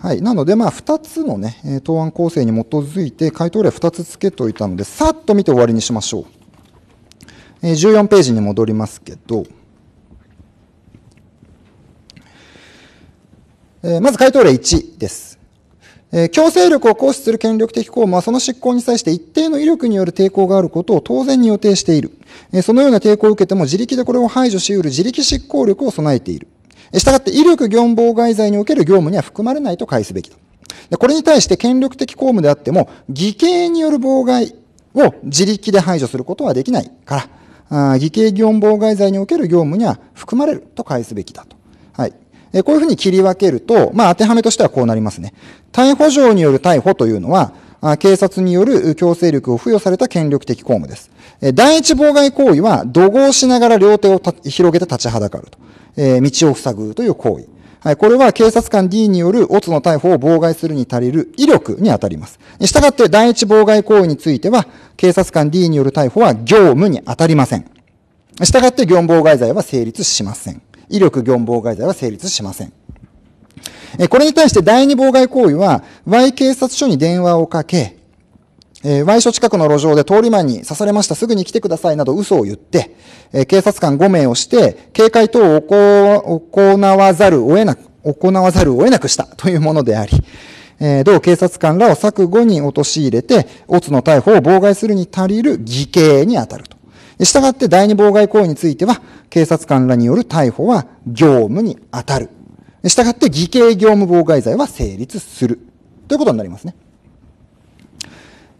はい、なので、まあ、2つのね、え答案構成に基づいて、回答例を2つつけといたので、さっと見て終わりにしましょう。え14ページに戻りますけど、えまず回答例1です。え強制力を行使する権力的公務はその執行に際して一定の威力による抵抗があることを当然に予定している。えそのような抵抗を受けても自力でこれを排除し得る自力執行力を備えている。したがって、威力業務妨害罪における業務には含まれないと返すべきだ。でこれに対して権力的公務であっても、偽計による妨害を自力で排除することはできないから、あ偽計業務妨害罪における業務には含まれると返すべきだと。はい。えこういうふうに切り分けると、まあ、当てはめとしてはこうなりますね。逮捕状による逮捕というのは、警察による強制力を付与された権力的公務です。第一妨害行為は、怒号しながら両手を広げて立ちはだかると。えー、道を塞ぐという行為。はい、これは警察官 D によるオツの逮捕を妨害するに足りる威力に当たります。従って第一妨害行為については、警察官 D による逮捕は業務に当たりません。従って業務妨害罪は成立しません。威力業務妨害罪は成立しません。これに対して第二妨害行為は、Y 警察署に電話をかけ、えー、ワイョ近くの路上で通り魔に刺されました、すぐに来てくださいなど嘘を言って、えー、警察官5名をして、警戒等を行わざるを得なく、行わざるを得なくしたというものであり、えー、同警察官らを錯誤に陥れて、オツの逮捕を妨害するに足りる偽計に当たると。従って第二妨害行為については、警察官らによる逮捕は業務に当たる。従って偽計業務妨害罪は成立する。ということになりますね。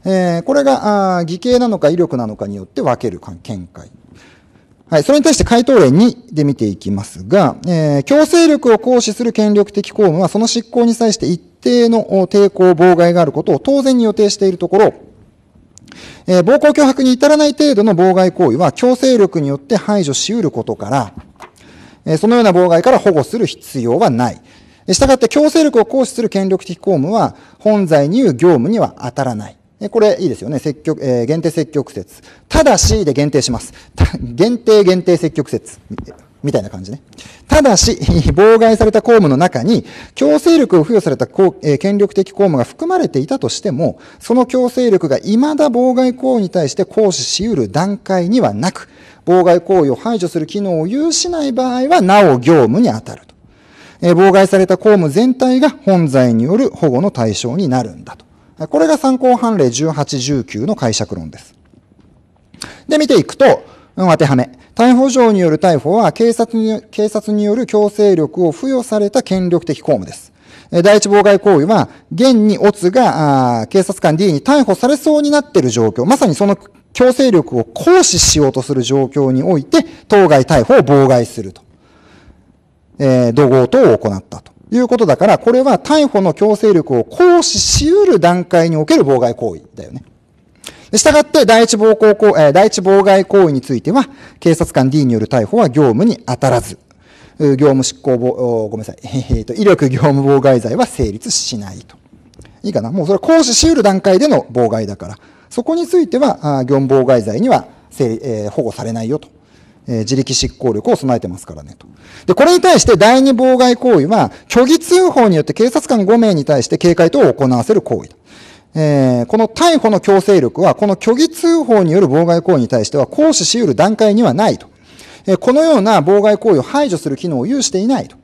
えー、これが義計なのか威力なのかによって分ける見解。はい。それに対して回答例2で見ていきますが、えー、強制力を行使する権力的公務はその執行に際して一定の抵抗妨害があることを当然に予定しているところ、えー、暴行脅迫に至らない程度の妨害行為は強制力によって排除し得ることから、えー、そのような妨害から保護する必要はない。したがって強制力を行使する権力的公務は本罪にいう業務には当たらない。これいいですよね。積極、えー、限定積極説。ただしで限定します。限定限定積極説。みたいな感じね。ただし、妨害された公務の中に、強制力を付与された、え権力的公務が含まれていたとしても、その強制力が未だ妨害行為に対して行使し得る段階にはなく、妨害行為を排除する機能を有しない場合は、なお業務に当たると。え妨害された公務全体が本罪による保護の対象になるんだと。これが参考判例18、19の解釈論です。で、見ていくと、うん、当てはめ。逮捕状による逮捕は警察に、警察による強制力を付与された権力的公務です。第一妨害行為は、現にオツが、警察官 D に逮捕されそうになっている状況、まさにその強制力を行使しようとする状況において、当該逮捕を妨害すると。えー、怒号等を行ったと。いうことだから、これは逮捕の強制力を行使し得る段階における妨害行為だよね。したがって、第一暴行行、え第一妨害行為については、警察官 D による逮捕は業務に当たらず、業務執行ごめんなさい、えっ、と、威力業務妨害罪は成立しないと。いいかなもうそれは行使し得る段階での妨害だから、そこについては、業務妨害罪には、え保護されないよとえ自力執行力を備えてますからねと。で、これに対して第二妨害行為は、虚偽通報によって警察官5名に対して警戒等を行わせる行為だ。えー、この逮捕の強制力は、この虚偽通報による妨害行為に対しては行使し得る段階にはないと。えー、このような妨害行為を排除する機能を有していないと。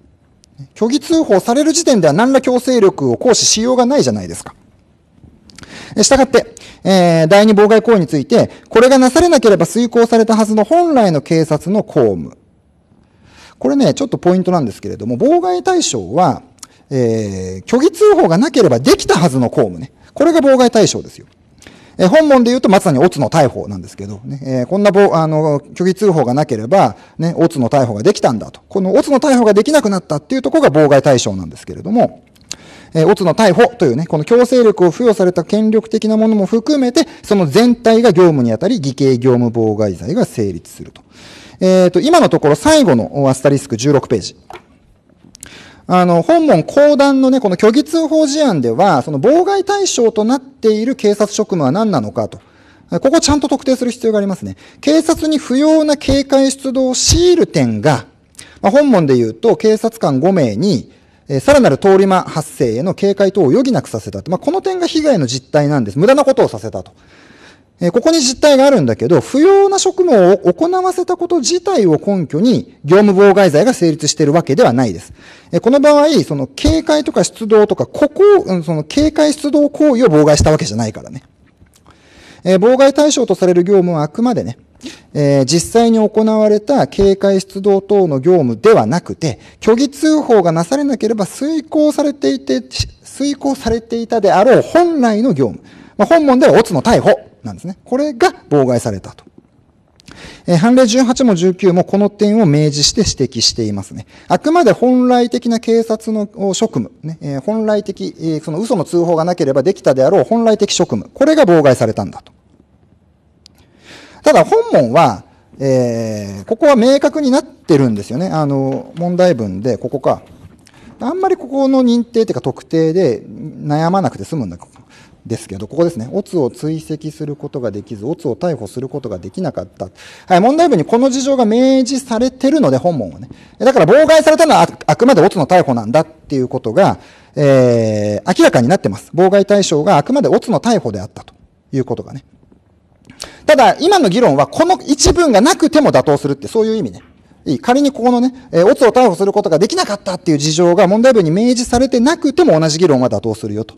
虚偽通報される時点では何ら強制力を行使しようがないじゃないですか。したがって、えー、第二妨害行為について、これがなされなければ遂行されたはずの本来の警察の公務。これね、ちょっとポイントなんですけれども、妨害対象は、えー、虚偽通報がなければできたはずの公務ね。これが妨害対象ですよ。えー、本文で言うとまさにオツの逮捕なんですけど、ね、えー、こんなあの虚偽通報がなければ、ね、オツの逮捕ができたんだと。このオツの逮捕ができなくなったっていうところが妨害対象なんですけれども、えー、オツの逮捕というね、この強制力を付与された権力的なものも含めて、その全体が業務にあたり、偽計業務妨害罪が成立すると。えっ、ー、と、今のところ最後のアスタリスク16ページ。あの、本門公団のね、この虚偽通報事案では、その妨害対象となっている警察職務は何なのかと。ここちゃんと特定する必要がありますね。警察に不要な警戒出動を強いる点が、まあ、本門で言うと、警察官5名に、えさらなる通り魔発生への警戒等を余儀なくさせたと。まあ、この点が被害の実態なんです。無駄なことをさせたと。えー、ここに実態があるんだけど、不要な職務を行わせたこと自体を根拠に、業務妨害罪が成立しているわけではないです。えー、この場合、その警戒とか出動とか、ここを、その警戒出動行為を妨害したわけじゃないからね。えー、妨害対象とされる業務はあくまでね、えー、実際に行われた警戒出動等の業務ではなくて、虚偽通報がなされなければ遂行されていて、遂行されていたであろう本来の業務。まあ、本門ではオツの逮捕なんですね。これが妨害されたと。えー、判例18も19もこの点を明示して指摘していますね。あくまで本来的な警察の職務、ねえー、本来的、えー、その嘘の通報がなければできたであろう本来的職務、これが妨害されたんだと。ただ本文は、えー、ここは明確になってるんですよね。あの、問題文で、ここか。あんまりここの認定というか特定で悩まなくて済むんだですけど、ここですね。オツを追跡することができず、オツを逮捕することができなかった。はい、問題文にこの事情が明示されてるので、本文はね。だから妨害されたのはあくまでオツの逮捕なんだっていうことが、えー、明らかになってます。妨害対象があくまでオツの逮捕であったということがね。ただ、今の議論はこの一文がなくても妥当するって、そういう意味ね。仮にここのね、えー、オツを逮捕することができなかったっていう事情が問題文に明示されてなくても同じ議論は妥当するよと。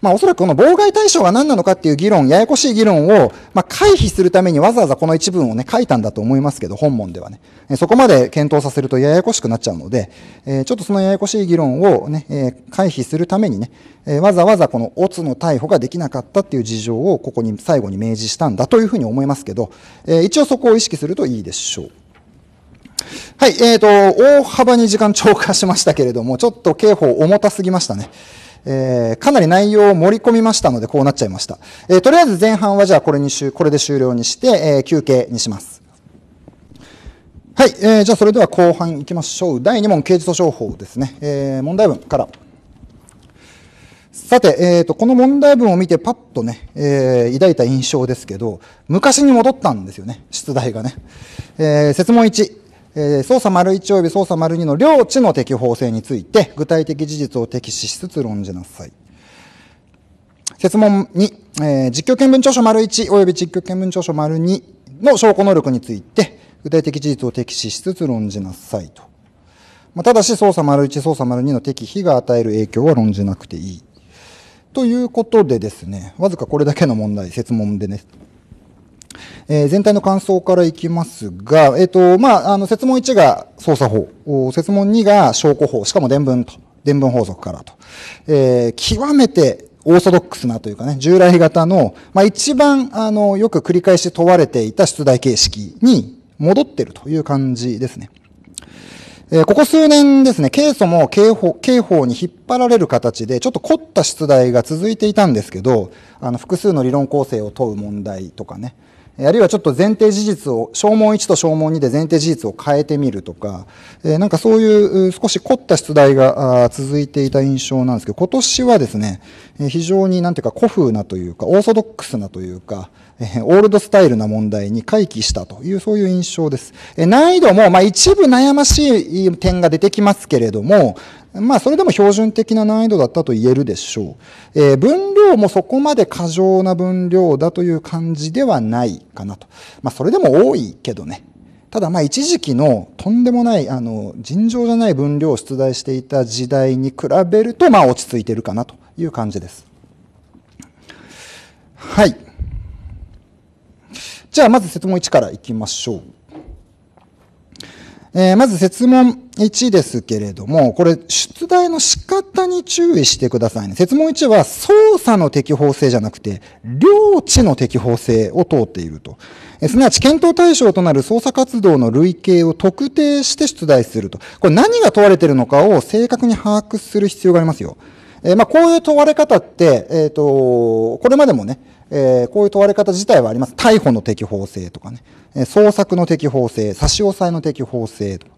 まあおそらくこの妨害対象が何なのかっていう議論、ややこしい議論を、まあ、回避するためにわざわざこの一文をね、書いたんだと思いますけど、本文ではね。そこまで検討させるとややこしくなっちゃうので、えー、ちょっとそのややこしい議論をね、えー、回避するためにね、えー、わざわざこのオツの逮捕ができなかったっていう事情をここに最後に明示したんだというふうに思いますけど、え一応そこを意識するといいでしょう。はい、えーと、大幅に時間超過しましたけれども、ちょっと刑法重たすぎましたね。えー、かなり内容を盛り込みましたので、こうなっちゃいました。えー、とりあえず前半はじゃあこれにしゅ、これで終了にして、えー、休憩にします。はい、えー、じゃあそれでは後半いきましょう。第2問、刑事訴訟法ですね。えー、問題文から。さて、えーと、この問題文を見てパッとね、えー、抱いた印象ですけど、昔に戻ったんですよね、出題がね。えー、説問1。えー、捜査丸一及び捜査丸二の領地の適法性について、具体的事実を適視しつつ論じなさい。説問2、実況見分調書丸一及び実況見分調書丸二の証拠能力について、具体的事実を適視しつつ論じなさいと。ただし、捜査丸一、捜査丸二の適否が与える影響は論じなくていい。ということでですね、わずかこれだけの問題、説問でね、えー、全体の感想からいきますが、えっ、ー、と、まあ、あの、説問1が捜査法、説問2が証拠法、しかも伝聞と、伝聞法則からと、えー、極めてオーソドックスなというかね、従来型の、まあ、一番、あの、よく繰り返し問われていた出題形式に戻ってるという感じですね。えここ数年ですね、刑訴も刑法、刑法に引っ張られる形で、ちょっと凝った出題が続いていたんですけど、あの、複数の理論構成を問う問題とかね、あるいはちょっと前提事実を、証文1と証文2で前提事実を変えてみるとか、えなんかそういう少し凝った出題が続いていた印象なんですけど、今年はですね、非常になんていうか古風なというか、オーソドックスなというか、オールドスタイルな問題に回帰したという、そういう印象です。難易度も、まあ、一部悩ましい点が出てきますけれども、まあ、それでも標準的な難易度だったと言えるでしょう。えー、分量もそこまで過剰な分量だという感じではないかなと。まあ、それでも多いけどね。ただ、まあ、一時期のとんでもない、あの、尋常じゃない分量を出題していた時代に比べると、まあ、落ち着いてるかなという感じです。はい。じゃあまず設問1からいきましょう。えー、まず設問1ですけれども、これ、出題の仕方に注意してくださいね。設問1は、捜査の適法性じゃなくて、領地の適法性を通っていると。えすなわち、検討対象となる捜査活動の類型を特定して出題すると。これ、何が問われているのかを正確に把握する必要がありますよ。えー、まあ、こういう問われ方って、えっ、ー、と、これまでもね、えー、こういう問われ方自体はあります。逮捕の適法性とかね、捜索の適法性、差し押さえの適法性とか、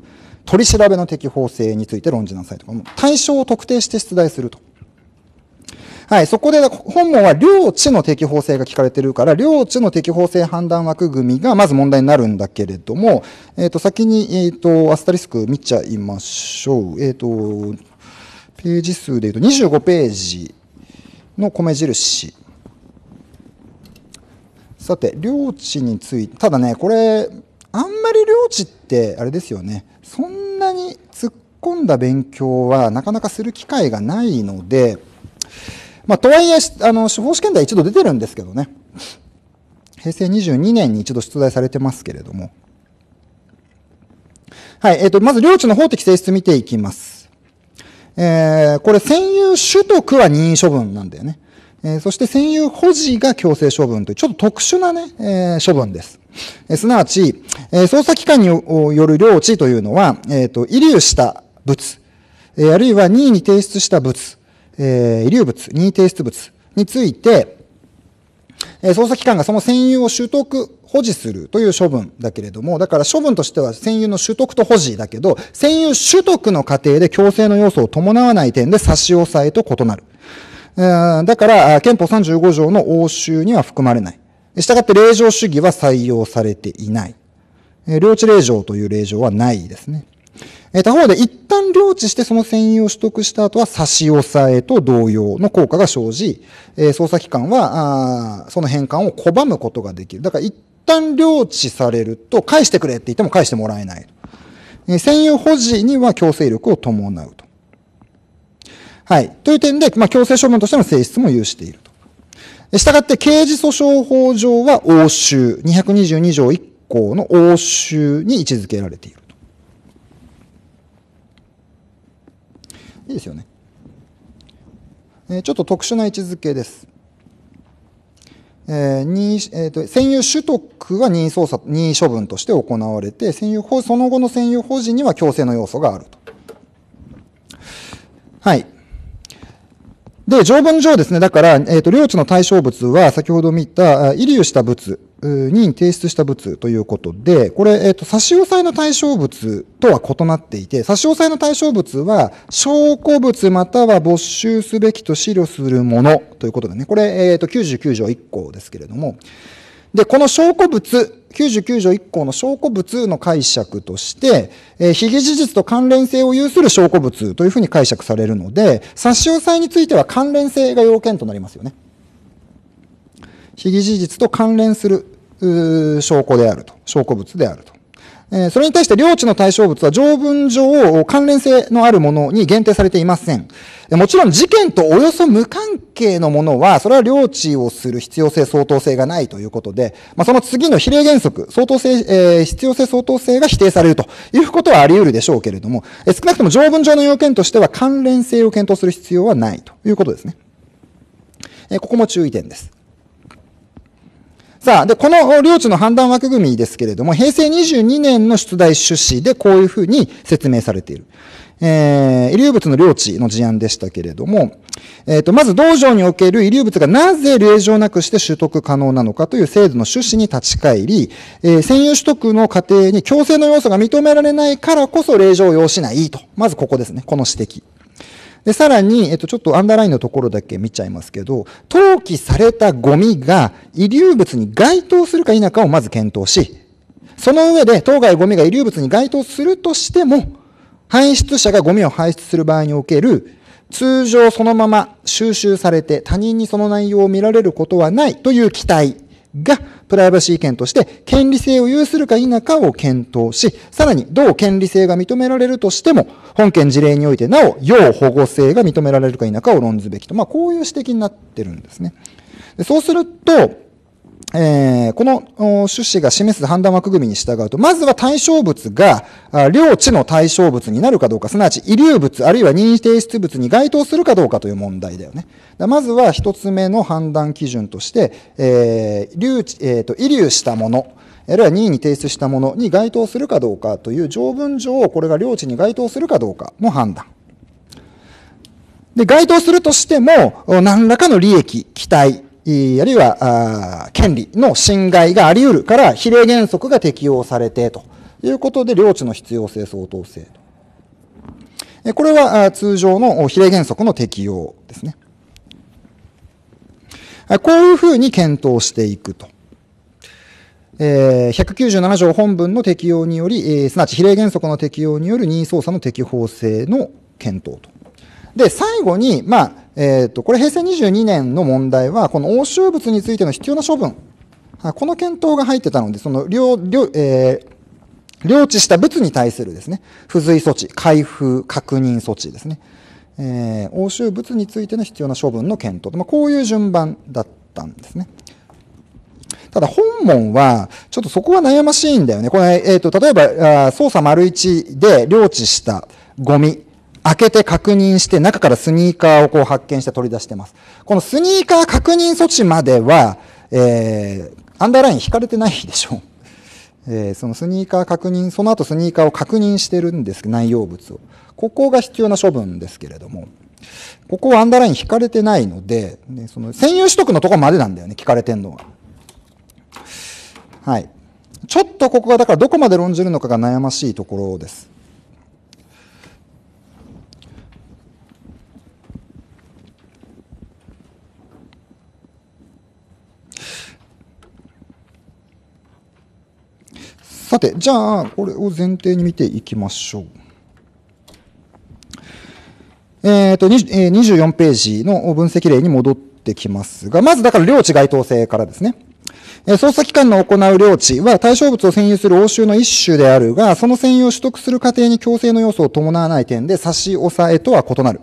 取り調べの適法性について論じなさいとか、対象を特定して出題すると。はい、そこで本文は領地の適法性が聞かれてるから、領地の適法性判断枠組みがまず問題になるんだけれども、えっ、ー、と、先に、えっ、ー、と、アスタリスク見ちゃいましょう。えっ、ー、と、ページ数で言うと25ページの米印さて領地についてただねこれあんまり領地ってあれですよねそんなに突っ込んだ勉強はなかなかする機会がないのでまあ、とはいえあの司法試験では一度出てるんですけどね平成22年に一度出題されてますけれどもはいえーと、とまず領地の法的性質見ていきますえー、これ占有取得は任意処分なんだよねえそして占有保持が強制処分という、ちょっと特殊なね、え処分です。えすなわち、え捜査機関による領地というのは、えっ、と、遺留した物、えあるいは任意に提出した物、え遺留物、任意提出物について、え捜査機関がその占有を取得、保持するという処分だけれども、だから処分としては占有の取得と保持だけど、占有取得の過程で強制の要素を伴わない点で差し押さえと異なる。だから、憲法35条の応酬には含まれない。したがって、令状主義は採用されていない。領地令状という令状はないですね。他方で、一旦領地してその占有を取得した後は差し押さえと同様の効果が生じ、捜査機関は、その返還を拒むことができる。だから、一旦領地されると、返してくれって言っても返してもらえない。占有保持には強制力を伴うと。はい。という点で、まあ、強制処分としての性質も有していると。したがって、刑事訴訟法上は応酬、222条1項の応酬に位置づけられていると。いいですよね。えー、ちょっと特殊な位置づけです。えーにえーと、と占有取得は任意捜査任意処分として行われて占有法その後の占有法人には強制の要素があると。はいで、条文上ですね、だから、えっ、ー、と、領地の対象物は、先ほど見た、遺留した物に提出した物ということで、これ、えっ、ー、と、差し押さえの対象物とは異なっていて、差し押さえの対象物は、証拠物または没収すべきと資料するものということでね、これ、えっ、ー、と、99条1項ですけれども、で、この証拠物99条1項の証拠物の解釈として、えー、被疑事実と関連性を有する証拠物というふうに解釈されるので、差し押さえについては関連性が要件となりますよね。被疑事実と関連する証拠であると、証拠物であると。えそれに対して領地の対象物は条文上関連性のあるものに限定されていません。もちろん事件とおよそ無関係のものは、それは領地をする必要性、相当性がないということで、まあ、その次の比例原則、相当性、えー、必要性、相当性が否定されるということはあり得るでしょうけれども、え少なくとも条文上の要件としては関連性を検討する必要はないということですね。えここも注意点です。さあ、で、この領地の判断枠組みですけれども、平成22年の出題趣旨でこういうふうに説明されている。えー、遺留物の領地の事案でしたけれども、えっ、ー、と、まず道場における遺留物がなぜ令状なくして取得可能なのかという制度の趣旨に立ち返り、えー、占有取得の過程に強制の要素が認められないからこそ令状を要しないと。まずここですね。この指摘。で、さらに、えっと、ちょっとアンダーラインのところだけ見ちゃいますけど、投棄されたゴミが遺留物に該当するか否かをまず検討し、その上で当該ゴミが遺留物に該当するとしても、排出者がゴミを排出する場合における、通常そのまま収集されて他人にその内容を見られることはないという期待が、プライバシー権として権利性を有するか否かを検討し、さらに同権利性が認められるとしても、本件事例においてなお、要保護性が認められるか否かを論ずべきと。まあ、こういう指摘になってるんですね。でそうすると、えー、この趣旨が示す判断枠組みに従うと、まずは対象物が、領地の対象物になるかどうか、すなわち遺留物、あるいは任意提出物に該当するかどうかという問題だよね。まずは一つ目の判断基準として、えー、留置、えっ、ー、と、遺留したもの、あるいは任意に提出したものに該当するかどうかという条文上、これが領地に該当するかどうかの判断。で、該当するとしても、何らかの利益、期待、あるいは、権利の侵害があり得るから、比例原則が適用されて、ということで、領地の必要性、相当性これは通常の比例原則の適用ですね。こういうふうに検討していくと。え197条本文の適用により、えすなわち比例原則の適用による任意捜査の適法性の検討と。で、最後に、まあ、えっ、ー、と、これ平成22年の問題は、この押収物についての必要な処分。この検討が入ってたので、その、両、両、えー、領地した物に対するですね、付随措置、開封、確認措置ですね。えー、押収物についての必要な処分の検討。まあ、こういう順番だったんですね。ただ本文は、ちょっとそこは悩ましいんだよね。これ、えっ、ー、と、例えば、捜査丸一で領地したゴミ。開けて確認して、中からスニーカーをこう発見して取り出してます。このスニーカー確認措置までは、えー、アンダーライン引かれてないでしょう。えー、そのスニーカー確認、その後スニーカーを確認してるんですけど、内容物を。ここが必要な処分ですけれども、ここはアンダーライン引かれてないので、ね、その占有取得のとこまでなんだよね、聞かれてんのは。はい。ちょっとここがだからどこまで論じるのかが悩ましいところです。さて、じゃあ、これを前提に見ていきましょう。えっ、ー、と、24ページの分析例に戻ってきますが、まずだから領地該当性からですね。捜査機関の行う領地は対象物を占有する応酬の一種であるが、その占有を取得する過程に強制の要素を伴わない点で差し押さえとは異なる。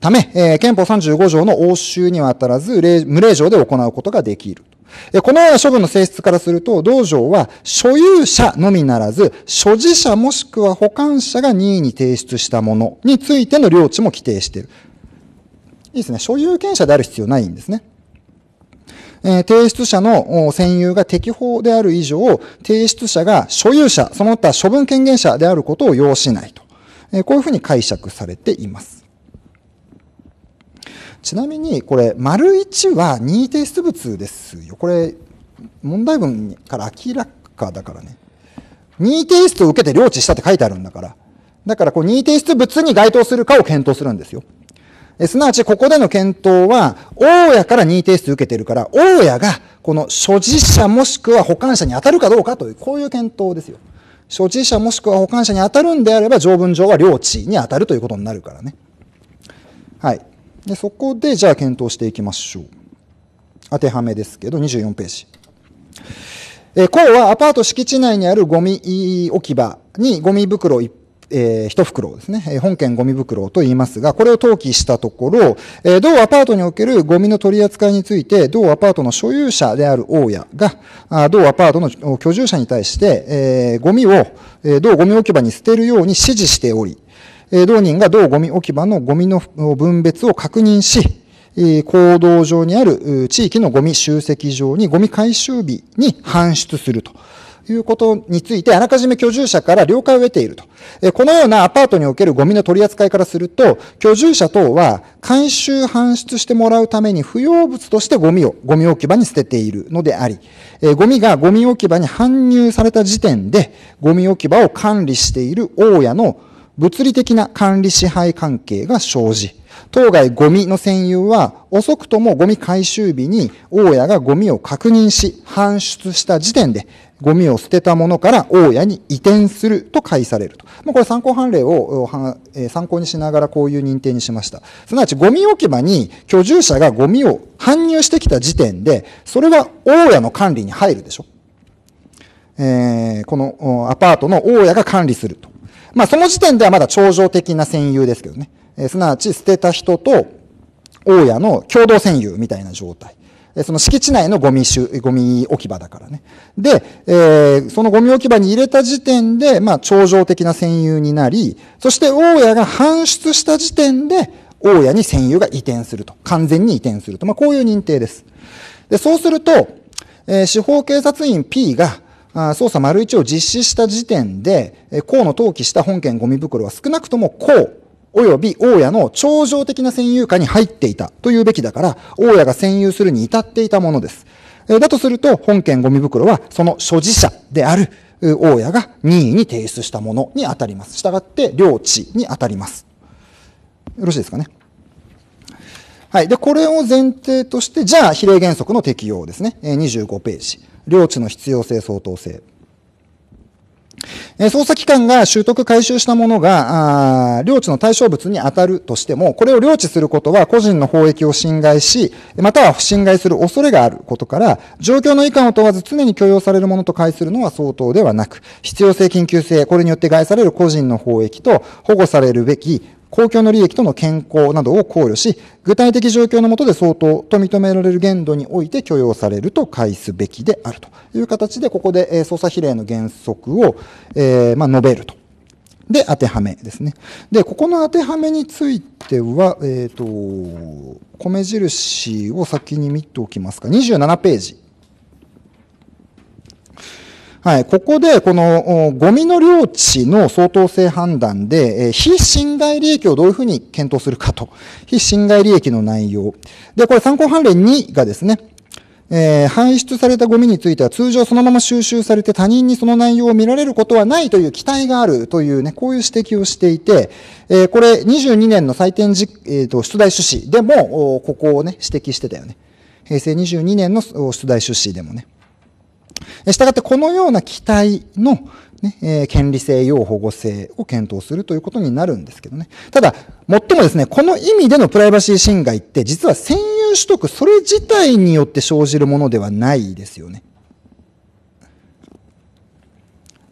ため、え憲法35条の応酬には当たらず、無令状で行うことができる。このような処分の性質からすると、道場は所有者のみならず、所持者もしくは保管者が任意に提出したものについての領地も規定している。いいですね。所有権者である必要ないんですね。えー、提出者の占有が適法である以上、提出者が所有者、その他処分権限者であることを要しないと。えー、こういうふうに解釈されています。ちなみにこれ丸1は任意提出物ですよこれ問題文から明らかだからね任意提出を受けて領知したって書いてあるんだからだからこう任意提出物に該当するかを検討するんですよえすなわち、ここでの検討は、大家から任意提出を受けているから、大家が、この所持者もしくは保管者に当たるかどうかという、こういう検討ですよ。所持者もしくは保管者に当たるんであれば、条文上は領地に当たるということになるからね。はい。でそこでじゃあ検討していきましょう当てはめですけど24ページえー、こうはアパート敷地内にあるゴミ置き場にゴミ袋一えー、一袋ですね、本件ゴミ袋と言いますが、これを登記したところ、えー、同アパートにおけるゴミの取り扱いについて、同アパートの所有者である大家が、あ同アパートの居住者に対して、えー、ゴミを、え同ゴミ置き場に捨てるように指示しており、同人が同ゴミ置き場のゴミの分別を確認し、行動上にある地域のゴミ集積場にゴミ回収日に搬出すると。いうことについて、あらかじめ居住者から了解を得ていると。このようなアパートにおけるゴミの取り扱いからすると、居住者等は回収搬出してもらうために不要物としてゴミをゴミ置き場に捨てているのであり、ゴミがゴミ置き場に搬入された時点で、ゴミ置き場を管理している大家の物理的な管理支配関係が生じ、当該ゴミの占有は遅くともゴミ回収日に大家がゴミを確認し搬出した時点でゴミを捨てたものから大家に移転すると解されると。まあ、これ参考判例を参考にしながらこういう認定にしました。すなわちゴミ置き場に居住者がゴミを搬入してきた時点で、それは大家の管理に入るでしょ。えー、このアパートの大家が管理すると。まあその時点ではまだ超常的な占有ですけどね。えー、すなわち捨てた人と大家の共同占有みたいな状態。その敷地内のゴミゴミ置き場だからね。で、えー、そのゴミ置き場に入れた時点で、まあ、超常的な占有になり、そして大家が搬出した時点で、大家に占有が移転すると。完全に移転すると。まあ、こういう認定です。で、そうすると、えー、司法警察員 P が、捜査丸一を実施した時点で、河野登記した本件ゴミ袋は少なくとも河及び大家の超常的な占有下に入っていたというべきだから、大家が占有するに至っていたものです。だとすると、本件ゴミ袋はその所持者である大家が任意に提出したものに当たります。したがって、領地に当たります。よろしいですかね。はい。で、これを前提として、じゃあ、比例原則の適用ですね。25ページ。領地の必要性、相当性。え捜査機関が習得回収したものが領地の対象物に当たるとしても、これを領地することは個人の法益を侵害し、または侵害する恐れがあることから、状況の遺憾を問わず常に許容されるものと解するのは相当ではなく、必要性、緊急性、これによって害される個人の法益と保護されるべき公共の利益との健康などを考慮し、具体的状況のもとで相当と認められる限度において許容されると返すべきであるという形で、ここで、え捜査比例の原則を、えー、まあ、述べると。で、当てはめですね。で、ここの当てはめについては、えっ、ー、と、米印を先に見ておきますか。27ページはい、ここで、この、ゴミの領地の相当性判断で、え非侵害利益をどういうふうに検討するかと。非侵害利益の内容。で、これ参考判例2がですね、えー、排出されたゴミについては通常そのまま収集されて他人にその内容を見られることはないという期待があるというね、こういう指摘をしていて、えー、これ22年の採点実、えっ、ー、と、出題趣旨でも、ここをね、指摘してたよね。平成22年の出題趣旨でもね。したがってこのような機体の、ね、えー、権利性、要保護性を検討するということになるんですけどね。ただ、もっともですね、この意味でのプライバシー侵害って、実は占有取得、それ自体によって生じるものではないですよね。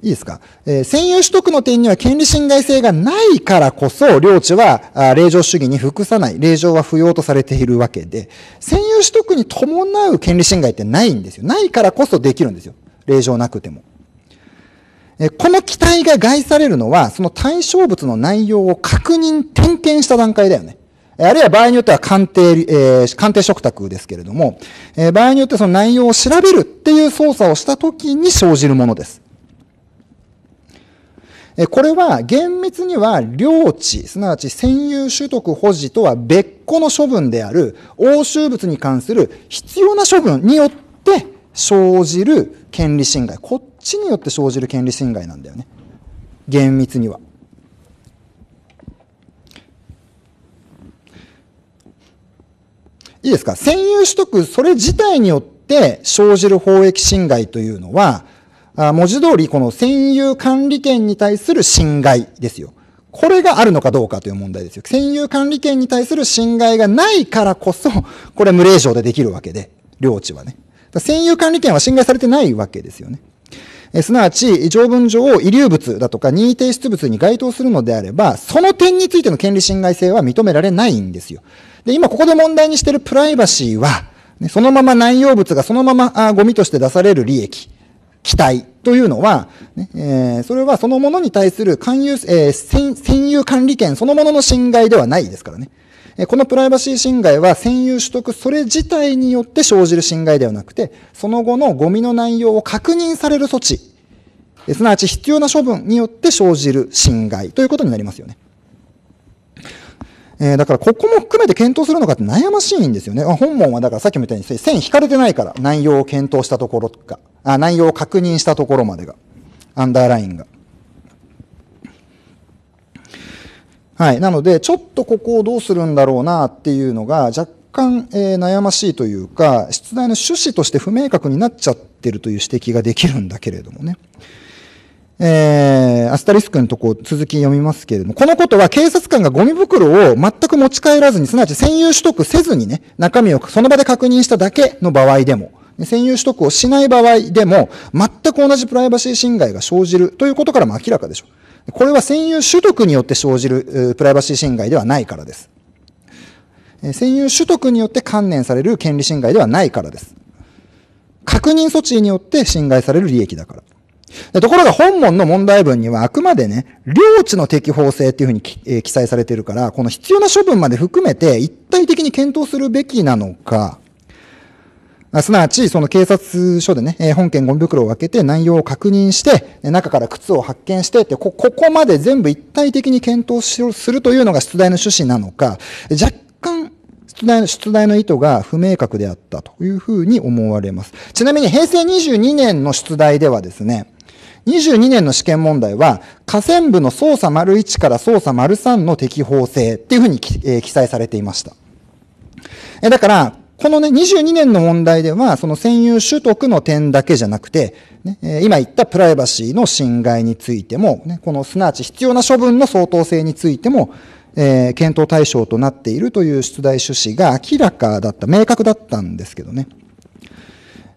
いいですか、えー、占有取得の点には権利侵害性がないからこそ、領地は令状主義に服さない、令状は不要とされているわけで、占有取得に伴う権利侵害ってないんですよ。ないからこそできるんですよ。令状なくても。えー、この期待が害されるのは、その対象物の内容を確認、点検した段階だよね。あるいは場合によっては鑑定、えー、鑑定嘱託ですけれども、えー、場合によってその内容を調べるっていう操作をした時に生じるものです。これは厳密には領地、すなわち占有取得保持とは別個の処分である、押収物に関する必要な処分によって生じる権利侵害。こっちによって生じる権利侵害なんだよね。厳密には。いいですか占有取得、それ自体によって生じる法益侵害というのは、あ文字通りこの占有管理権に対する侵害ですよ。これがあるのかどうかという問題ですよ。占有管理権に対する侵害がないからこそ、これ無令状でできるわけで、領地はね。占有管理権は侵害されてないわけですよね。えすなわち、条文上を遺留物だとか任意提出物に該当するのであれば、その点についての権利侵害性は認められないんですよ。で、今ここで問題にしているプライバシーは、ね、そのまま内容物がそのままあゴミとして出される利益。期待というのは、ねえー、それはそのものに対する勧誘、えー、占有管理権そのものの侵害ではないですからね。このプライバシー侵害は占有取得それ自体によって生じる侵害ではなくて、その後のゴミの内容を確認される措置、すなわち必要な処分によって生じる侵害ということになりますよね。えー、だからここも含めて検討するのかって悩ましいんですよね。本文はだからさっきも言ったように線引かれてないから、内容を検討したところとか、あ内容を確認したところまでが、アンダーラインが。はい。なので、ちょっとここをどうするんだろうなっていうのが、若干、えー、悩ましいというか、出題の趣旨として不明確になっちゃってるという指摘ができるんだけれどもね。えー、アスタリスクのとこ続き読みますけれども、このことは警察官がゴミ袋を全く持ち帰らずに、すなわち占有取得せずにね、中身をその場で確認しただけの場合でも、占有取得をしない場合でも、全く同じプライバシー侵害が生じるということからも明らかでしょう。これは占有取得によって生じるプライバシー侵害ではないからです。占有取得によって観念される権利侵害ではないからです。確認措置によって侵害される利益だから。ところが本文の問題文にはあくまでね、領地の適法性っていうふうに、えー、記載されているから、この必要な処分まで含めて一体的に検討するべきなのか、すなわち、その警察署でね、え本件ゴミ袋を開けて内容を確認して、中から靴を発見してってこ、ここまで全部一体的に検討するというのが出題の趣旨なのか、若干、出題の、出題の意図が不明確であったというふうに思われます。ちなみに平成22年の出題ではですね、22年の試験問題は、河川部の操作丸1から操作丸3の適法性っていうふうに、えー、記載されていました。えだから、このね、22年の問題では、その占有取得の点だけじゃなくて、ね、え今言ったプライバシーの侵害についても、ね、このすなわち必要な処分の相当性についても、えー、検討対象となっているという出題趣旨が明らかだった、明確だったんですけどね。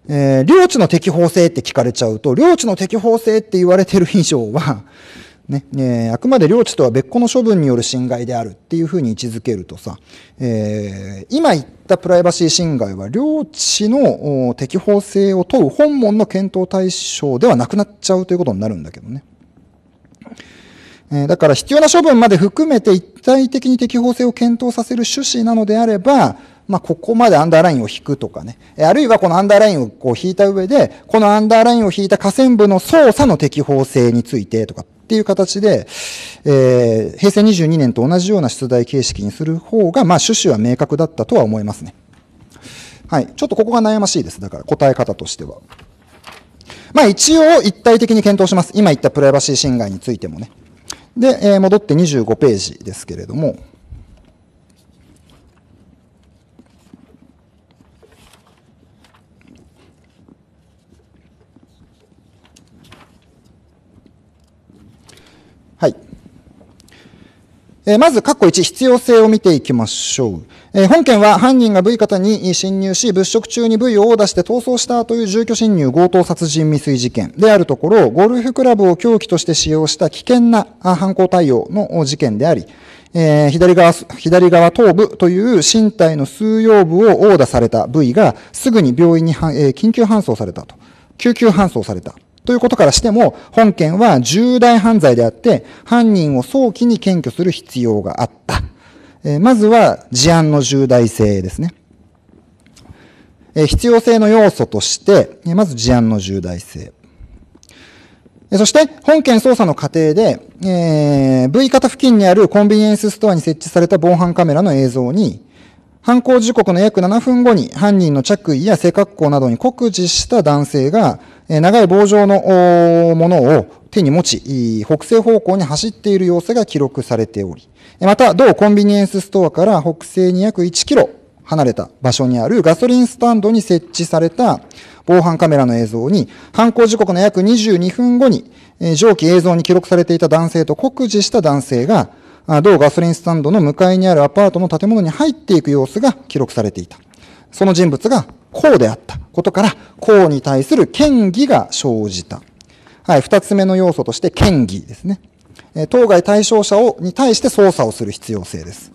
えー、領地の適法性って聞かれちゃうと、領地の適法性って言われてる以上は、ね、えー、あくまで領地とは別個の処分による侵害であるっていうふうに位置づけるとさ、えー、今言ったプライバシー侵害は領地の適法性を問う本門の検討対象ではなくなっちゃうということになるんだけどね。えだから必要な処分まで含めて一体的に適法性を検討させる趣旨なのであれば、まあ、ここまでアンダーラインを引くとかね。あるいはこのアンダーラインをこう引いた上で、このアンダーラインを引いた下線部の操作の適法性についてとかっていう形で、えー、平成22年と同じような出題形式にする方が、まあ、趣旨は明確だったとは思いますね。はい。ちょっとここが悩ましいです。だから答え方としては。まあ一応一体的に検討します。今言ったプライバシー侵害についてもね。で、えー、戻って25ページですけれども。えまず、括弧1、必要性を見ていきましょう。え本件は犯人が V 方に侵入し、物色中に V を殴打して逃走したという住居侵入強盗殺人未遂事件であるところ、ゴルフクラブを凶器として使用した危険な犯行対応の事件であり、えー、左側、左側頭部という身体の数葉部を殴打された V がすぐに病院に、えー、緊急搬送されたと。救急搬送されたということからしても、本件は重大犯罪であって、犯人を早期に検挙する必要があった。えー、まずは事案の重大性ですね。えー、必要性の要素として、えー、まず事案の重大性。そして、本件捜査の過程で、えー、V 型付近にあるコンビニエンスストアに設置された防犯カメラの映像に、犯行時刻の約7分後に犯人の着衣や背格好などに酷似した男性が、長い棒状のものを手に持ち、北西方向に走っている様子が記録されており、また、同コンビニエンスストアから北西に約1キロ離れた場所にあるガソリンスタンドに設置された防犯カメラの映像に、犯行時刻の約22分後に、上記映像に記録されていた男性と酷似した男性が、同ガソリンスタンドの向かいにあるアパートの建物に入っていく様子が記録されていた。その人物がうであったことから、うに対する嫌疑が生じた。はい、二つ目の要素として嫌疑ですね。当該対象者をに対して捜査をする必要性です。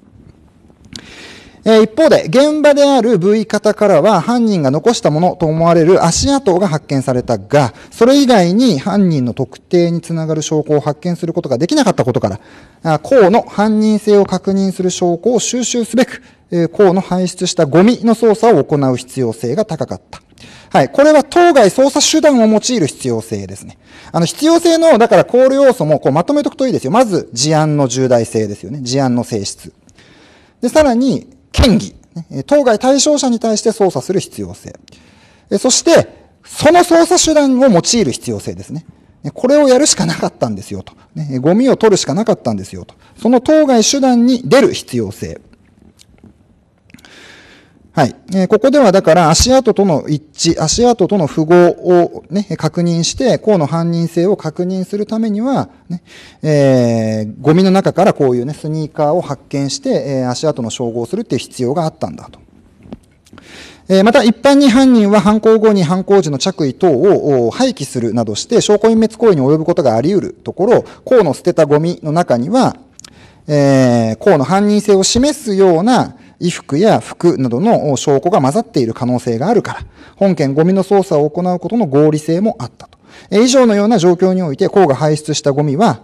え一方で、現場である V 型からは犯人が残したものと思われる足跡が発見されたが、それ以外に犯人の特定につながる証拠を発見することができなかったことから、項の犯人性を確認する証拠を収集すべく、項の排出したゴミの捜査を行う必要性が高かった。はい。これは当該捜査手段を用いる必要性ですね。あの、必要性の、だから考慮要素もこうまとめとくといいですよ。まず、事案の重大性ですよね。事案の性質。で、さらに、権疑、当該対象者に対して捜査する必要性。そして、その捜査手段を用いる必要性ですね。これをやるしかなかったんですよと。ゴミを取るしかなかったんですよと。その当該手段に出る必要性。はい。えここではだから足跡との一致、足跡との符号をね、確認して、甲の犯人性を確認するためには、ね、えー、ゴミの中からこういうね、スニーカーを発見して、え足跡の照合するっていう必要があったんだと。えまた一般に犯人は犯行後に犯行時の着衣等を廃棄するなどして証拠隠滅行為に及ぶことがあり得るところ、甲の捨てたゴミの中には、えー、項の犯人性を示すような衣服や服などの証拠が混ざっている可能性があるから、本件ゴミの捜査を行うことの合理性もあったと。え以上のような状況において、甲が排出したゴミは、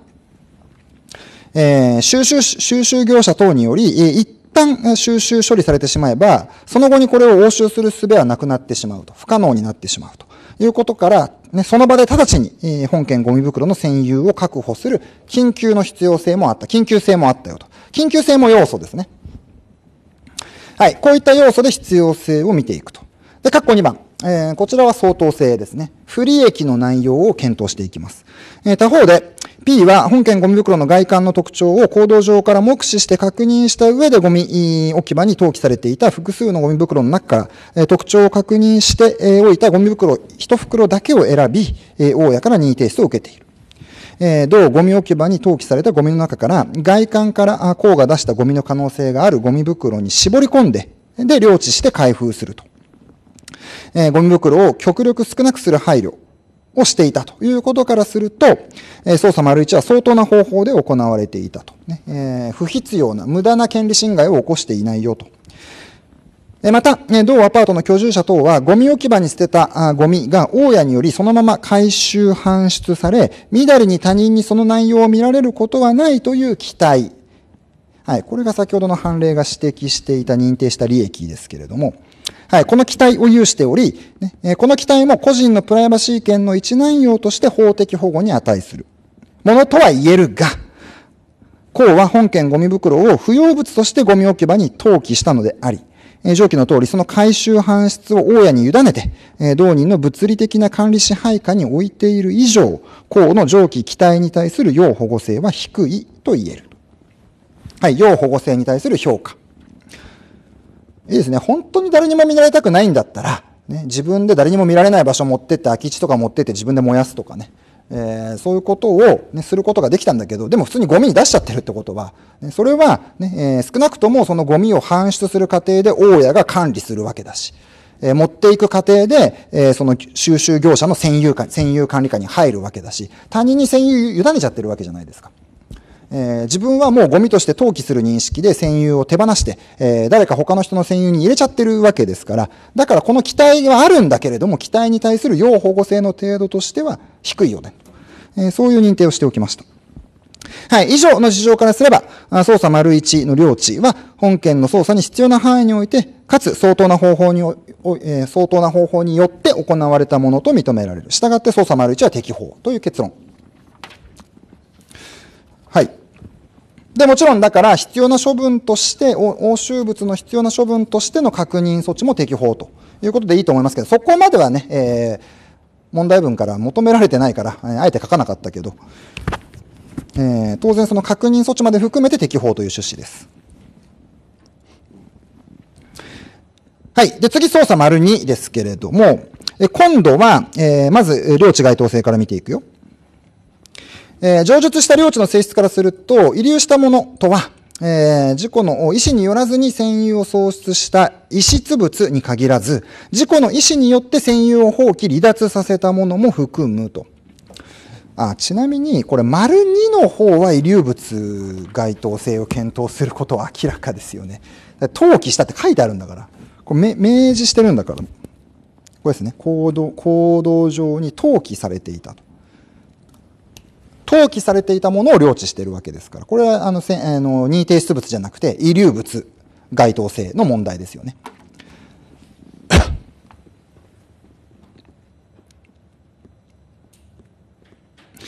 えー、収集、収集業者等により、一旦収集処理されてしまえば、その後にこれを押収する術はなくなってしまうと。不可能になってしまうと。いうことから、ね、その場で直ちに、本件ゴミ袋の占有を確保する緊急の必要性もあった。緊急性もあったよと。緊急性も要素ですね。はい、こういった要素で必要性を見ていくと。で、括弧2番。えー、こちらは相当性ですね。不利益の内容を検討していきます。えー、他方で、P は本件ゴミ袋の外観の特徴を行動上から目視して確認した上でゴミ置き場に登記されていた複数のゴミ袋の中から、え特徴を確認しておいたゴミ袋1袋だけを選び、大家から任意提出を受けている。えー、同ゴミ置き場に投棄されたゴミの中から、外観から工が出したゴミの可能性があるゴミ袋に絞り込んで、で、領地して開封すると。えー、ゴミ袋を極力少なくする配慮をしていたということからすると、えー、捜査丸一は相当な方法で行われていたと、ねえー、不必要な無駄な権利侵害を起こしていないよと。また、同アパートの居住者等は、ゴミ置き場に捨てたゴミが、大家によりそのまま回収搬出され、みだりに他人にその内容を見られることはないという期待。はい、これが先ほどの判例が指摘していた認定した利益ですけれども、はい、この期待を有しており、この期待も個人のプライバシー権の一内容として法的保護に値するものとは言えるが、公は本件ゴミ袋を不要物としてゴミ置き場に投棄したのであり、え上記の通り、その回収搬出を大家に委ねて、え同人の物理的な管理支配下に置いている以上、項の上記期待に対する要保護性は低いと言える。はい、要保護性に対する評価。いいですね。本当に誰にも見られたくないんだったら、ね、自分で誰にも見られない場所持ってって空き地とか持ってって自分で燃やすとかね。えー、そういうことを、ね、することができたんだけど、でも普通にゴミに出しちゃってるってことは、ね、それはね、えー、少なくともそのゴミを搬出する過程で大家が管理するわけだし、えー、持っていく過程で、えー、その収集業者の占有管占有管理下に入るわけだし、他人に占有委ねちゃってるわけじゃないですか。えー、自分はもうゴミとして投棄する認識で占有を手放して、えー、誰か他の人の占有に入れちゃってるわけですから、だからこの期待はあるんだけれども、期待に対する要保護性の程度としては低いよね。えそういう認定をしておきました。はい。以上の事情からすれば、捜査丸一の領地は、本件の捜査に必要な範囲において、かつ相当な方法に、え相当な方法によって行われたものと認められる。したがって捜査丸一は適法という結論。はい。で、もちろんだから必要な処分として、押収物の必要な処分としての確認措置も適法ということでいいと思いますけど、そこまではね、えー問題文から求められてないから、あえて書かなかったけど、えー、当然その確認措置まで含めて適法という趣旨です。はい。で、次、捜査丸2ですけれども、え今度は、えー、まず、領地該当性から見ていくよ。えー、上述した領地の性質からすると、遺留したものとは、えー、事故の意思によらずに占有を喪失した遺失物に限らず、事故の意思によって占有を放棄、離脱させたものも含むと。あちなみに、これ、丸2の方は遺留物該当性を検討することは明らかですよね。登記したって書いてあるんだから。これ明示してるんだから。これですね。行動、行動上に登記されていたと。放棄されていたものを領地しているわけですから、これはあのせあの任意提出物じゃなくて、遺留物、該当性の問題ですよね。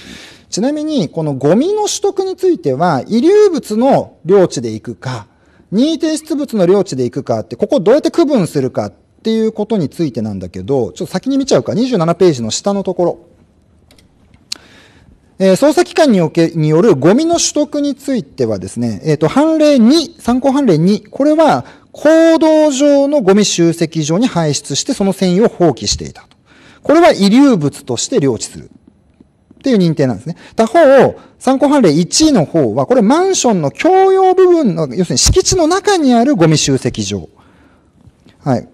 ちなみに、このゴミの取得については、遺留物の領地で行くか、任意提出物の領地で行くかって、ここどうやって区分するかっていうことについてなんだけど、ちょっと先に見ちゃうか、27ページの下のところ。えー、捜査機関におけによるゴミの取得についてはですね、えっ、ー、と、判例2、参考判例2、これは行動上のゴミ集積場に排出してその繊維を放棄していたと。これは遺留物として領知する。っていう認定なんですね。他方、参考判例1の方は、これマンションの共用部分の、要するに敷地の中にあるゴミ集積場。はい。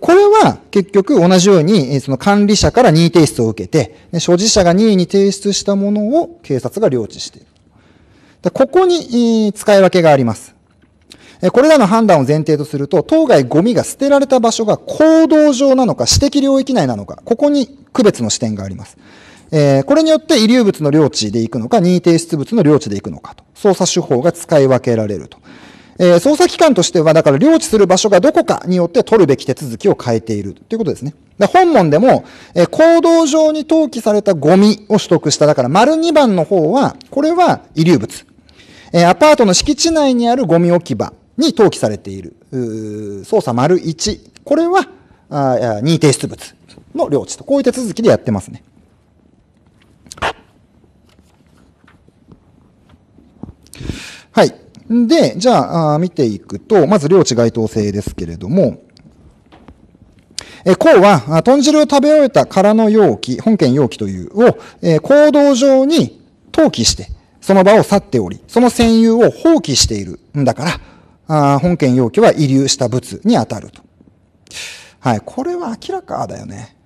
これは結局同じように、その管理者から任意提出を受けて、所持者が任意に提出したものを警察が領知している。ここに使い分けがあります。これらの判断を前提とすると、当該ゴミが捨てられた場所が行動上なのか、私的領域内なのか、ここに区別の視点があります。えこれによって遺留物の領地で行くのか、任意提出物の領地で行くのかと、捜査手法が使い分けられると。えー、捜査機関としては、だから領地する場所がどこかによって取るべき手続きを変えているということですね。で本文でも、えー、行動上に登記されたゴミを取得した、だから丸2番の方は、これは遺留物。えー、アパートの敷地内にあるゴミ置き場に登記されている、捜査丸1。これは、あ認定出物の領地と。こういう手続きでやってますね。で、じゃあ、見ていくと、まず領地該当性ですけれども、え、うは、豚汁を食べ終えた空の容器、本件容器というを、え行動上に投棄して、その場を去っており、その占有を放棄しているんだから、あ本件容器は遺留した物に当たると。はい、これは明らかだよね。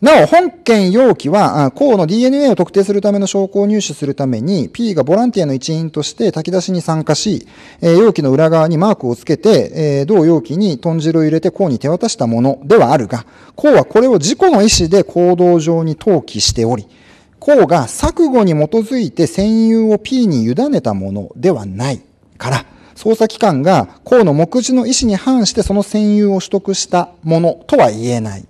なお、本件容器は、項の DNA を特定するための証拠を入手するために、P がボランティアの一員として炊き出しに参加し、え容器の裏側にマークをつけて、え同容器に豚汁を入れて項に手渡したものではあるが、項はこれを自己の意思で行動上に登記しており、項が錯誤に基づいて占有を P に委ねたものではないから、捜査機関が項の目次の意思に反してその占有を取得したものとは言えない。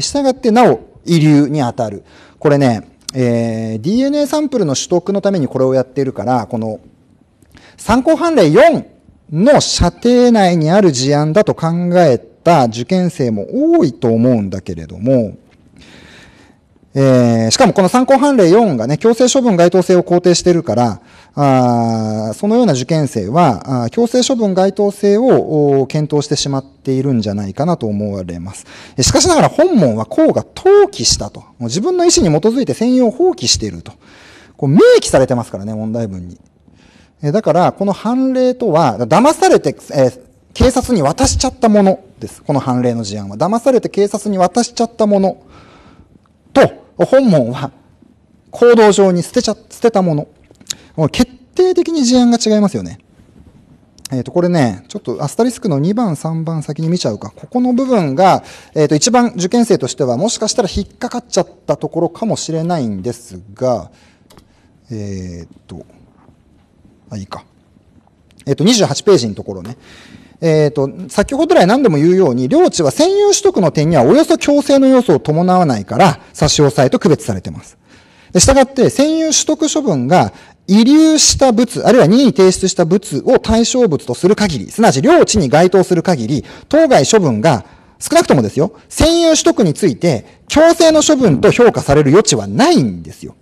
したがってなお遺留にあたるこれね、えー、DNA サンプルの取得のためにこれをやっているからこの参考判例4の射程内にある事案だと考えた受験生も多いと思うんだけれどもえー、しかもこの参考判例4がね、強制処分該当性を肯定してるから、あそのような受験生はあ、強制処分該当性を検討してしまっているんじゃないかなと思われます。しかしながら本門は公が登記したと。もう自分の意思に基づいて専用を放棄していると。こう明記されてますからね、問題文に。えだから、この判例とは、騙されて、えー、警察に渡しちゃったものです。この判例の事案は。騙されて警察に渡しちゃったものと、本門は行動上に捨てちゃ、捨てたもの。もう決定的に事案が違いますよね。えっ、ー、と、これね、ちょっとアスタリスクの2番、3番先に見ちゃうか。ここの部分が、えっ、ー、と、一番受験生としてはもしかしたら引っかかっちゃったところかもしれないんですが、えっ、ー、と、あ、いいか。えっ、と、28ページのところね。えっ、ー、と、先ほど来何度も言うように、領地は占有取得の点にはおよそ強制の要素を伴わないから、差し押さえと区別されています。したがって、占有取得処分が、遺留した物、あるいは任意提出した物を対象物とする限り、すなわち領地に該当する限り、当該処分が少なくともですよ、占有取得について強制の処分と評価される余地はないんですよ。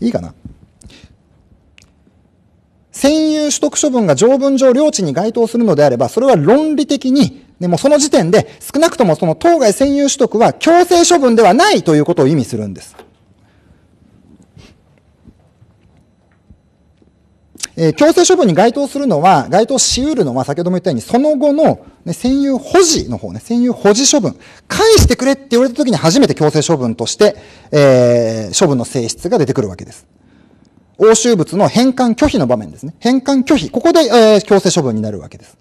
いいかな占有取得処分が条文上領地に該当するのであれば、それは論理的に、でもその時点で少なくともその当該占有取得は強制処分ではないということを意味するんです。えー、強制処分に該当するのは、該当し得るのは、先ほども言ったように、その後の、ね、占有保持の方ね、占有保持処分、返してくれって言われた時に初めて強制処分として、えー、処分の性質が出てくるわけです。押収物の返還拒否の場面ですね。返還拒否。ここで、えー、強制処分になるわけです。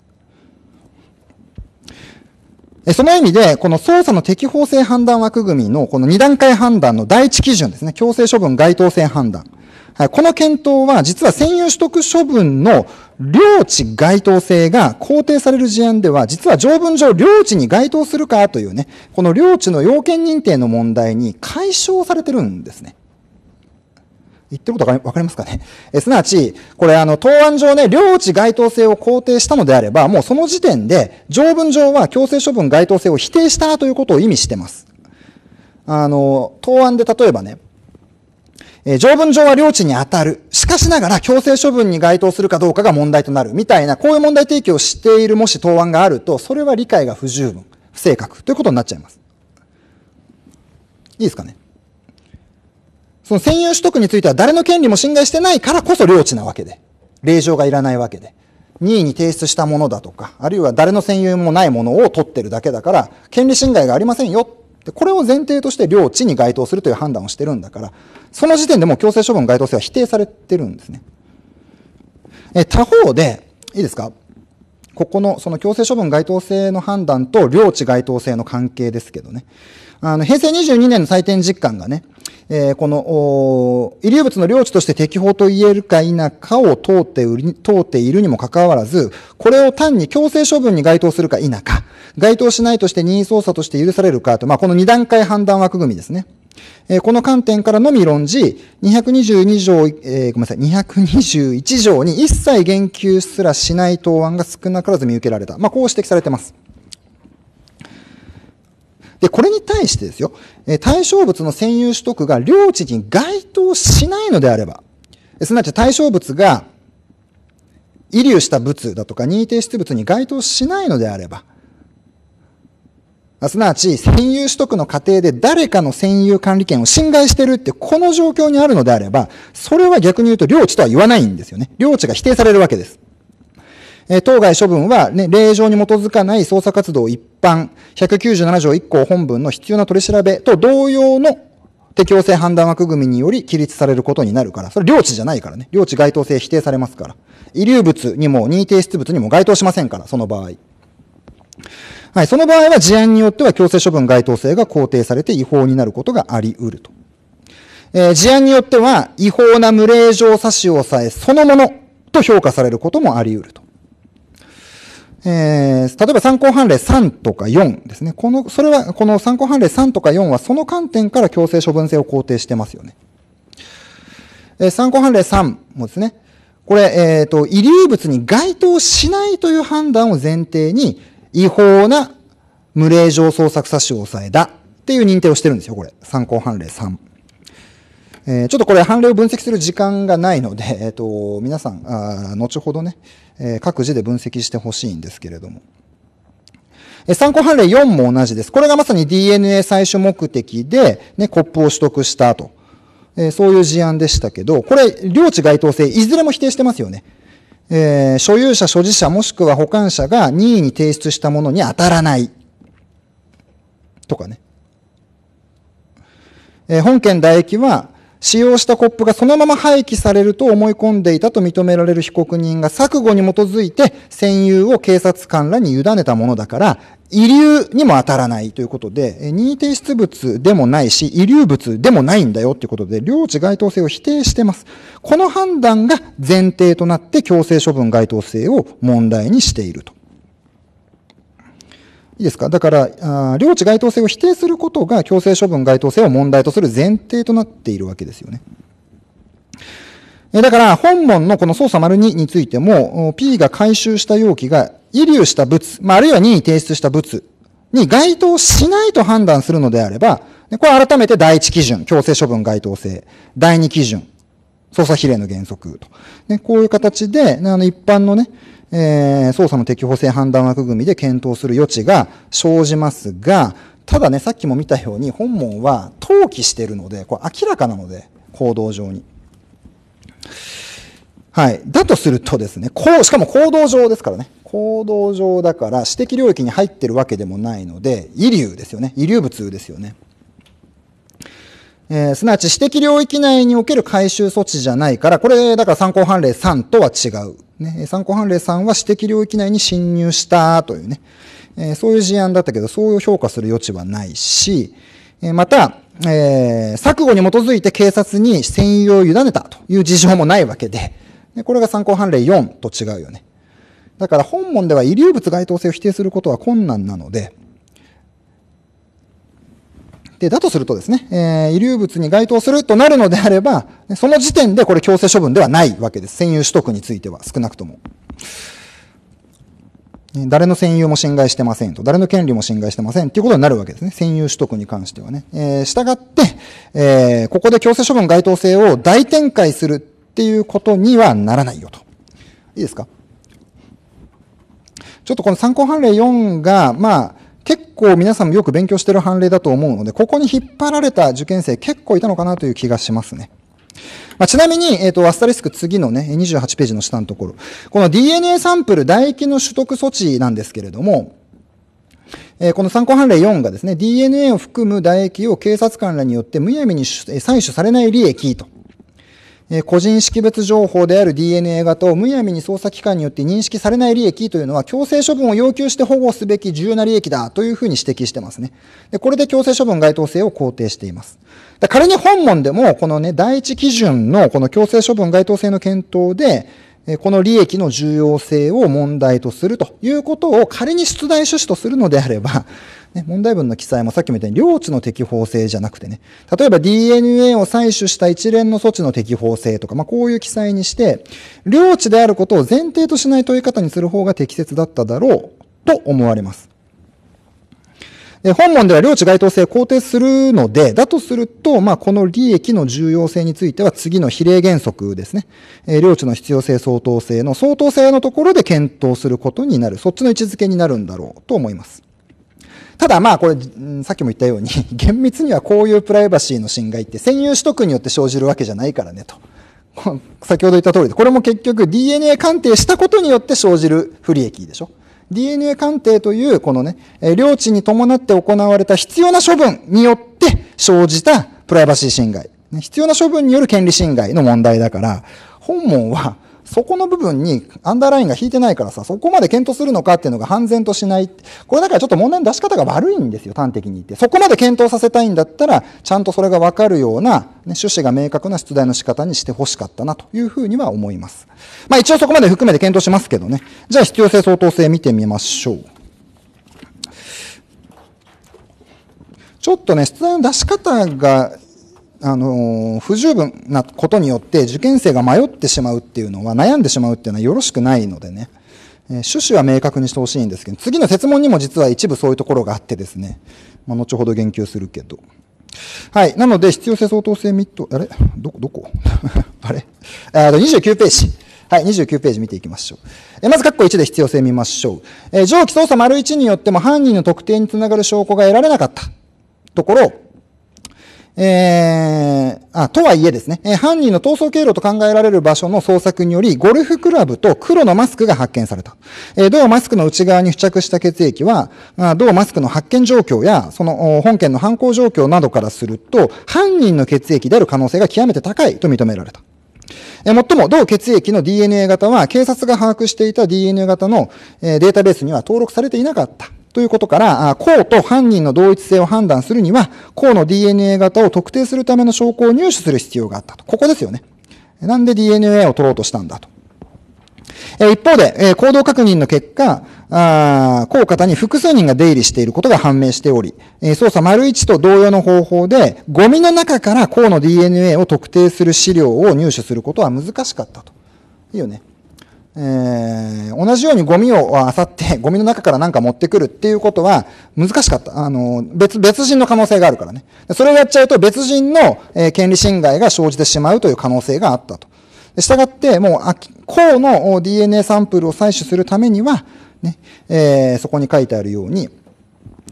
その意味で、この捜査の適法性判断枠組みのこの2段階判断の第1基準ですね。強制処分該当性判断。この検討は、実は占有取得処分の領地該当性が肯定される事案では、実は条文上領地に該当するかというね、この領地の要件認定の問題に解消されてるんですね。言ってること分かりますかね。えすなわち、これ、あの、答案上ね、領地該当性を肯定したのであれば、もうその時点で、条文上は強制処分該当性を否定したということを意味してます。あの、答案で例えばね、え条文上は領地に当たる。しかしながら強制処分に該当するかどうかが問題となる。みたいな、こういう問題提起をしているもし答案があると、それは理解が不十分、不正確ということになっちゃいます。いいですかね。その占有取得については誰の権利も侵害してないからこそ領地なわけで、令状がいらないわけで、任意に提出したものだとか、あるいは誰の占有もないものを取ってるだけだから、権利侵害がありませんよこれを前提として領地に該当するという判断をしてるんだから、その時点でもう強制処分該当性は否定されてるんですね。え他方で、いいですかここのその強制処分該当性の判断と領地該当性の関係ですけどね。あの、平成22年の採点実感がね、えー、この、遺留物の領地として適法と言えるか否かを通って通っているにもかかわらず、これを単に強制処分に該当するか否か、該当しないとして任意捜査として許されるかと、まあ、この二段階判断枠組みですね。えー、この観点からのみ論じ、222条、えー、ごめんなさい、221条に一切言及すらしない答案が少なからず見受けられた。まあ、こう指摘されてます。で、これに対してですよ、え対象物の占有取得が領地に該当しないのであれば、すなわち対象物が、遺留した物だとか認定出物に該当しないのであれば、すなわち、占有取得の過程で誰かの占有管理権を侵害してるって、この状況にあるのであれば、それは逆に言うと領地とは言わないんですよね。領地が否定されるわけです。え当該処分は、ね、令状に基づかない捜査活動一般、197条1項本文の必要な取り調べと同様の適応性判断枠組みにより規律されることになるから、それ領地じゃないからね。領地該当性否定されますから。遺留物にも任意提出物にも該当しませんから、その場合。はい、その場合は事案によっては強制処分該当性が肯定されて違法になることがあり得ると。えー、事案によっては違法な無令状差し押さえそのものと評価されることもあり得ると。えー、例えば参考判例3とか4ですね。この、それは、この参考判例3とか4はその観点から強制処分性を肯定してますよね。えー、参考判例3もですね、これ、えっ、ー、と、遺留物に該当しないという判断を前提に、違法な無令状捜索差し押さえだっていう認定をしてるんですよ、これ。参考判例3。えー、ちょっとこれ判例を分析する時間がないので、えっ、ー、と、皆さん、あ後ほどね、えー、各自で分析してほしいんですけれども。え参考判例4も同じです。これがまさに DNA 採取目的で、ね、コップを取得したと。えそういう事案でしたけど、これ、領地該当性、いずれも否定してますよね。え所有者、所持者、もしくは保管者が任意に提出したものに当たらない。とかね。え本件唾液は、使用したコップがそのまま廃棄されると思い込んでいたと認められる被告人が錯誤に基づいて占有を警察官らに委ねたものだから、遺留にも当たらないということで、任意提出物でもないし、遺留物でもないんだよということで、領地該当性を否定してます。この判断が前提となって強制処分該当性を問題にしていると。いいですかだから、領地該当性を否定することが強制処分該当性を問題とする前提となっているわけですよね。えだから、本門のこの操作丸2についても、P が回収した容器が、遺留した物、まあ、るいは2に提出した物に該当しないと判断するのであれば、これ改めて第1基準、強制処分該当性。第2基準、捜査比例の原則と。ね、こういう形で、あの一般のね、えー、捜査の適法性判断枠組みで検討する余地が生じますが、ただね、さっきも見たように、本門は登記してるので、これ明らかなので、行動上に。はい。だとするとですね、こう、しかも行動上ですからね。行動上だから、私的領域に入ってるわけでもないので、遺留ですよね。遺留物ですよね。えー、すなわち私的領域内における回収措置じゃないから、これ、だから参考判例3とは違うね、参考判例3は私的領域内に侵入したというね、えそういう事案だったけど、そういう評価する余地はないし、えまた、えー、錯誤に基づいて警察に専用を委ねたという事情もないわけで、でこれが参考判例4と違うよね。だから本文では遺留物該当性を否定することは困難なので、で、だとするとですね、えー、遺留物に該当するとなるのであれば、その時点でこれ強制処分ではないわけです。占有取得については少なくとも。誰の占有も侵害してませんと、誰の権利も侵害してませんっていうことになるわけですね。占有取得に関してはね。えー、従って、えー、ここで強制処分該当性を大展開するっていうことにはならないよと。いいですかちょっとこの参考判例4が、まあ、結構皆さんもよく勉強してる判例だと思うので、ここに引っ張られた受験生結構いたのかなという気がしますね。まあ、ちなみに、えっ、ー、と、アスタリスク次のね、28ページの下のところ。この DNA サンプル唾液の取得措置なんですけれども、えー、この参考判例4がですね、DNA を含む唾液を警察官らによってむやみに採取されない利益と個人識別情報である DNA 型をむやみに捜査機関によって認識されない利益というのは強制処分を要求して保護すべき重要な利益だというふうに指摘してますね。でこれで強制処分該当性を肯定しています。仮に本門でもこのね、第一基準のこの強制処分該当性の検討で、この利益の重要性を問題とするということを仮に出題趣旨とするのであれば、問題文の記載もさっきみたいに領地の適法性じゃなくてね、例えば DNA を採取した一連の措置の適法性とか、まあ、こういう記載にして、領地であることを前提としない問い方にする方が適切だっただろうと思われます。本問では領地該当性を肯定するので、だとすると、まあ、この利益の重要性については次の比例原則ですね。えー、領地の必要性、相当性の相当性のところで検討することになる。そっちの位置づけになるんだろうと思います。ただまあこれ、さっきも言ったように、厳密にはこういうプライバシーの侵害って占有取得によって生じるわけじゃないからねと。先ほど言った通りで、これも結局 DNA 鑑定したことによって生じる不利益でしょ。DNA 鑑定というこのね、領地に伴って行われた必要な処分によって生じたプライバシー侵害。必要な処分による権利侵害の問題だから、本門はそこの部分にアンダーラインが引いてないからさ、そこまで検討するのかっていうのが判然としない。これだからちょっと問題の出し方が悪いんですよ、端的に言って。そこまで検討させたいんだったら、ちゃんとそれがわかるような、ね、趣旨が明確な出題の仕方にしてほしかったなというふうには思います。まあ一応そこまで含めて検討しますけどね。じゃあ必要性相当性見てみましょう。ちょっとね、出題の出し方があの、不十分なことによって受験生が迷ってしまうっていうのは、悩んでしまうっていうのはよろしくないのでね、えー、趣旨は明確にしてほしいんですけど、次の説問にも実は一部そういうところがあってですね、まあ、後ほど言及するけど。はい。なので、必要性相当性ミット、あれどこ、どこ あれあ29ページ。はい、29ページ見ていきましょう。えまず、括弧1で必要性見ましょう。えー、上記捜査丸1によっても犯人の特定につながる証拠が得られなかったところ、えー、あ、とはいえですね、えー、犯人の逃走経路と考えられる場所の捜索により、ゴルフクラブと黒のマスクが発見された。えー、同マスクの内側に付着した血液は、あ同マスクの発見状況や、その本件の犯行状況などからすると、犯人の血液である可能性が極めて高いと認められた。えもっとも、同血液の DNA 型は、警察が把握していた DNA 型の、えデータベースには登録されていなかった。ということから、項と犯人の同一性を判断するには、項の DNA 型を特定するための証拠を入手する必要があったと。ここですよね。なんで DNA を取ろうとしたんだと。え一方で、え行動確認の結果、あ効に複数人が出入りしていることが判明しており、え捜査丸1と同様の方法で、ゴミの中から項の DNA を特定する資料を入手することは難しかったと。いいよね。えー、同じようにゴミを漁って、ゴミの中から何か持ってくるっていうことは難しかった。あの、別、別人の可能性があるからね。それをやっちゃうと別人の、えー、権利侵害が生じてしまうという可能性があったと。したがって、もう、こうの DNA サンプルを採取するためには、ね、えー、そこに書いてあるように、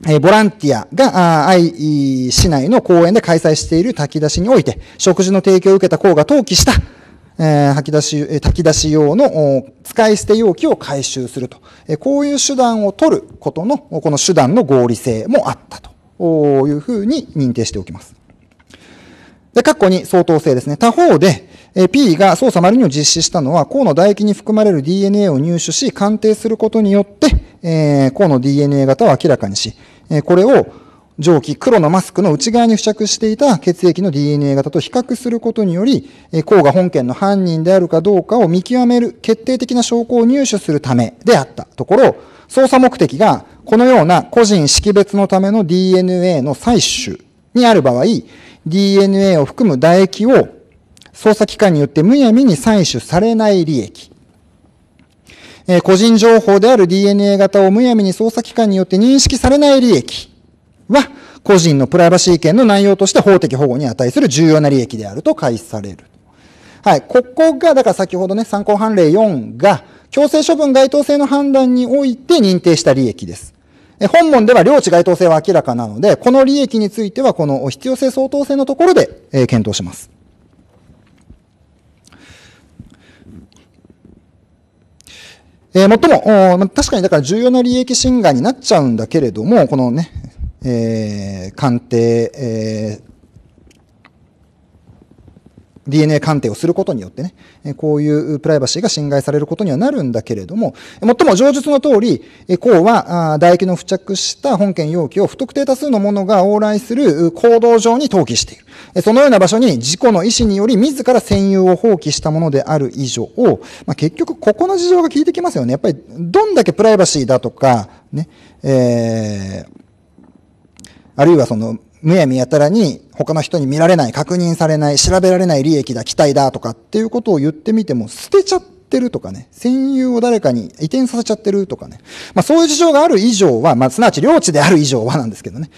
えー、ボランティアが、愛市内の公園で開催している炊き出しにおいて、食事の提供を受けたうが登記した、え吐き出し、え炊き出し用の使い捨て容器を回収すると、えこういう手段を取ることの、この手段の合理性もあったというふうに認定しておきます。で、括弧に相当性ですね。他方で、え P が操作丸2を実施したのは、項の唾液に含まれる DNA を入手し、鑑定することによって、えー、項の DNA 型を明らかにし、えこれを蒸気、黒のマスクの内側に付着していた血液の DNA 型と比較することにより、甲が本件の犯人であるかどうかを見極める決定的な証拠を入手するためであったところ、捜査目的がこのような個人識別のための DNA の採取にある場合、DNA を含む唾液を捜査機関によってむやみに採取されない利益。個人情報である DNA 型をむやみに捜査機関によって認識されない利益は、個人のプライバシー権の内容として法的保護に値する重要な利益であると開始される。はい。ここが、だから先ほどね、参考判例4が、強制処分該当性の判断において認定した利益です。本文では領地該当性は明らかなので、この利益については、この必要性相当性のところで、えー、検討します。えー、もっとも、確かにだから重要な利益侵害になっちゃうんだけれども、このね、えー、鑑定、えー DNA 鑑定をすることによってね、こういうプライバシーが侵害されることにはなるんだけれども、もっとも上述の通り、こうは唾液の付着した本件容器を不特定多数のものが往来する行動上に登記している。そのような場所に事故の意思により自ら占有を放棄したものである以上、まあ、結局ここの事情が効いてきますよね。やっぱりどんだけプライバシーだとか、ね、えーあるいはその、むやみやたらに他の人に見られない、確認されない、調べられない利益だ、期待だとかっていうことを言ってみても捨てちゃってるとかね、占有を誰かに移転させちゃってるとかね、まあそういう事情がある以上は、まあすなわち領地である以上はなんですけどね、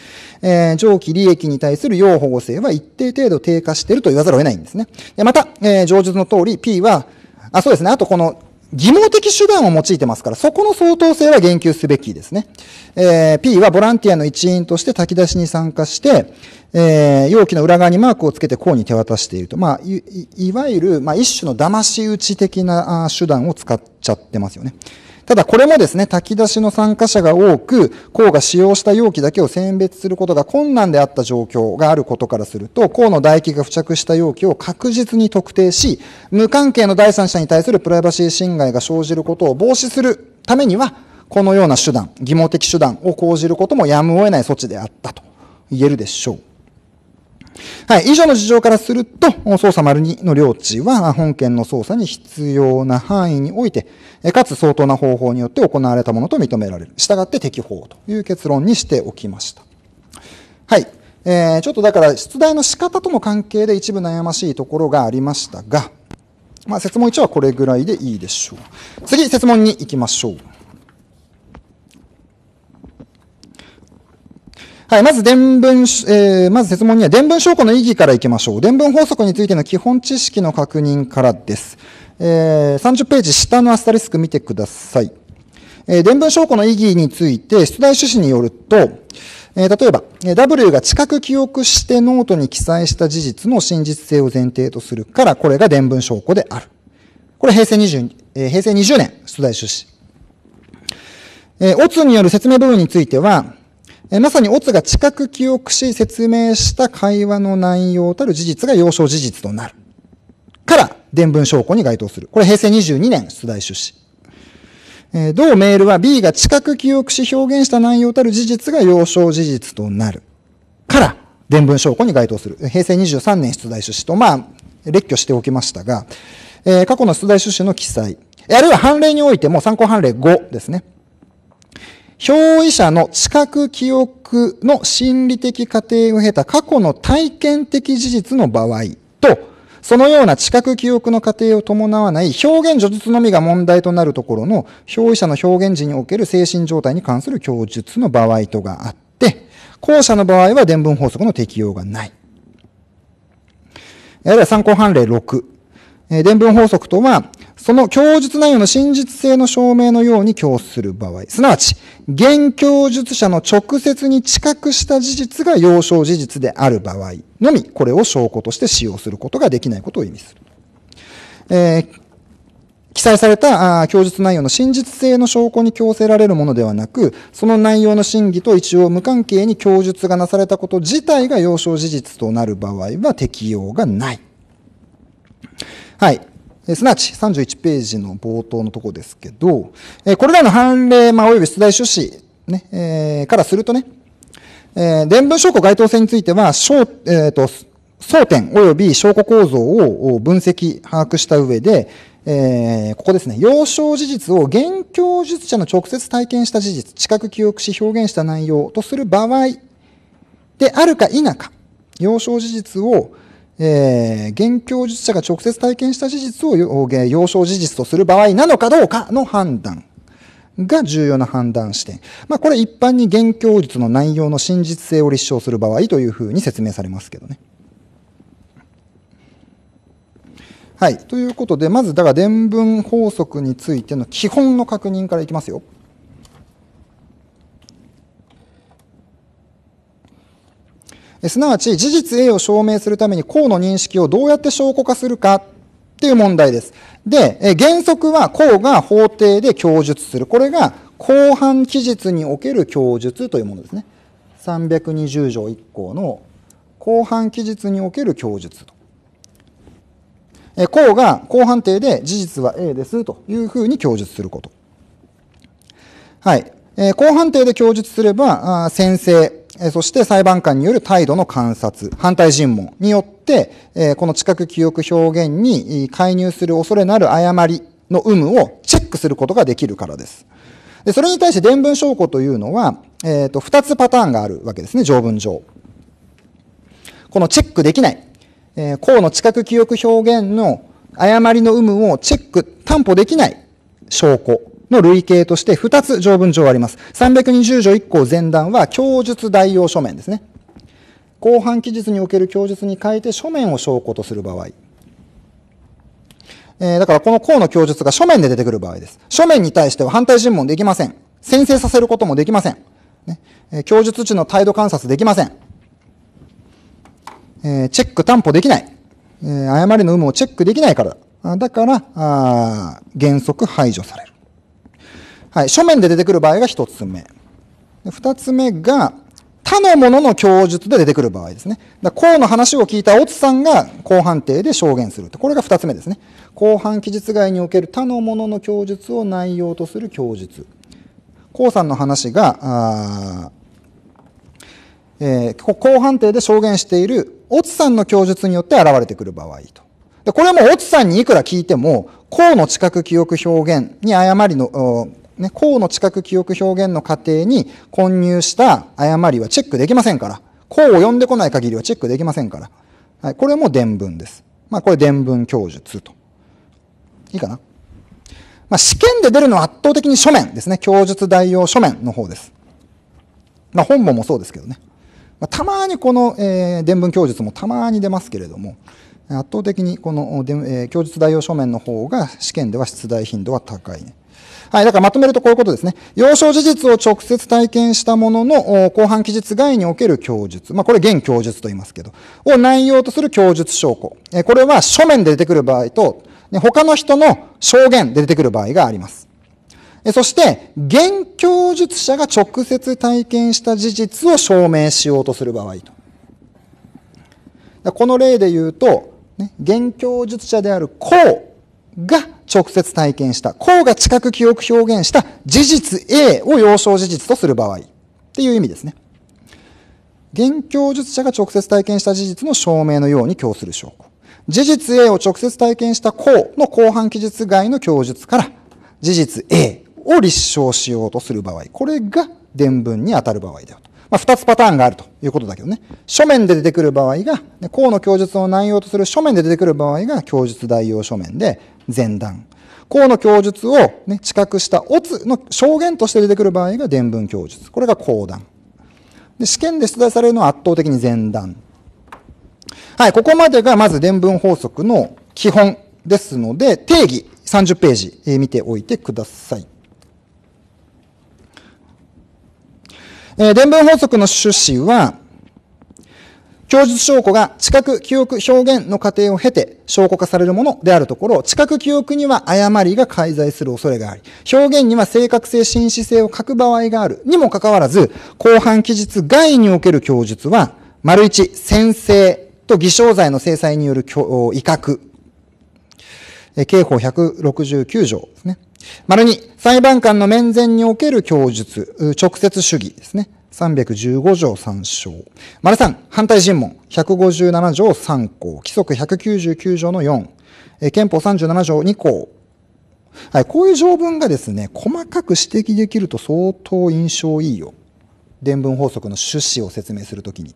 えー、上記利益に対する要保護性は一定程度低下してると言わざるを得ないんですね。でまた、えー、上述の通り P は、あ、そうですね、あとこの疑問的手段を用いてますから、そこの相当性は言及すべきですね。えー、P はボランティアの一員として炊き出しに参加して、えー、容器の裏側にマークをつけてこに手渡していると。まあ、いいわゆる、まあ、一種の騙し討ち的な手段を使っちゃってますよね。ただこれもですね、炊き出しの参加者が多く、甲が使用した容器だけを選別することが困難であった状況があることからすると、校の唾液が付着した容器を確実に特定し、無関係の第三者に対するプライバシー侵害が生じることを防止するためには、このような手段、義務的手段を講じることもやむを得ない措置であったと言えるでしょう。はい。以上の事情からすると、捜査丸2の領地は、本件の捜査に必要な範囲において、かつ相当な方法によって行われたものと認められる。従って適法という結論にしておきました。はい。えー、ちょっとだから、出題の仕方との関係で一部悩ましいところがありましたが、まあ、説問1はこれぐらいでいいでしょう。次、説問に行きましょう。はい、まず伝文、えー、まず説問には伝文証拠の意義からいきましょう。伝文法則についての基本知識の確認からです。えー、30ページ下のアスタリスク見てください。えー、伝文証拠の意義について、出題趣旨によると、えー、例えば、W が近く記憶してノートに記載した事実の真実性を前提とするから、これが伝文証拠である。これ平成20、え平成20年、出題趣旨。えー、オツによる説明部分については、えまさにオツが知覚記憶し説明した会話の内容たる事実が要少事実となる。から、伝文証拠に該当する。これ平成22年出題趣旨。え同メールは B が知覚記憶し表現した内容たる事実が要少事実となる。から、伝文証拠に該当する。平成23年出題趣旨と、まあ、列挙しておきましたが、え過去の出題趣旨の記載。あるいは判例においても参考判例5ですね。表意者の知覚記憶の心理的過程を経た過去の体験的事実の場合と、そのような知覚記憶の過程を伴わない表現叙述のみが問題となるところの、表意者の表現時における精神状態に関する供述の場合とがあって、後者の場合は伝聞法則の適用がない。あは参考判例6。え伝聞法則とは、その供述内容の真実性の証明のように供する場合、すなわち、現供述者の直接に知覚した事実が要証事実である場合のみ、これを証拠として使用することができないことを意味する。えー、記載された供述内容の真実性の証拠に強制られるものではなく、その内容の真偽と一応無関係に供述がなされたこと自体が要証事実となる場合は適用がない。はい。すなわち31ページの冒頭のとこですけど、これらの判例、まあ、及び出題趣旨、ね、えー、からするとね、えー、伝文証拠該当性については、えー、と、争点及び証拠構造を分析、把握した上で、えー、ここですね、要証事実を現況術者の直接体験した事実、知覚記憶し表現した内容とする場合であるか否か、要証事実をえー、現況術者が直接体験した事実を要少事実とする場合なのかどうかの判断が重要な判断視点。まあ、これ一般に現況術の内容の真実性を立証する場合というふうに説明されますけどね。はい。ということで、まず、だから伝聞法則についての基本の確認からいきますよ。すなわち事実 A を証明するために項の認識をどうやって証拠化するかっていう問題です。で、原則は項が法廷で供述する。これが公判期日における供述というものですね。320条1項の公判期日における供述と。項が公判定で事実は A ですというふうに供述すること。はい。公判定で供述すれば、宣誓そして裁判官による態度の観察、反対尋問によって、この知覚記憶表現に介入する恐れのある誤りの有無をチェックすることができるからです。でそれに対して伝文証拠というのは、えー、と2つパターンがあるわけですね、条文上。このチェックできない、えー、項の知覚記憶表現の誤りの有無をチェック、担保できない証拠の類型として2つ条文上あります。320条1項前段は供述代用書面ですね。後半記述における供述に変えて書面を証拠とする場合。えー、だからこの項の供述が書面で出てくる場合です。書面に対しては反対尋問できません。宣誓させることもできません。ねえー、供述値の態度観察できません。えー、チェック担保できない。えー、誤りの有無をチェックできないからだ。だから、あ原則排除される。はい、書面で出てくる場合が1つ目。2つ目が、他のものの供述で出てくる場合ですね。だこうの話を聞いたオツさんが公判廷で証言すると。これが二つ目ですね。公判記述外における他のものの供述を内容とする供述。コさんの話が、えー、公判廷で証言しているオツさんの供述によって現れてくる場合と。でこれはもうオツさんにいくら聞いても、公の知覚記憶表現に誤りの、ね、項の知覚記憶表現の過程に混入した誤りはチェックできませんから。項を読んでこない限りはチェックできませんから。はい、これも伝文です。まあ、これ伝文教述と。いいかな。まあ、試験で出るのは圧倒的に書面ですね。供述代用書面の方です。まあ、本文もそうですけどね。まあ、たまにこの、えー、伝文供述もたまに出ますけれども、圧倒的にこの、えー、供述代用書面の方が試験では出題頻度は高い、ね。はい、だからまとめるとこういうことですね。要少事実を直接体験したものの、後半期日外における供述、まあこれ現供述と言いますけど、を内容とする供述証拠。えこれは書面で出てくる場合と、他の人の証言で出てくる場合があります。そして、現供述者が直接体験した事実を証明しようとする場合と。この例で言うと、ね、現供述者である公が直接体験した、うが知覚記憶表現した事実 A を要少事実とする場合っていう意味ですね。現供述者が直接体験した事実の証明のように供する証拠。事実 A を直接体験した項の後半記述外の供述から事実 A を立証しようとする場合、これが伝聞に当たる場合だよと。まあ、2つパターンがあるということだけどね。書面で出てくる場合が、項の供述の内容とする書面で出てくる場合が供述代用書面で前段。項の供述を、ね、知覚したオツの証言として出てくる場合が伝文供述。これが後段。で試験で出題されるのは圧倒的に前段。はい、ここまでがまず伝文法則の基本ですので、定義30ページ見ておいてください。えー、伝文法則の趣旨は、供述証拠が知覚、記憶、表現の過程を経て証拠化されるものであるところ、知覚、記憶には誤りが介在する恐れがあり、表現には正確性、真摯性を欠く場合がある。にもかかわらず、後半期日外における供述は、丸一、先制と偽証罪の制裁による威嚇。刑法169条ですね。丸二、裁判官の面前における供述、直接主義ですね。315条参章。丸三、反対尋問、157条3項、規則199条の4、え憲法37条2項。はい、こういう条文がですね、細かく指摘できると相当印象いいよ。伝聞法則の趣旨を説明するときに。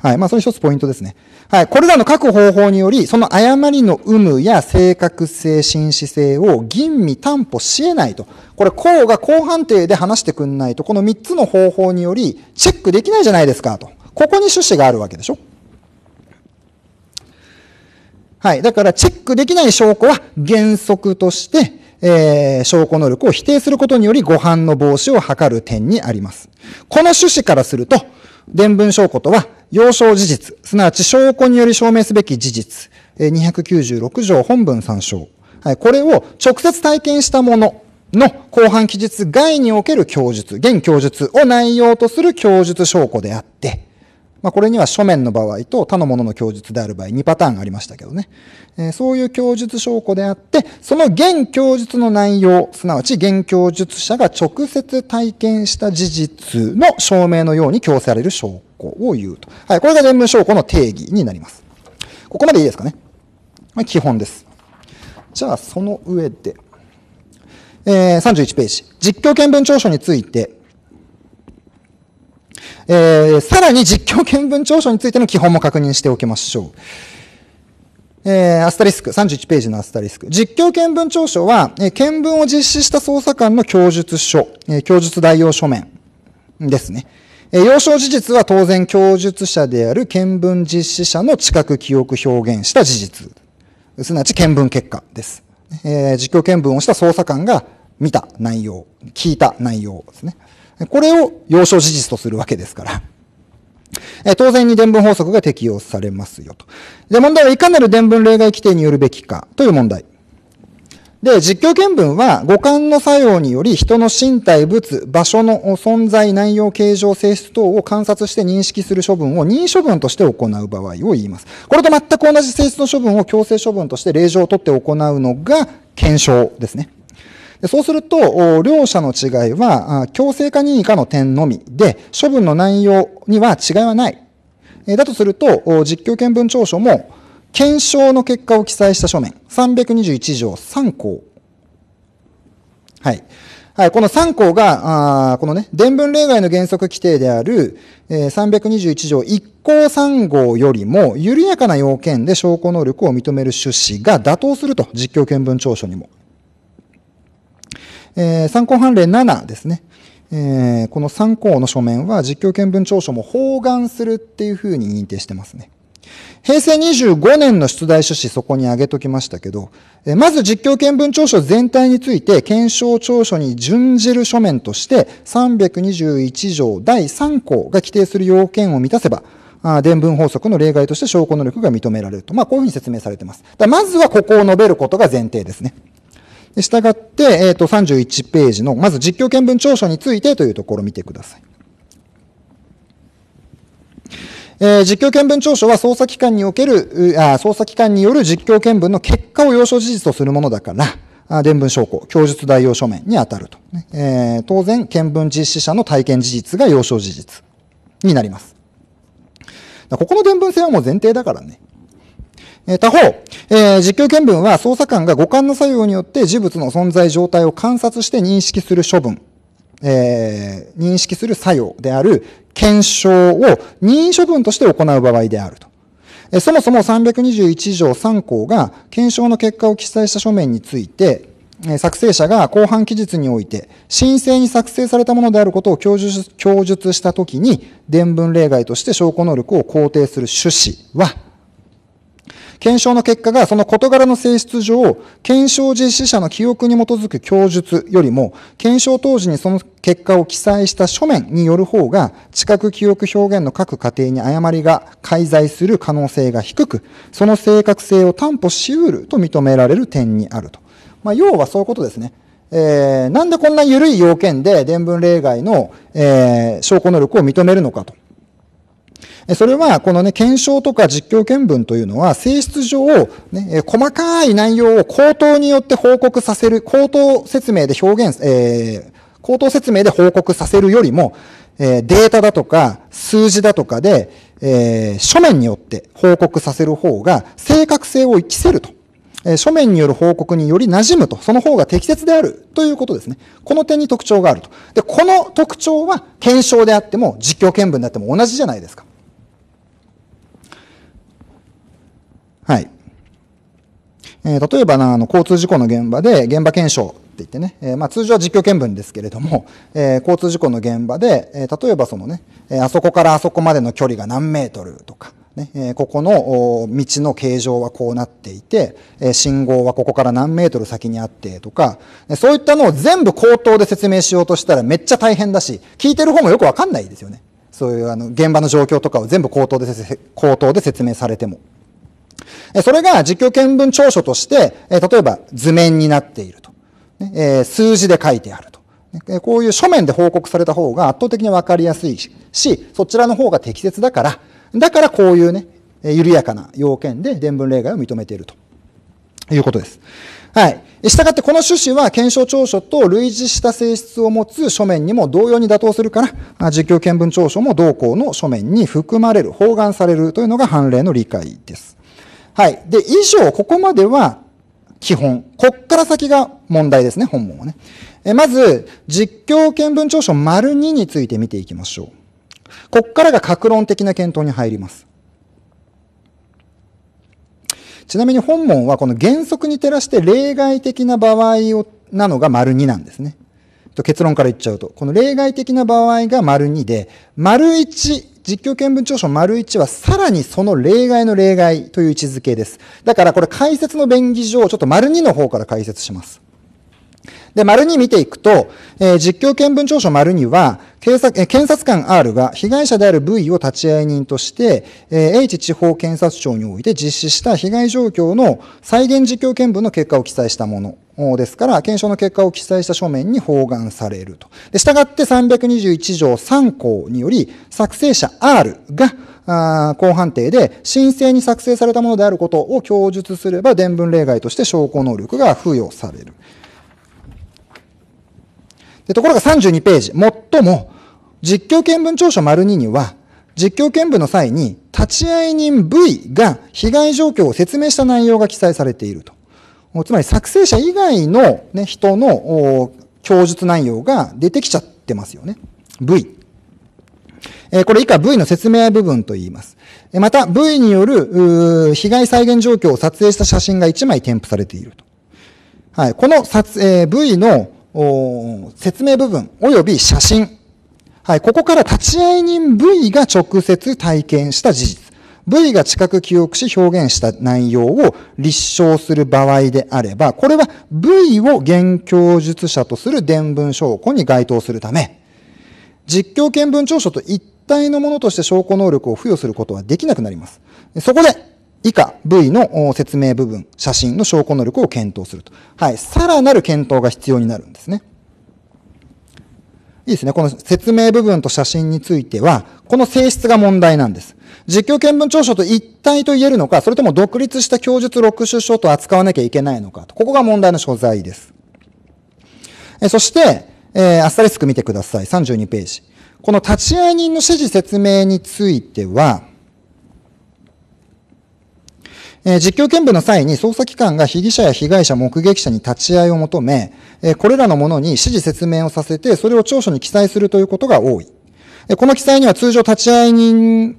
はい。まあ、それ一つポイントですね。はい。これらの各方法により、その誤りの有無や正確性、真摯性を吟味担保し得ないと。これ、公が公判定で話してくんないと、この三つの方法により、チェックできないじゃないですか、と。ここに趣旨があるわけでしょ。はい。だから、チェックできない証拠は原則として、えー、証拠能力を否定することにより誤判の防止を図る点にあります。この趣旨からすると、伝聞証拠とは、要証事実、すなわち証拠により証明すべき事実、296条本文参照。はい、これを直接体験したものの後半記述外における供述、現供述を内容とする供述証拠であって、まあ、これには書面の場合と他のものの供述である場合2パターンありましたけどね。えー、そういう供述証拠であって、その現供述の内容、すなわち現供述者が直接体験した事実の証明のように供される証拠を言うと。はい、これが全文証拠の定義になります。ここまでいいですかね。まあ、基本です。じゃあ、その上で、えー、31ページ。実況見分調書について、えー、さらに実況見聞調書についての基本も確認しておきましょう。えー、アスタリスク、31ページのアスタリスク。実況見聞調書は、えー、見聞を実施した捜査官の供述書、えー、供述代用書面ですね。えー、要証事実は当然供述者である見聞実施者の知覚記憶表現した事実。すなわち見聞結果です。えー、実況見聞をした捜査官が見た内容、聞いた内容ですね。これを要所事実とするわけですから。え当然に伝聞法則が適用されますよと。で、問題はいかなる伝聞例外規定によるべきかという問題。で、実況見分は五感の作用により人の身体、物、場所の存在、内容、形状、性質等を観察して認識する処分を任意処分として行う場合を言います。これと全く同じ性質の処分を強制処分として令状を取って行うのが検証ですね。そうすると、両者の違いは、強制か任意かの点のみで、処分の内容には違いはない。だとすると、実況見分調書も、検証の結果を記載した書面、321条3項。はい。はい、この3項が、あこのね、伝文例外の原則規定である、えー、321条1項3号よりも緩やかな要件で証拠能力を認める趣旨が妥当すると、実況見分調書にも。えー、参考判例7ですね。えー、この参項の書面は実況見分調書も包含するっていうふうに認定してますね。平成25年の出題趣旨そこに挙げときましたけど、えまず実況見分調書全体について検証調書に準じる書面として321条第3項が規定する要件を満たせば、あ伝文法則の例外として証拠能力が認められると。まあ、こういうふうに説明されています。だまずはここを述べることが前提ですね。た従って、えっ、ー、と、31ページの、まず実況見分調書についてというところを見てください。えー、実況見分調書は捜査機関における、あ捜査機関による実況見分の結果を要所事実とするものだから、あ伝聞証拠、供述代用書面に当たると、えー、当然、見分実施者の体験事実が要所事実になります。ここの伝聞性はもう前提だからね。他方、えー、実況見分は捜査官が五感の作用によって事物の存在状態を観察して認識する処分、えー、認識する作用である検証を任意処分として行う場合であると。そもそも321条3項が検証の結果を記載した書面について、作成者が後半期日において申請に作成されたものであることを供述したときに伝聞例外として証拠能力を肯定する趣旨は検証の結果がその事柄の性質上、検証実施者の記憶に基づく供述よりも、検証当時にその結果を記載した書面による方が、知覚記憶表現の各過程に誤りが介在する可能性が低く、その正確性を担保し得ると認められる点にあると。まあ、要はそういうことですね。えー、なんでこんな緩い要件で伝聞例外の、えー、証拠能力を認めるのかと。それは、このね、検証とか実況見分というのは、性質上、ね、細かい内容を口頭によって報告させる、口頭説明で表現、えー、口頭説明で報告させるよりも、えー、データだとか数字だとかで、えー、書面によって報告させる方が正確性を生きせると。えー、書面による報告により馴染むと。その方が適切であるということですね。この点に特徴があると。で、この特徴は検証であっても実況見分であっても同じじゃないですか。はい。えー、例えばなあの交通事故の現場で現場検証って言ってね、えー、まあ、通常は実況見分ですけれども、えー、交通事故の現場で、え例えばそのね、えあそこからあそこまでの距離が何メートルとか、ねえここの道の形状はこうなっていて、え信号はここから何メートル先にあってとか、そういったのを全部口頭で説明しようとしたらめっちゃ大変だし、聞いてる方もよくわかんないですよね。そういうあの現場の状況とかを全部口頭で口頭で説明されても。それが実況見聞調書として、例えば図面になっていると。数字で書いてあると。こういう書面で報告された方が圧倒的にわかりやすいし、そちらの方が適切だから、だからこういうね、緩やかな要件で伝聞例外を認めているということです。はい。したがってこの趣旨は検証調書と類似した性質を持つ書面にも同様に妥当するから、実況見聞調書も同行の書面に含まれる、包含されるというのが判例の理解です。はい。で、以上、ここまでは基本。こっから先が問題ですね、本文はね。えまず、実況見聞調書丸2について見ていきましょう。こっからが格論的な検討に入ります。ちなみに本文はこの原則に照らして例外的な場合をなのが丸2なんですね。結論から言っちゃうと、この例外的な場合が丸2で、丸1実況見聞調書丸1はさらにその例外の例外という位置づけです。だからこれ解説の便宜上、ちょっと丸2の方から解説します。で、丸に見ていくと、えー、実況見分調書丸には、警察、えー、検察官 R が被害者である V を立ち会い人として、えー、H 地方検察庁において実施した被害状況の再現実況見分の結果を記載したものですから、検証の結果を記載した書面に包含されると。で、従って321条3項により、作成者 R が、あ公判定で申請に作成されたものであることを供述すれば伝聞例外として証拠能力が付与される。でところが32ページ、最も、実況見分調書丸2には、実況見分の際に、立会人 V が被害状況を説明した内容が記載されていると。つまり作成者以外の、ね、人の供述内容が出てきちゃってますよね。V。えこれ以下 V の説明部分と言います。また V による被害再現状況を撮影した写真が1枚添付されていると。はい。この撮、え V の説明部分及び写真。はい、ここから立ち会い人 V が直接体験した事実。V が近く記憶し表現した内容を立証する場合であれば、これは V を現供述者とする伝文証拠に該当するため、実況見聞調書と一体のものとして証拠能力を付与することはできなくなります。そこで、以下 V の説明部分、写真の証拠能力を検討すると。はい。さらなる検討が必要になるんですね。いいですね。この説明部分と写真については、この性質が問題なんです。実況見聞調書と一体と言えるのか、それとも独立した供述録取書と扱わなきゃいけないのか、ここが問題の所在です。えそして、えー、アスタリスク見てください。32ページ。この立会人の指示説明については、え実況見分の際に捜査機関が被疑者や被害者、目撃者に立ち会いを求め、えこれらのものに指示説明をさせて、それを調書に記載するということが多い。えこの記載には通常立ち会い人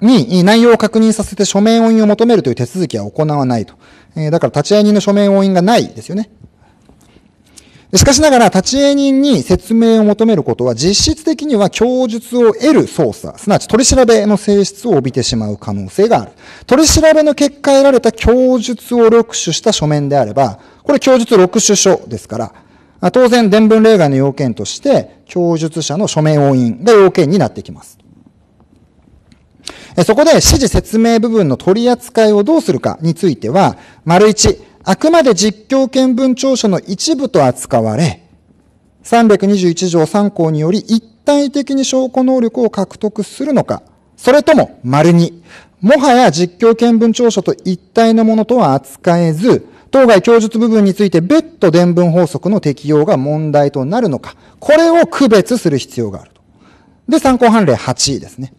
に内容を確認させて書面押印を求めるという手続きは行わないと。えだから立ち会い人の書面押印がないですよね。しかしながら、立ち会人に説明を求めることは、実質的には供述を得る捜査、すなわち取り調べの性質を帯びてしまう可能性がある。取り調べの結果得られた供述を録取した書面であれば、これ供述録取書ですから、当然、伝聞例外の要件として、供述者の書面押印が要件になってきます。そこで、指示説明部分の取り扱いをどうするかについては、丸1、あくまで実況見分調書の一部と扱われ、321条3項により一体的に証拠能力を獲得するのか、それとも、丸に、もはや実況見分調書と一体のものとは扱えず、当該供述部分について別途伝文法則の適用が問題となるのか、これを区別する必要があると。で、参考判例8ですね。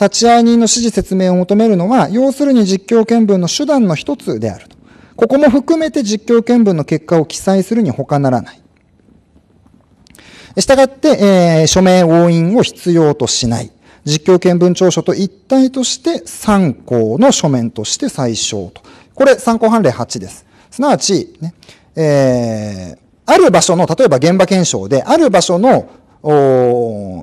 立会人の指示説明を求めるのは、要するに実況見分の手段の一つであると。ここも含めて実況見分の結果を記載するに他ならない。したがって、えー、署名押印を必要としない。実況見分調書と一体として参考の書面として最小と。これ参考判例8です。すなわち、ね、えー、ある場所の、例えば現場検証で、ある場所の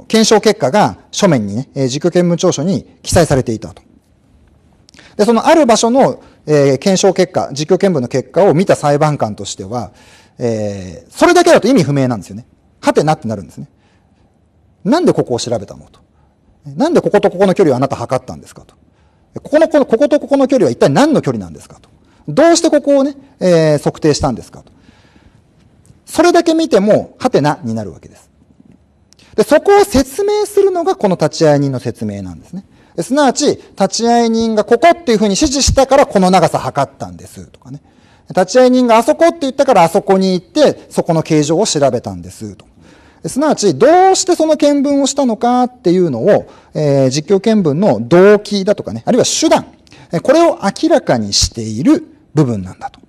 検証結果が書面にね、実況見分調書に記載されていたと。で、そのある場所のえ検証結果、実況見分の結果を見た裁判官としては、えそれだけだと意味不明なんですよね。はてなってなるんですね。なんでここを調べたのと。なんでこことここの距離をあなた測ったんですかと。ここの、こことここの距離は一体何の距離なんですかと。どうしてここをね、えー、測定したんですかと。それだけ見ても、はてなになるわけです。で、そこを説明するのがこの立会人の説明なんですね。すなわち、立会人がここっていうふうに指示したからこの長さ測ったんですとかね。立会人があそこって言ったからあそこに行って、そこの形状を調べたんですと。すなわち、どうしてその見分をしたのかっていうのを、えー、実況見分の動機だとかね、あるいは手段、これを明らかにしている部分なんだと。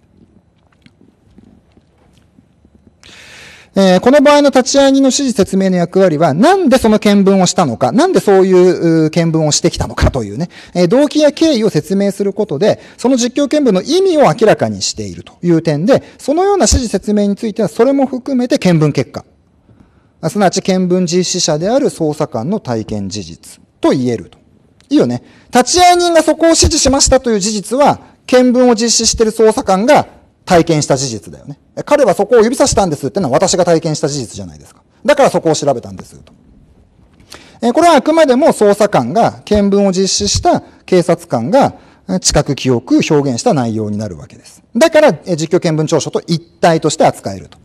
えー、この場合の立ち会げ人の指示説明の役割は、なんでその見分をしたのか、なんでそういう見分をしてきたのかというね、えー、動機や経緯を説明することで、その実況見分の意味を明らかにしているという点で、そのような指示説明については、それも含めて見分結果。すなわち見分実施者である捜査官の体験事実と言えると。いいよね。立ち会い人がそこを指示しましたという事実は、見分を実施している捜査官が体験した事実だよね。彼はそこを指さしたんですってのは私が体験した事実じゃないですか。だからそこを調べたんですと。えこれはあくまでも捜査官が、見分を実施した警察官が、知覚記憶表現した内容になるわけです。だから、実況見分調書と一体として扱えると。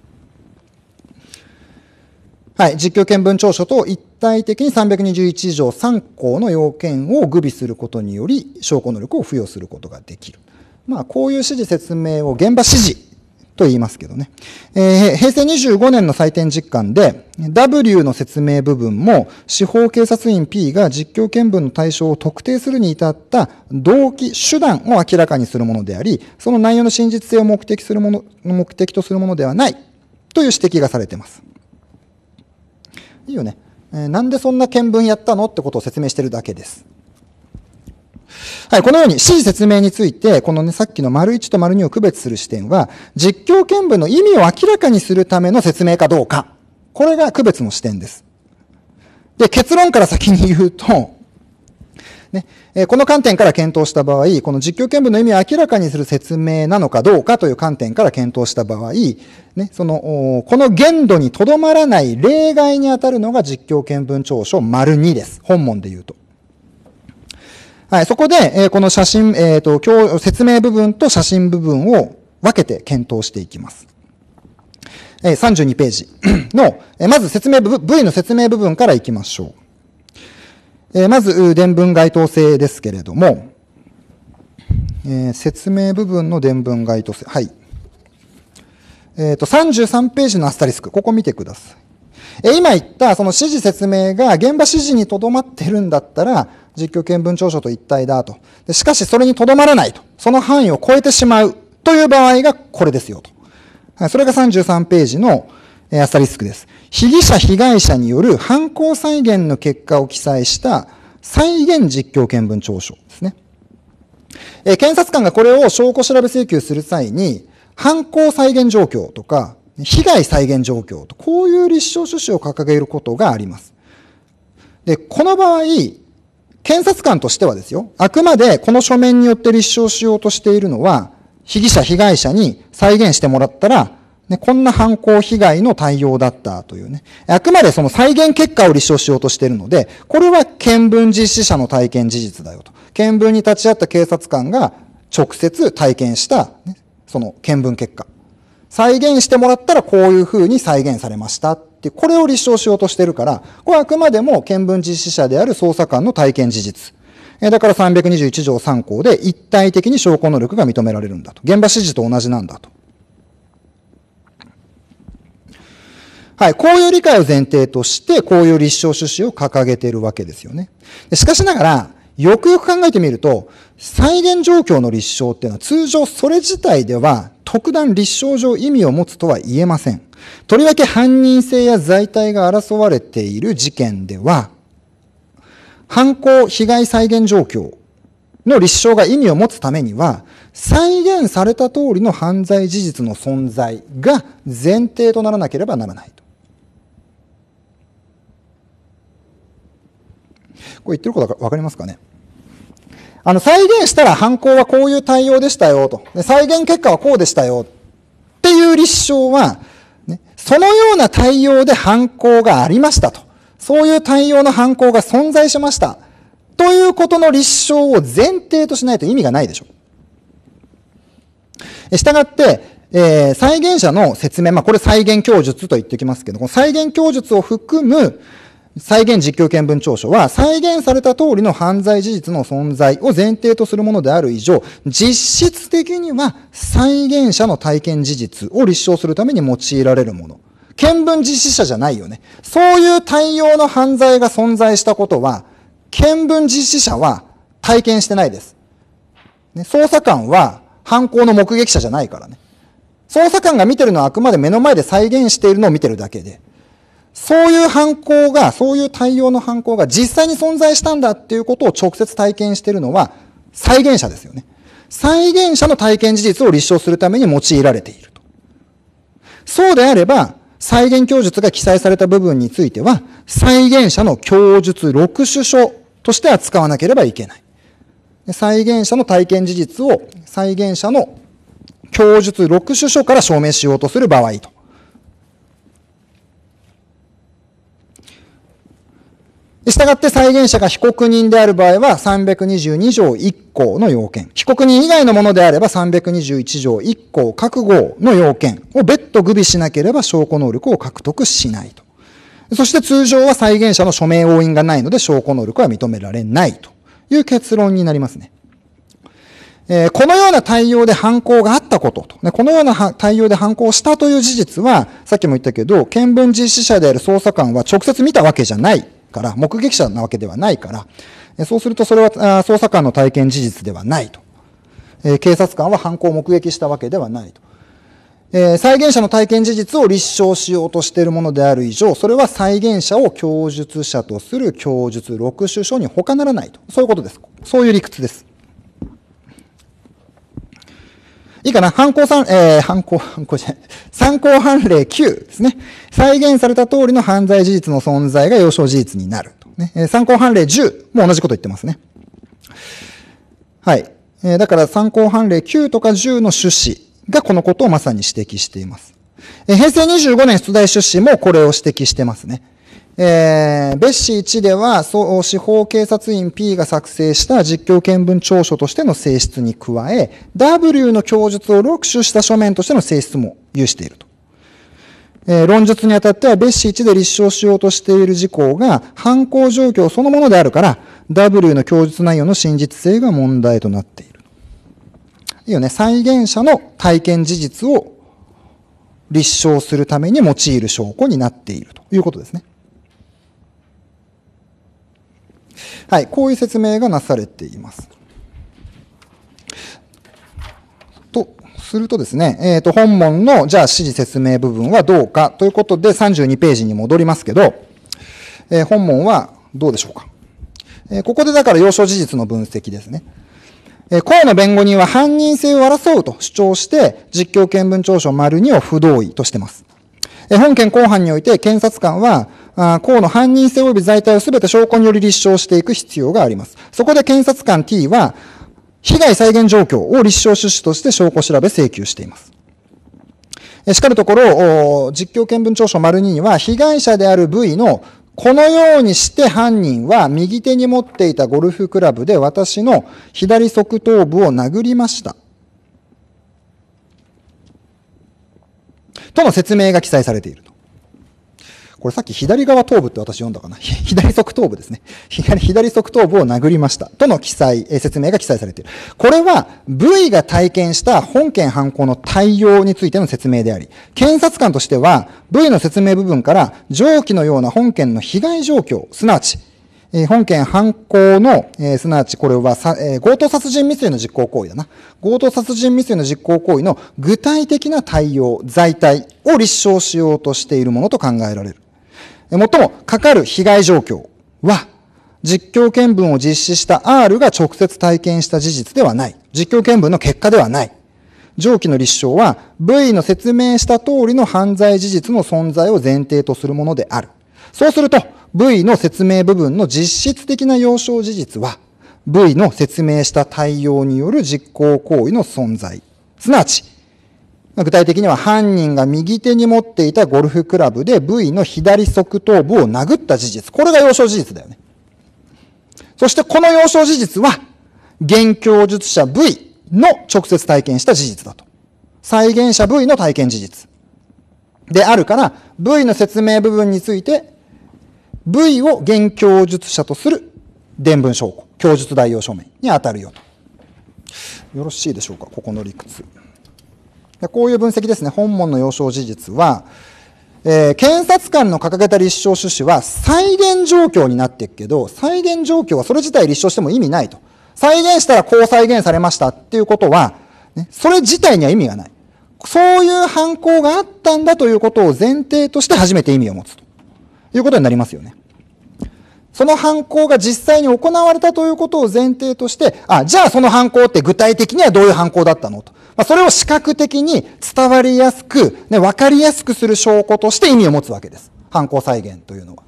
はい、実況見分調書と一体的に321以上3項の要件を具備することにより、証拠能力を付与することができる。まあ、こういう指示説明を現場指示と言いますけどね。えー、平成25年の採点実感で、W の説明部分も、司法警察員 P が実況見分の対象を特定するに至った動機、手段を明らかにするものであり、その内容の真実性を目的するもの、目的とするものではないという指摘がされています。いいよね。えー、なんでそんな見分やったのってことを説明してるだけです。はい、このように指示説明について、このね、さっきの丸1と丸2を区別する視点は、実況見分の意味を明らかにするための説明かどうか。これが区別の視点です。で、結論から先に言うと、ね、えこの観点から検討した場合、この実況見分の意味を明らかにする説明なのかどうかという観点から検討した場合、ね、その、この限度にとどまらない例外に当たるのが実況見分調書丸2です。本文で言うと。はい、そこで、えー、この写真、えっ、ー、と、今日、説明部分と写真部分を分けて検討していきます。えー、32ページ の、えー、まず説明部分、V の説明部分からいきましょう。えー、まず、伝文該当性ですけれども、えー、説明部分の伝文該当性。はい。えっ、ー、と、33ページのアスタリスク。ここ見てください。え今言ったその指示説明が現場指示にとどまってるんだったら、実況見分調書と一体だと。でしかしそれにとどまらないと。その範囲を超えてしまうという場合がこれですよと。それが33ページのアスタリスクです。被疑者被害者による犯行再現の結果を記載した再現実況見分調書ですね。え検察官がこれを証拠調べ請求する際に、犯行再現状況とか、被害再現状況と、こういう立証趣旨を掲げることがあります。で、この場合、検察官としてはですよ、あくまでこの書面によって立証しようとしているのは、被疑者、被害者に再現してもらったら、ね、こんな犯行被害の対応だったというね。あくまでその再現結果を立証しようとしているので、これは見聞実施者の体験事実だよと。見聞に立ち会った警察官が直接体験した、ね、その見聞結果。再現してもらったらこういう風に再現されましたってこれを立証しようとしてるから、これはあくまでも見聞実施者である捜査官の体験事実。えだから321条3項で一体的に証拠能力が認められるんだと。現場指示と同じなんだと。はい。こういう理解を前提として、こういう立証趣旨を掲げているわけですよね。しかしながら、よくよく考えてみると、再現状況の立証っていうのは通常それ自体では特段立証上意味を持つとは言えません。とりわけ犯人性や罪体が争われている事件では、犯行被害再現状況の立証が意味を持つためには、再現された通りの犯罪事実の存在が前提とならなければならないと。これ言ってることわ分かりますかねあの、再現したら犯行はこういう対応でしたよと。で再現結果はこうでしたよ。っていう立証は、ね、そのような対応で犯行がありましたと。そういう対応の犯行が存在しました。ということの立証を前提としないと意味がないでしょう。したがって、えー、再現者の説明、まあ、これ再現供述と言ってきますけど、この再現供述を含む、再現実況見分調書は、再現された通りの犯罪事実の存在を前提とするものである以上、実質的には再現者の体験事実を立証するために用いられるもの。見分実施者じゃないよね。そういう対応の犯罪が存在したことは、見分実施者は体験してないです。ね、捜査官は犯行の目撃者じゃないからね。捜査官が見てるのはあくまで目の前で再現しているのを見てるだけで。そういう犯行が、そういう対応の犯行が実際に存在したんだっていうことを直接体験しているのは再現者ですよね。再現者の体験事実を立証するために用いられていると。そうであれば、再現供述が記載された部分については、再現者の供述6種書として扱わなければいけない。再現者の体験事実を再現者の供述6種書から証明しようとする場合と。したがって再現者が被告人である場合は322条1項の要件。被告人以外のものであれば321条1項覚悟の要件を別途具備しなければ証拠能力を獲得しないと。そして通常は再現者の署名押印がないので証拠能力は認められないという結論になりますね。えー、このような対応で犯行があったことと、ね、このような対応で犯行したという事実は、さっきも言ったけど、見聞実施者である捜査官は直接見たわけじゃないから、目撃者なわけではないから、そうするとそれは捜査官の体験事実ではないと。警察官は犯行を目撃したわけではないと。え再現者の体験事実を立証しようとしているものである以上、それは再現者を供述者とする供述6種書に他ならないと。そういうことです。そういう理屈です。いいかな犯行ん、えー、犯行、犯行じゃない。参考判例9ですね。再現された通りの犯罪事実の存在が要証事実になると、ね。参考判例10も同じこと言ってますね。はい。えー、だから参考判例9とか10の趣旨がこのことをまさに指摘しています。えー、平成25年出題趣旨もこれを指摘してますね。えー、別紙1では、司法警察員 P が作成した実況見聞調書としての性質に加え、W の供述を録取した書面としての性質も有していると。えー、論述にあたっては、別紙1で立証しようとしている事項が、犯行状況そのものであるから、W の供述内容の真実性が問題となっている。いいよね。再現者の体験事実を立証するために用いる証拠になっているということですね。はい、こういう説明がなされています。と、するとですね、えっ、ー、と、本文の、じゃあ、指示説明部分はどうかということで、32ページに戻りますけど、えー、本文はどうでしょうか。えー、ここでだから、要所事実の分析ですね。えー、河野弁護人は犯人性を争うと主張して、実況見分調書丸2を不同意としてます。本件公判において検察官は、公の犯人性及び罪体を全て証拠により立証していく必要があります。そこで検察官 T は、被害再現状況を立証趣旨として証拠調べ請求しています。しかるところ、実況見分調書丸2には、被害者である V のこのようにして犯人は右手に持っていたゴルフクラブで私の左側頭部を殴りました。との説明が記載されていると。これさっき左側頭部って私読んだかな 左側頭部ですね。左、側頭部を殴りました。との記載、え説明が記載されている。これは、部位が体験した本件犯行の対応についての説明であり、検察官としては、部位の説明部分から、上記のような本件の被害状況、すなわち、え本件犯行の、えー、すなわちこれはさ、えー、強盗殺人未遂の実行行為だな。強盗殺人未遂の実行行為の具体的な対応、在体を立証しようとしているものと考えられる。えもっとも、かかる被害状況は、実況見分を実施した R が直接体験した事実ではない。実況見分の結果ではない。上記の立証は、V の説明した通りの犯罪事実の存在を前提とするものである。そうすると、V の説明部分の実質的な要少事実は、V の説明した対応による実行行為の存在。すなわち、具体的には犯人が右手に持っていたゴルフクラブで V の左側頭部を殴った事実。これが要少事実だよね。そしてこの要少事実は、現供述者 V の直接体験した事実だと。再現者 V の体験事実。であるから、V の説明部分について V を現供述者とする伝文証拠、供述代用証明に当たるよと。よろしいでしょうか、ここの理屈。こういう分析ですね、本門の要証事実は、えー、検察官の掲げた立証趣旨は再現状況になっていくけど、再現状況はそれ自体立証しても意味ないと。再現したらこう再現されましたっていうことは、ね、それ自体には意味がない。そういう犯行があったんだということを前提として初めて意味を持つと。いうことになりますよね。その犯行が実際に行われたということを前提として、あ、じゃあその犯行って具体的にはどういう犯行だったのと。まあ、それを視覚的に伝わりやすく、ね、わかりやすくする証拠として意味を持つわけです。犯行再現というのは。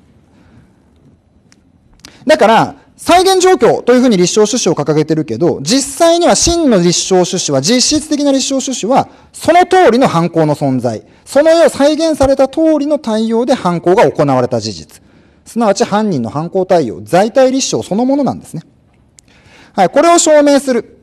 だから、再現状況というふうに立証趣旨を掲げてるけど、実際には真の立証趣旨は、実質的な立証趣旨は、その通りの犯行の存在、その絵を再現された通りの対応で犯行が行われた事実。すなわち犯人の犯行対応、在体立証そのものなんですね。はい、これを証明する。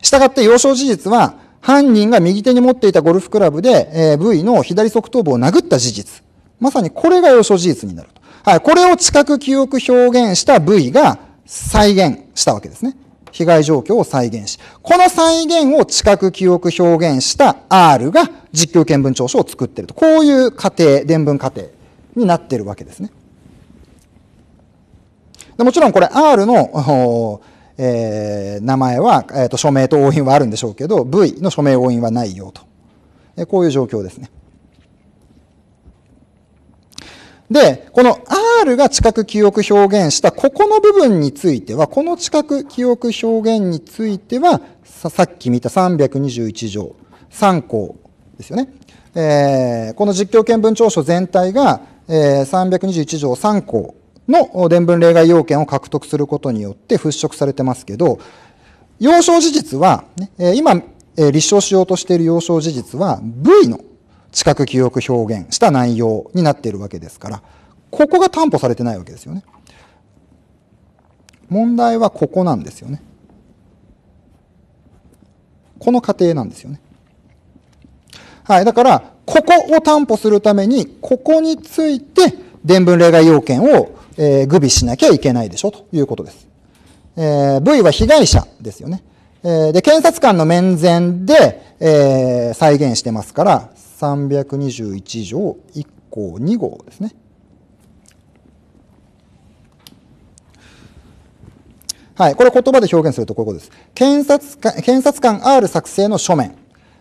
したがって、要証事実は、犯人が右手に持っていたゴルフクラブで、えー、V の左側頭部を殴った事実。まさにこれが要証事実になると。はい、これを知覚記憶表現した部位が再現したわけですね。被害状況を再現し、この再現を知覚記憶表現した R が実況見分調書を作っていると。こういう過程、伝文過程になってるわけですね。もちろんこれ R の、えー、名前は、えーと、と署名と押印はあるんでしょうけど、V の署名押印はないよと。こういう状況ですね。で、この R が知覚記憶表現したここの部分については、この知覚記憶表現については、さっき見た321条、3項ですよね。えー、この実況見分調書全体が、えー、321条3項の伝文例外要件を獲得することによって払拭されてますけど、要証事実は、ね、今、立証しようとしている要証事実は V の知覚記憶表現した内容になっているわけですから、ここが担保されてないわけですよね。問題はここなんですよね。この過程なんですよね。はい。だから、ここを担保するために、ここについて、伝文例外要件を、えー、具備しなきゃいけないでしょ、ということです。えー、V は被害者ですよね。えー、で、検察官の面前で、えー、再現してますから、321条1項2号ですね。はい、これ言葉で表現するとこういうことです。検察官検察官 R 作成の書面、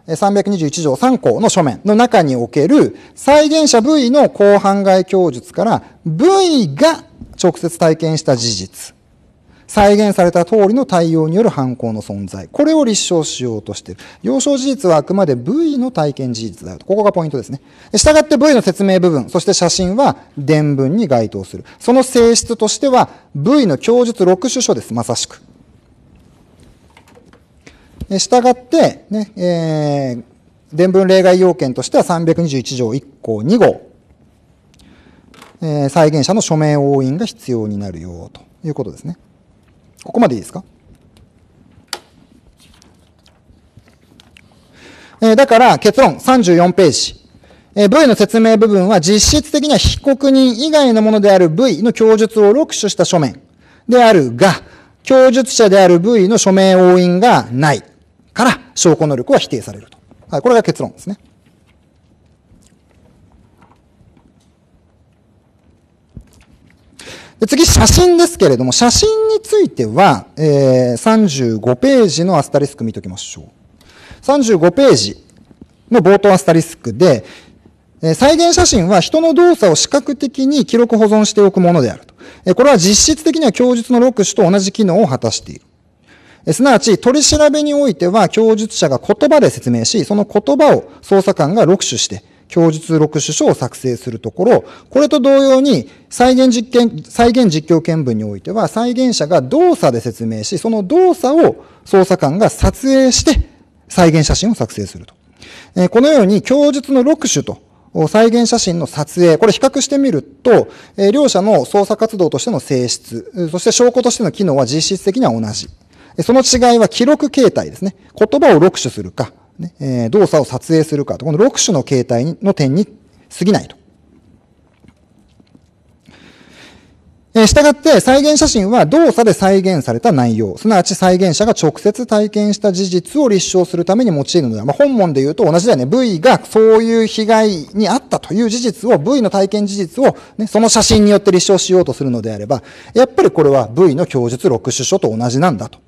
321条3項の書面の中における再現者 V の公判外供述から V が直接体験した事実再現された通りの対応による犯行の存在これを立証しようとしている要証事実はあくまで V の体験事実だよとここがポイントですねしたがって V の説明部分そして写真は伝文に該当するその性質としては V の供述6種書ですまさしくしたがってね、えー、伝文例外要件としては321条1項2号、えー、再現者の署名押印が必要になるよということですね。ここまでいいですかえだから結論34ページ。え V の説明部分は実質的には被告人以外のものである V の供述を録取した書面であるが、供述者である V の署名押印がないから証拠能力は否定されると。はい、これが結論ですね。次、写真ですけれども、写真については、えー、35ページのアスタリスク見ときましょう。35ページの冒頭アスタリスクで、え再現写真は人の動作を視覚的に記録保存しておくものであると。えこれは実質的には供述の6種と同じ機能を果たしている。えすなわち、取り調べにおいては供述者が言葉で説明し、その言葉を捜査官が6種して、供述録取書を作成するところ、これと同様に再現実験、再現実況見分においては、再現者が動作で説明し、その動作を捜査官が撮影して、再現写真を作成すると。えこのように供述の録種と、再現写真の撮影、これ比較してみると、え両者の捜査活動としての性質、そして証拠としての機能は実質的には同じ。その違いは記録形態ですね。言葉を録取するか、ねえ動作を撮影するかと、この6種の形態の点に過ぎないと。え従って、再現写真は動作で再現された内容、すなわち再現者が直接体験した事実を立証するために用いるのでは、まあ、本文で言うと同じだよね。V がそういう被害にあったという事実を、V の体験事実を、ね、その写真によって立証しようとするのであれば、やっぱりこれは V の供述6種書と同じなんだと。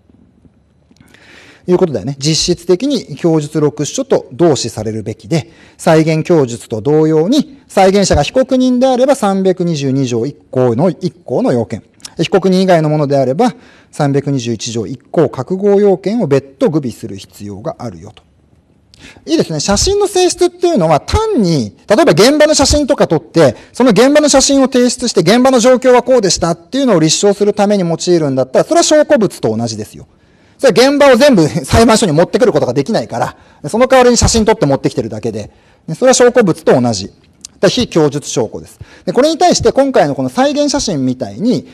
いうことだよね。実質的に供述録書と同視されるべきで、再現供述と同様に、再現者が被告人であれば322条1項の1項の要件。被告人以外のものであれば、321条1項覚悟要件を別途具備する必要があるよと。いいですね。写真の性質っていうのは単に、例えば現場の写真とか撮って、その現場の写真を提出して現場の状況はこうでしたっていうのを立証するために用いるんだったら、それは証拠物と同じですよ。それ現場を全部 裁判所に持ってくることができないから、その代わりに写真撮って持ってきてるだけで、それは証拠物と同じ。非供述証拠です。で、これに対して今回のこの再現写真みたいに、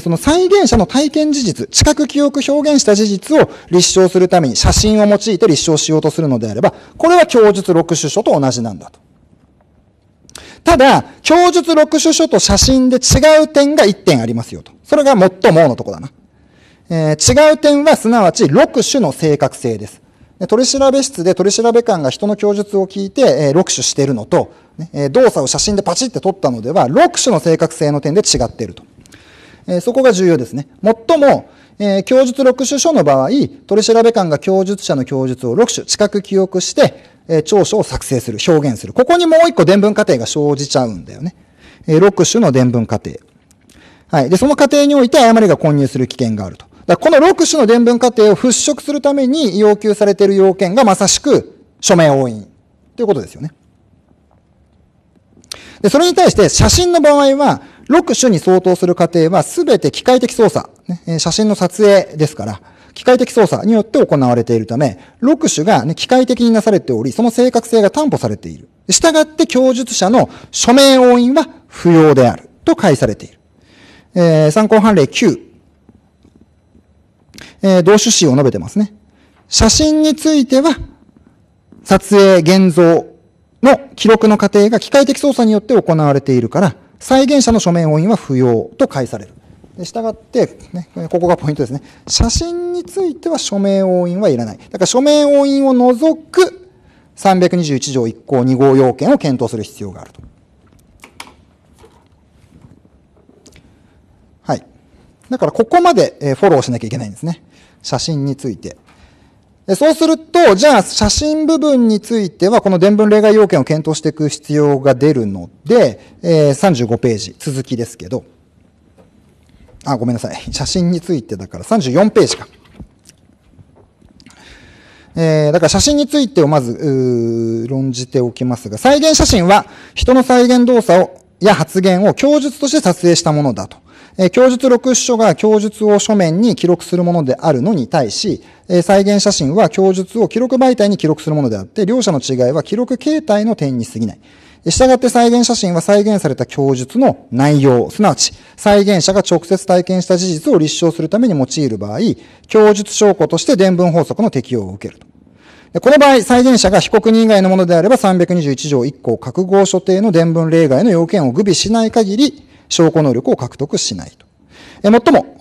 その再現者の体験事実、知覚記憶表現した事実を立証するために写真を用いて立証しようとするのであれば、これは供述録取書と同じなんだと。ただ、供述録取書と写真で違う点が1点ありますよと。それが最ものとこだな。えー、違う点はすなわち6種の正確性です。取り調べ室で取り調べ官が人の供述を聞いて、えー、6種しているのと、えー、動作を写真でパチって撮ったのでは、6種の正確性の点で違っていると。えー、そこが重要ですね。もっとも、えー、供述6種書の場合、取り調べ官が供述者の供述を6種近く記憶して、えー、調書を作成する、表現する。ここにもう一個伝文過程が生じちゃうんだよね。えー、6種の伝文過程。はい。で、その過程において誤りが混入する危険があると。だこの6種の伝文過程を払拭するために要求されている要件がまさしく署名押印ということですよね。で、それに対して写真の場合は、6種に相当する過程は全て機械的操作、ね、写真の撮影ですから、機械的操作によって行われているため、6種が、ね、機械的になされており、その正確性が担保されている。従って供述者の署名押印は不要であると解されている。えー、参考判例9。えー、同趣旨を述べてますね。写真については、撮影、現像の記録の過程が機械的操作によって行われているから、再現者の書面押印は不要と返される。で従って、ね、ここがポイントですね。写真については署名押印はいらない。だから署名押印を除く321条1項2号要件を検討する必要があると。だからここまでフォローしなきゃいけないんですね。写真について。そうすると、じゃあ写真部分については、この伝文例外要件を検討していく必要が出るので、35ページ、続きですけど。あ、ごめんなさい。写真についてだから34ページか。えー、だから写真についてをまず、論じておきますが、再現写真は人の再現動作をや発言を供述として撮影したものだと。え供述録書が供述を書面に記録するものであるのに対し、え再現写真は供述を記録媒体に記録するものであって、両者の違いは記録形態の点に過ぎない。したがって再現写真は再現された供述の内容、すなわち再現者が直接体験した事実を立証するために用いる場合、供述証拠として伝聞法則の適用を受けると。この場合、再現者が被告人以外のものであれば321条1項覚合所定の伝聞例外の要件を具備しない限り、証拠能力を獲得しないと。えもっとも、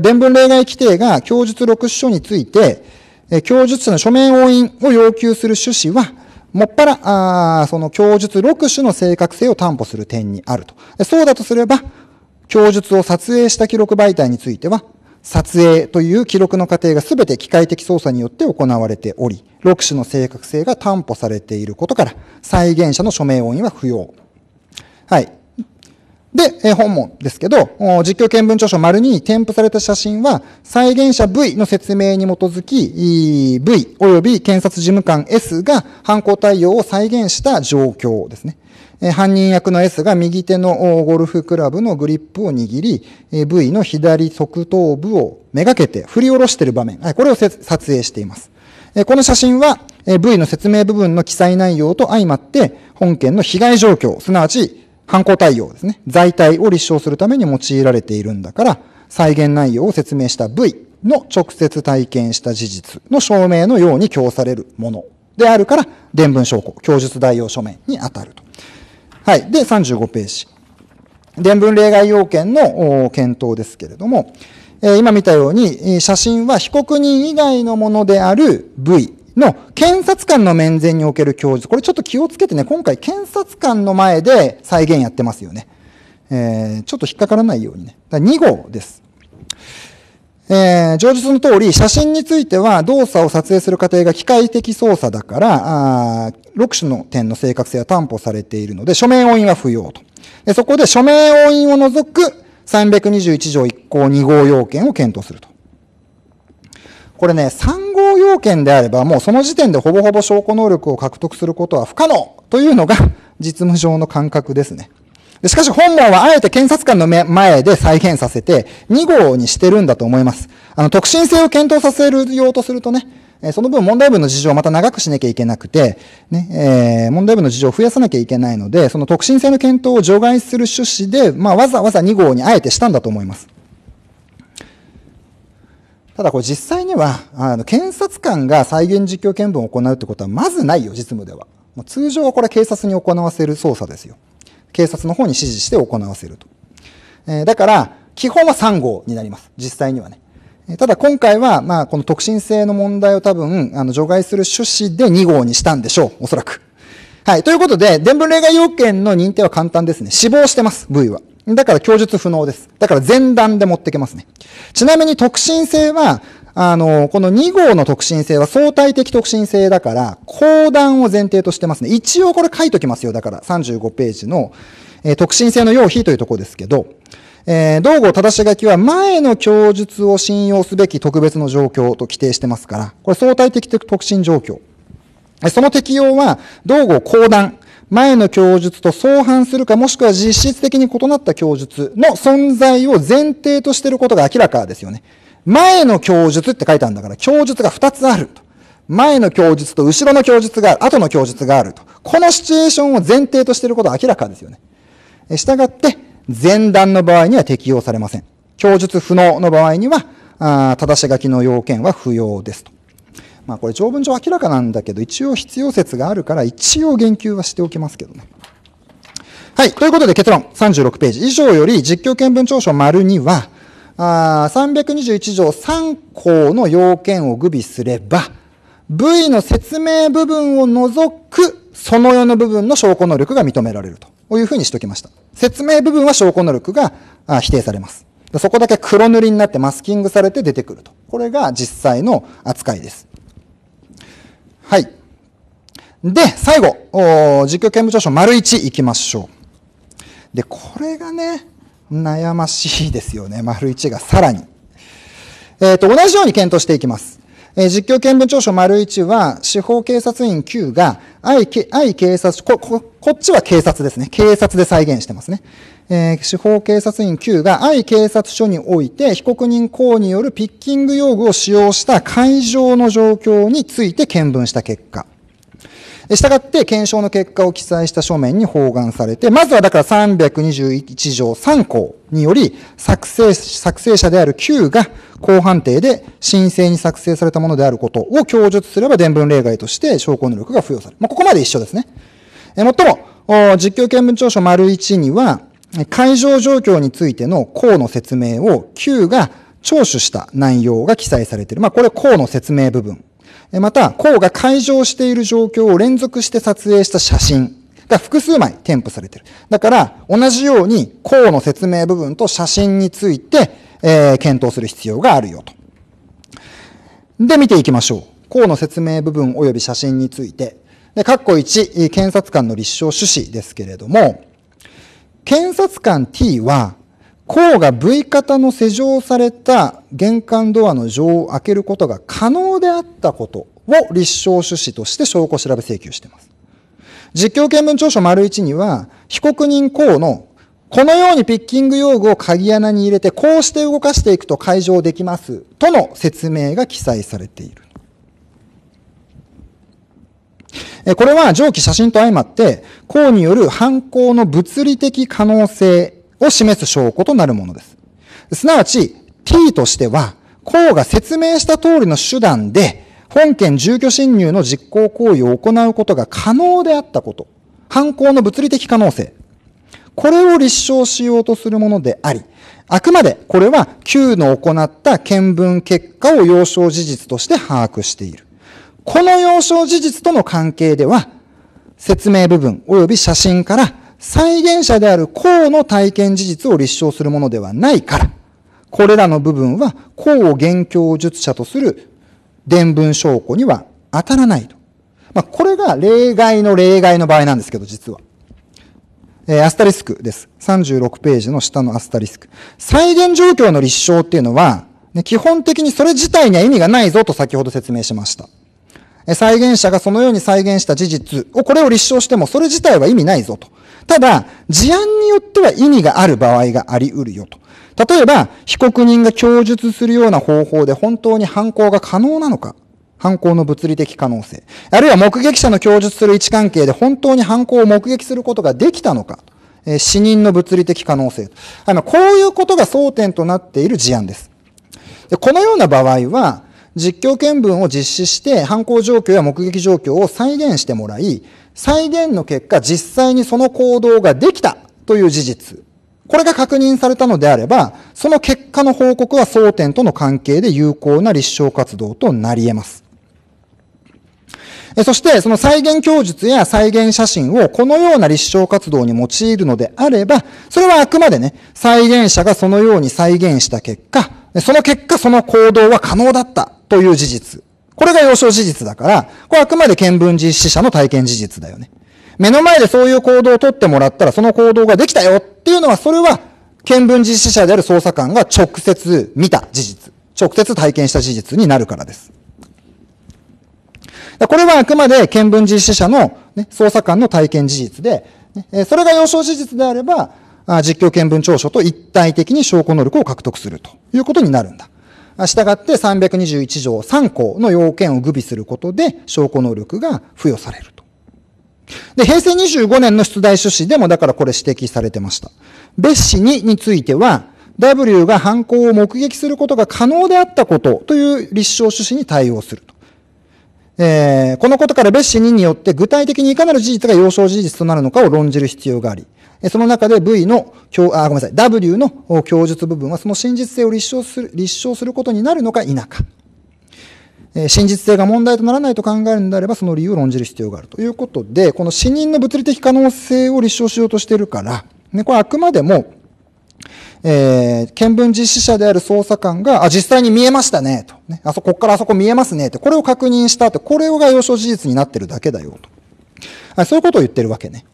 伝文例外規定が供述録書について、え供述者の書面押印を要求する趣旨は、もっぱら、あその供述6種の正確性を担保する点にあると。そうだとすれば、供述を撮影した記録媒体については、撮影という記録の過程が全て機械的操作によって行われており、6種の正確性が担保されていることから、再現者の署名音印は不要。はい。で、え本文ですけど、実況見聞著書丸に添付された写真は、再現者 V の説明に基づき、V 及び検察事務官 S が犯行対応を再現した状況ですね。犯人役の S が右手のゴルフクラブのグリップを握り、V の左側頭部をめがけて振り下ろしている場面、これを撮影しています。この写真は V の説明部分の記載内容と相まって、本件の被害状況、すなわち犯行対応ですね。在体を立証するために用いられているんだから、再現内容を説明した部位の直接体験した事実の証明のように供されるものであるから、伝聞証拠、供述代用書面に当たると。はい。で、35ページ。伝聞例外要件の検討ですけれども、今見たように、写真は被告人以外のものである部位の検察官の面前における供述。これちょっと気をつけてね、今回検察官の前で再現やってますよね。えー、ちょっと引っかからないようにね。だ2号です。えー、上述の通り、写真については動作を撮影する過程が機械的操作だから、あ6種の点の正確性は担保されているので、署名押印は不要と。でそこで署名押印を除く321条1項2号要件を検討すると。これね、3号要件であれば、もうその時点でほぼほぼ証拠能力を獲得することは不可能というのが 実務上の感覚ですね。でしかし本門はあえて検察官の前で再現させて、2号にしてるんだと思います。あの、特進性を検討させるようとするとね、その分問題文の事情をまた長くしなきゃいけなくて、ねえー、問題文の事情を増やさなきゃいけないので、その特進性の検討を除外する趣旨で、まあ、わざわざ2号にあえてしたんだと思います。ただこれ実際には、あの、検察官が再現実況見分を行うってことはまずないよ、実務では。通常はこれは警察に行わせる捜査ですよ。警察の方に指示して行わせると。えー、だから、基本は3号になります。実際にはね。ただ今回は、まあ、この特進性の問題を多分、あの、除外する趣旨で2号にしたんでしょう。おそらく。はい。ということで、伝聞例外要件の認定は簡単ですね。死亡してます、部位は。だから供述不能です。だから前段で持ってけますね。ちなみに特進性は、あの、この2号の特進性は相対的特進性だから、後段を前提としてますね。一応これ書いときますよ。だから35ページの、えー、特進性の要否というところですけど、えー、道後正し書きは前の供述を信用すべき特別の状況と規定してますから、これ相対的特進状況。その適用は、道後後段。前の供述と相反するかもしくは実質的に異なった供述の存在を前提としていることが明らかですよね。前の供述って書いてあるんだから、供述が2つあると。前の供述と後ろの供述がある、後の供述があると。このシチュエーションを前提としていることは明らかですよね。したがって、前段の場合には適用されません。供述不能の場合には、あ正し書きの要件は不要ですと。まあこれ条文上明らかなんだけど、一応必要説があるから、一応言及はしておきますけどね。はい。ということで結論36ページ。以上より実況見分調書丸には、あ321条3項の要件を具備すれば、V の説明部分を除くその世の部分の証拠能力が認められるとこういうふうにしておきました。説明部分は証拠能力が否定されます。そこだけ黒塗りになってマスキングされて出てくると。これが実際の扱いです。はい。で、最後、実況見務調書丸1いきましょう。で、これがね、悩ましいですよね。丸1がさらに。えっ、ー、と、同じように検討していきます。えー、実況見分調書丸1は、司法警察員9が、愛愛警察ここ、こっちは警察ですね。警察で再現してますね。え司法警察員9が、愛警察署において、被告人公によるピッキング用具を使用した会場の状況について見聞した結果。したがって、検証の結果を記載した書面に包含されて、まずはだから321条3項により、作成、作成者である Q が、公判定で申請に作成されたものであることを供述すれば、伝聞例外として証拠能力が付与される。まあ、ここまで一緒ですね。え、もっとも、実況見聞調書丸1には、会場状況についての項の説明を Q が聴取した内容が記載されている。まあ、これ項の説明部分。また、項が会場している状況を連続して撮影した写真が複数枚添付されている。だから、同じように項の説明部分と写真について、えー、検討する必要があるよと。で、見ていきましょう。項の説明部分及び写真について。で、括弧1、検察官の立証趣旨ですけれども、検察官 T は、甲が V 型の施錠された玄関ドアの錠を開けることが可能であったことを立証趣旨として証拠調べ請求しています。実況見分調書丸1には、被告人項のこのようにピッキング用具を鍵穴に入れて、こうして動かしていくと解錠できます。との説明が記載されている。これは上記写真と相まって、項による犯行の物理的可能性を示す証拠となるものです。すなわち、t としては、項が説明した通りの手段で、本件住居侵入の実行行為を行うことが可能であったこと。犯行の物理的可能性。これを立証しようとするものであり、あくまでこれは Q の行った見聞結果を要証事実として把握している。この要少事実との関係では、説明部分及び写真から再現者である孔の体験事実を立証するものではないから、これらの部分は孔を現況術者とする伝文証拠には当たらないと。まあ、これが例外の例外の場合なんですけど、実は。えー、アスタリスクです。36ページの下のアスタリスク。再現状況の立証っていうのは、ね、基本的にそれ自体には意味がないぞと先ほど説明しました。再現者がそのように再現した事実を、これを立証しても、それ自体は意味ないぞと。ただ、事案によっては意味がある場合があり得るよと。例えば、被告人が供述するような方法で本当に犯行が可能なのか。犯行の物理的可能性。あるいは目撃者の供述する位置関係で本当に犯行を目撃することができたのか。え死人の物理的可能性。あの、こういうことが争点となっている事案です。でこのような場合は、実況見分を実施して犯行状況や目撃状況を再現してもらい、再現の結果実際にその行動ができたという事実。これが確認されたのであれば、その結果の報告は争点との関係で有効な立証活動となり得ます。そして、その再現供述や再現写真をこのような立証活動に用いるのであれば、それはあくまでね、再現者がそのように再現した結果、その結果、その行動は可能だったという事実。これが幼少事実だから、これあくまで見聞実施者の体験事実だよね。目の前でそういう行動をとってもらったら、その行動ができたよっていうのは、それは見聞実施者である捜査官が直接見た事実。直接体験した事実になるからです。これはあくまで見聞実施者の、ね、捜査官の体験事実で、それが幼少事実であれば、実況見分調書と一体的に証拠能力を獲得するということになるんだ。したがって321条3項の要件を具備することで証拠能力が付与されると。で、平成25年の出題趣旨でもだからこれ指摘されてました。別紙2については、W が犯行を目撃することが可能であったことという立証趣旨に対応すると。えー、このことから別紙2によって具体的にいかなる事実が要証事実となるのかを論じる必要があり、その中で V の、あ、ごめんなさい、W の供述部分はその真実性を立証する、立証することになるのか否か。真実性が問題とならないと考えるのであれば、その理由を論じる必要があるということで、この死人の物理的可能性を立証しようとしているから、ね、これあくまでも、えー、見聞実施者である捜査官が、あ、実際に見えましたね、と。ね、あそこ、からあそこ見えますね、って。これを確認したって、これが要所事実になってるだけだよ、と。そういうことを言ってるわけね。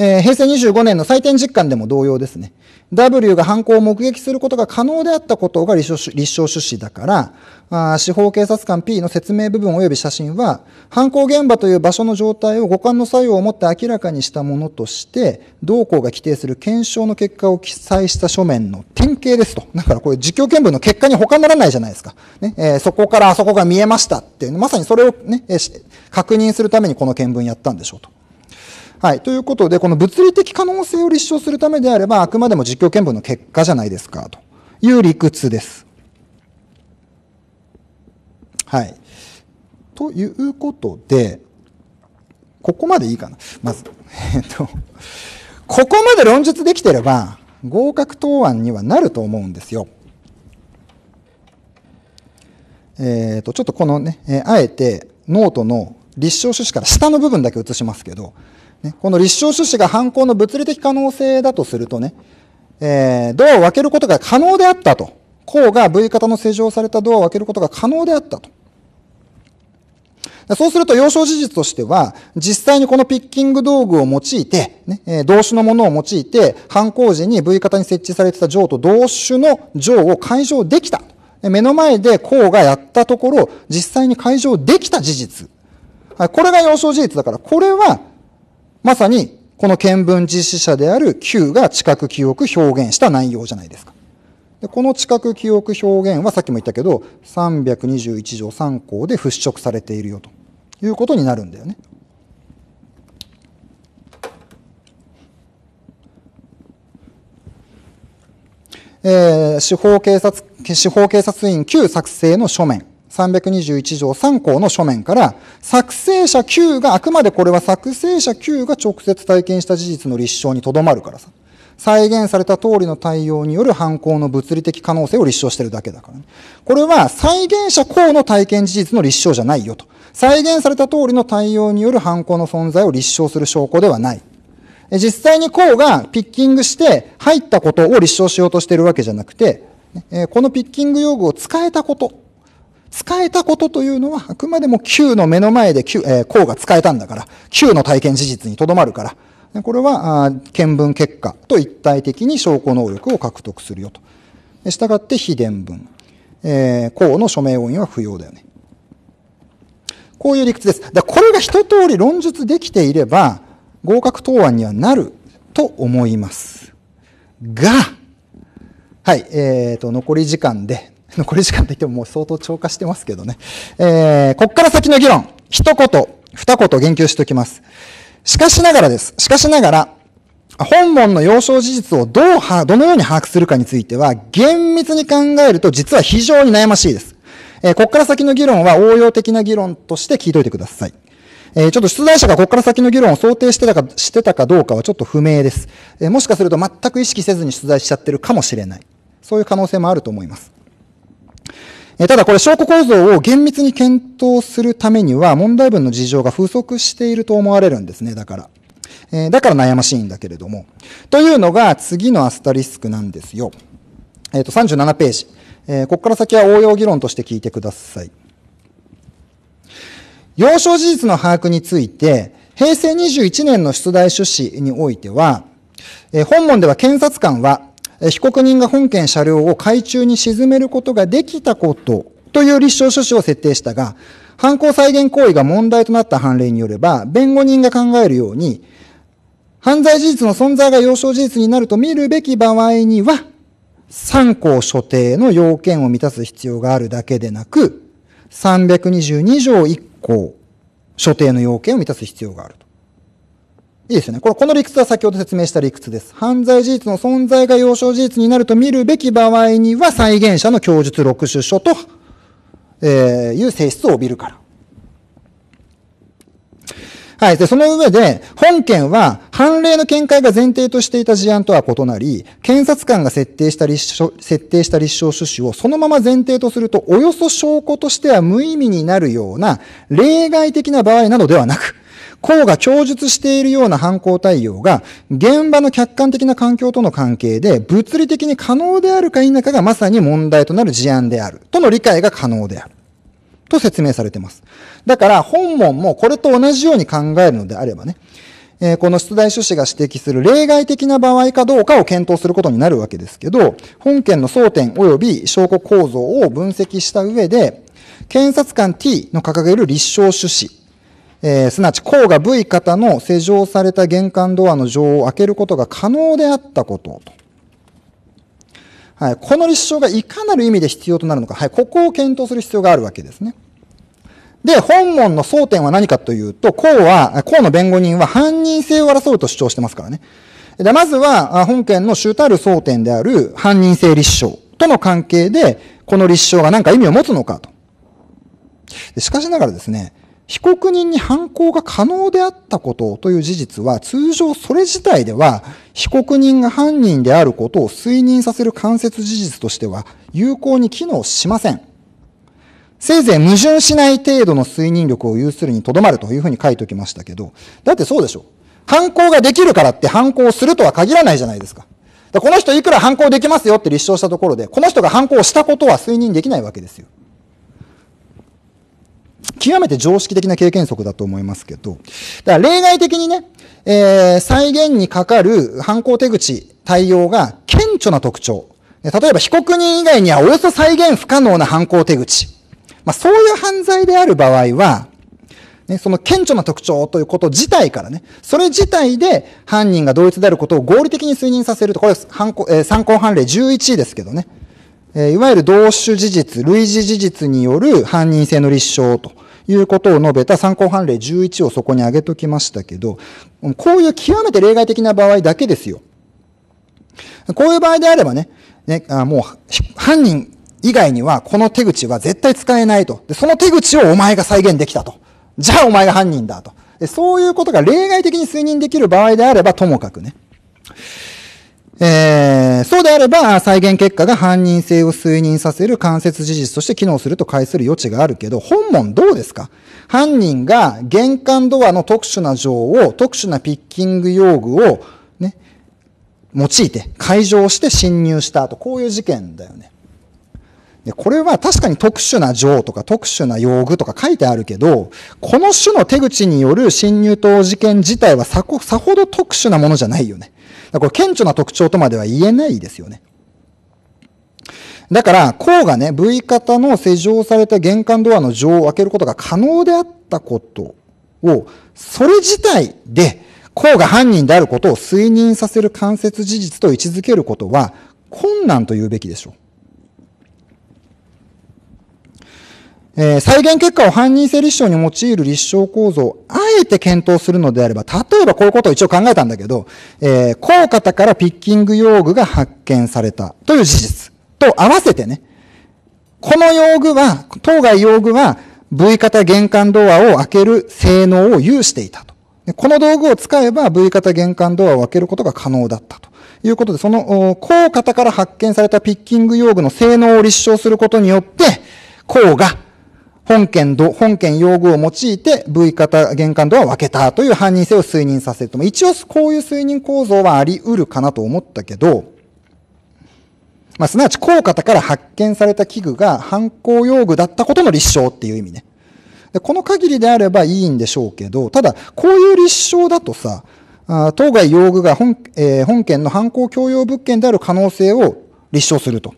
えー、平成25年の採点実感でも同様ですね。W が犯行を目撃することが可能であったことが立証立証趣旨だから、あ司法警察官 P の説明部分及び写真は、犯行現場という場所の状態を五感の作用をもって明らかにしたものとして、同校が規定する検証の結果を記載した書面の典型ですと。だからこれ実況見分の結果に他ならないじゃないですか。ねえー、そこからあそこが見えましたっていう、まさにそれをね、え確認するためにこの見分やったんでしょうと。はい、ということで、この物理的可能性を立証するためであれば、あくまでも実況見分の結果じゃないですか、という理屈です。はい。ということで、ここまでいいかな、まず。えっと、ここまで論述できてれば、合格答案にはなると思うんですよ。えっ、ー、と、ちょっとこのね、えー、あえてノートの立証趣旨から下の部分だけ写しますけど、ね、この立証趣旨が犯行の物理的可能性だとするとね、えー、ドアを開けることが可能であったと。うが V 型の施錠されたドアを開けることが可能であったと。そうすると、要少事実としては、実際にこのピッキング道具を用いて、ね、同種のものを用いて、犯行時に V 型に設置されてた錠と同種の錠を解錠できた。目の前で項がやったところ、実際に解錠できた事実。これが要少事実だから、これはまさに、この見聞実施者である Q が知覚記憶表現した内容じゃないですか。でこの知覚記憶表現はさっきも言ったけど、321条3項で払拭されているよということになるんだよね。えー、司法警察、司法警察員 Q 作成の書面。321条3項の書面から、作成者 Q が、あくまでこれは作成者 Q が直接体験した事実の立証にとどまるからさ。再現された通りの対応による犯行の物理的可能性を立証してるだけだからね。これは再現者項の体験事実の立証じゃないよと。再現された通りの対応による犯行の存在を立証する証拠ではない。実際に項がピッキングして入ったことを立証しようとしてるわけじゃなくて、このピッキング用具を使えたこと使えたことというのは、あくまでも Q の目の前で Q、えー、項が使えたんだから、Q の体験事実にとどまるから、これは、見分結果と一体的に証拠能力を獲得するよと。したがって非伝文。えー、項の署名音は不要だよね。こういう理屈です。だこれが一通り論述できていれば、合格答案にはなると思います。が、はい、えっ、ー、と、残り時間で、残り時間といってももう相当超過してますけどね。えー、こっから先の議論、一言、二言言及しておきます。しかしながらです。しかしながら、本文の要証事実をどうは、どのように把握するかについては、厳密に考えると実は非常に悩ましいです。えー、こっから先の議論は応用的な議論として聞いといてください。えー、ちょっと出題者がここから先の議論を想定してたか、してたかどうかはちょっと不明です。えー、もしかすると全く意識せずに出題しちゃってるかもしれない。そういう可能性もあると思います。ただこれ証拠構造を厳密に検討するためには問題文の事情が不足していると思われるんですね、だから。えだから悩ましいんだけれども。というのが次のアスタリスクなんですよ。えっ、ー、と、37ページ。えー、ここから先は応用議論として聞いてください。要所事実の把握について、平成21年の出題趣旨においては、えー、本文では検察官は被告人が本件車両を海中に沈めることができたことという立証書士を設定したが、犯行再現行為が問題となった判例によれば、弁護人が考えるように、犯罪事実の存在が要証事実になると見るべき場合には、参考所定の要件を満たす必要があるだけでなく、322条1項所定の要件を満たす必要があると。いいですよね。これ、この理屈は先ほど説明した理屈です。犯罪事実の存在が要証事実になると見るべき場合には、再現者の供述録取書と、えー、いう性質を帯びるから。はい。で、その上で、本件は、判例の見解が前提としていた事案とは異なり、検察官が設定した立証、設定した立証趣旨をそのまま前提とすると、およそ証拠としては無意味になるような、例外的な場合などではなく、項が供述しているような犯行対応が、現場の客観的な環境との関係で、物理的に可能であるか否かがまさに問題となる事案である、との理解が可能である。と説明されています。だから、本文もこれと同じように考えるのであればね、えー、この出題趣旨が指摘する例外的な場合かどうかを検討することになるわけですけど、本件の争点及び証拠構造を分析した上で、検察官 T の掲げる立証趣旨えー、すなわち項が V 型の施錠された玄関ドアの錠を開けることが可能であったことと。はい、この立証がいかなる意味で必要となるのか、はい、ここを検討する必要があるわけですね。で、本門の争点は何かというと、公は、公の弁護人は犯人性を争うと主張してますからね。で、まずは、本件の主たる争点である犯人性立証との関係で、この立証が何か意味を持つのかと。しかしながらですね、被告人に犯行が可能であったことという事実は通常それ自体では被告人が犯人であることを推認させる間接事実としては有効に機能しません。せいぜい矛盾しない程度の推認力を有するにとどまるというふうに書いておきましたけど、だってそうでしょ。犯行ができるからって犯行するとは限らないじゃないですか。かこの人いくら犯行できますよって立証したところで、この人が犯行したことは推認できないわけですよ。極めて常識的な経験則だと思いますけど、だから例外的にね、えー、再現にかかる犯行手口、対応が顕著な特徴。例えば被告人以外にはおよそ再現不可能な犯行手口。まあ、そういう犯罪である場合は、ね、その顕著な特徴ということ自体からね、それ自体で犯人が同一であることを合理的に推認させると、これ犯行、えー、参考判例11ですけどね、えー、いわゆる同種事実、類似事実による犯人性の立証と。いうことを述べた参考判例11をそこに挙げときましたけど、こういう極めて例外的な場合だけですよ。こういう場合であればね、ね、あもう犯人以外にはこの手口は絶対使えないと。で、その手口をお前が再現できたと。じゃあお前が犯人だと。でそういうことが例外的に推認できる場合であればともかくね。えー、そうであれば、再現結果が犯人性を推認させる間接事実として機能すると解する余地があるけど、本問どうですか犯人が玄関ドアの特殊な錠を、特殊なピッキング用具を、ね、用いて、解錠して侵入した後、こういう事件だよね。でこれは確かに特殊な錠とか特殊な用具とか書いてあるけど、この種の手口による侵入等事件自体はさほど特殊なものじゃないよね。これ顕著な特徴とまでは言えないですよね。だから、項がね、V 型の施錠された玄関ドアの錠を開けることが可能であったことを、それ自体で、甲が犯人であることを推認させる間接事実と位置づけることは困難と言うべきでしょう。えー、再現結果を犯人性立証に用いる立証構造をあえて検討するのであれば、例えばこういうことを一応考えたんだけど、えー、う方からピッキング用具が発見されたという事実と合わせてね、この用具は、当該用具は V 型玄関ドアを開ける性能を有していたと。この道具を使えば V 型玄関ドアを開けることが可能だったと。いうことで、その、う方から発見されたピッキング用具の性能を立証することによって、甲が本件度、本件用具を用いて V 型玄関度は分けたという犯人性を推認させると。一応こういう推認構造はあり得るかなと思ったけど、まあ、すなわち効果から発見された器具が犯行用具だったことの立証っていう意味ね。でこの限りであればいいんでしょうけど、ただ、こういう立証だとさ、あ当該用具が本,、えー、本件の犯行共用物件である可能性を立証すると。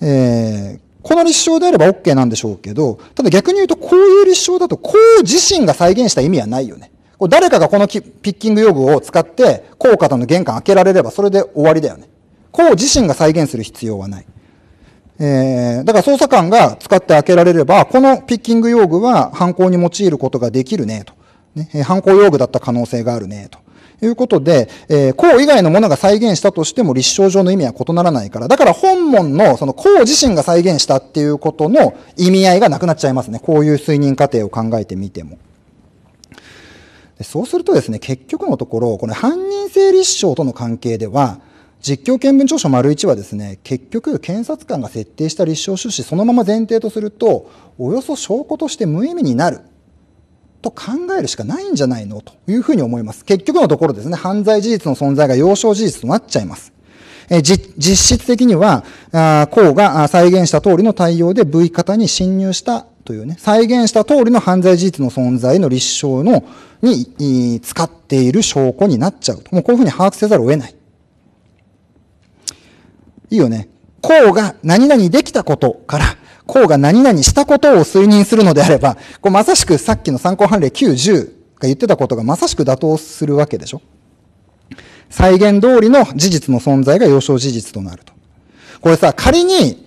えーこの立証であれば OK なんでしょうけど、ただ逆に言うと、こういう立証だと、こう自身が再現した意味はないよね。これ誰かがこのピッキング用具を使って、効果との玄関開けられれば、それで終わりだよね。こう自身が再現する必要はない。えー、だから捜査官が使って開けられれば、このピッキング用具は犯行に用いることができるね、と。ね、犯行用具だった可能性があるね、と。いうことで、えー、項以外のものが再現したとしても立証上の意味は異ならないから、だから本門のその項自身が再現したっていうことの意味合いがなくなっちゃいますね。こういう推認過程を考えてみても。そうするとですね、結局のところ、この犯人性立証との関係では、実況見分調書丸1はですね、結局、検察官が設定した立証趣旨そのまま前提とすると、およそ証拠として無意味になると考えるしかないんじゃないのというふうに思います。結局のところですね、犯罪事実の存在が幼少事実となっちゃいます。え実質的には、公が再現した通りの対応で V 型に侵入したというね、再現した通りの犯罪事実の存在の立証のに使っている証拠になっちゃうと。もうこういうふうに把握せざるを得ない。いいよね。公が何々できたことから、こうが何々したことを推認するのであれば、こうまさしくさっきの参考判例9、10が言ってたことがまさしく妥当するわけでしょ。再現通りの事実の存在が要衝事実となると。これさ、仮に、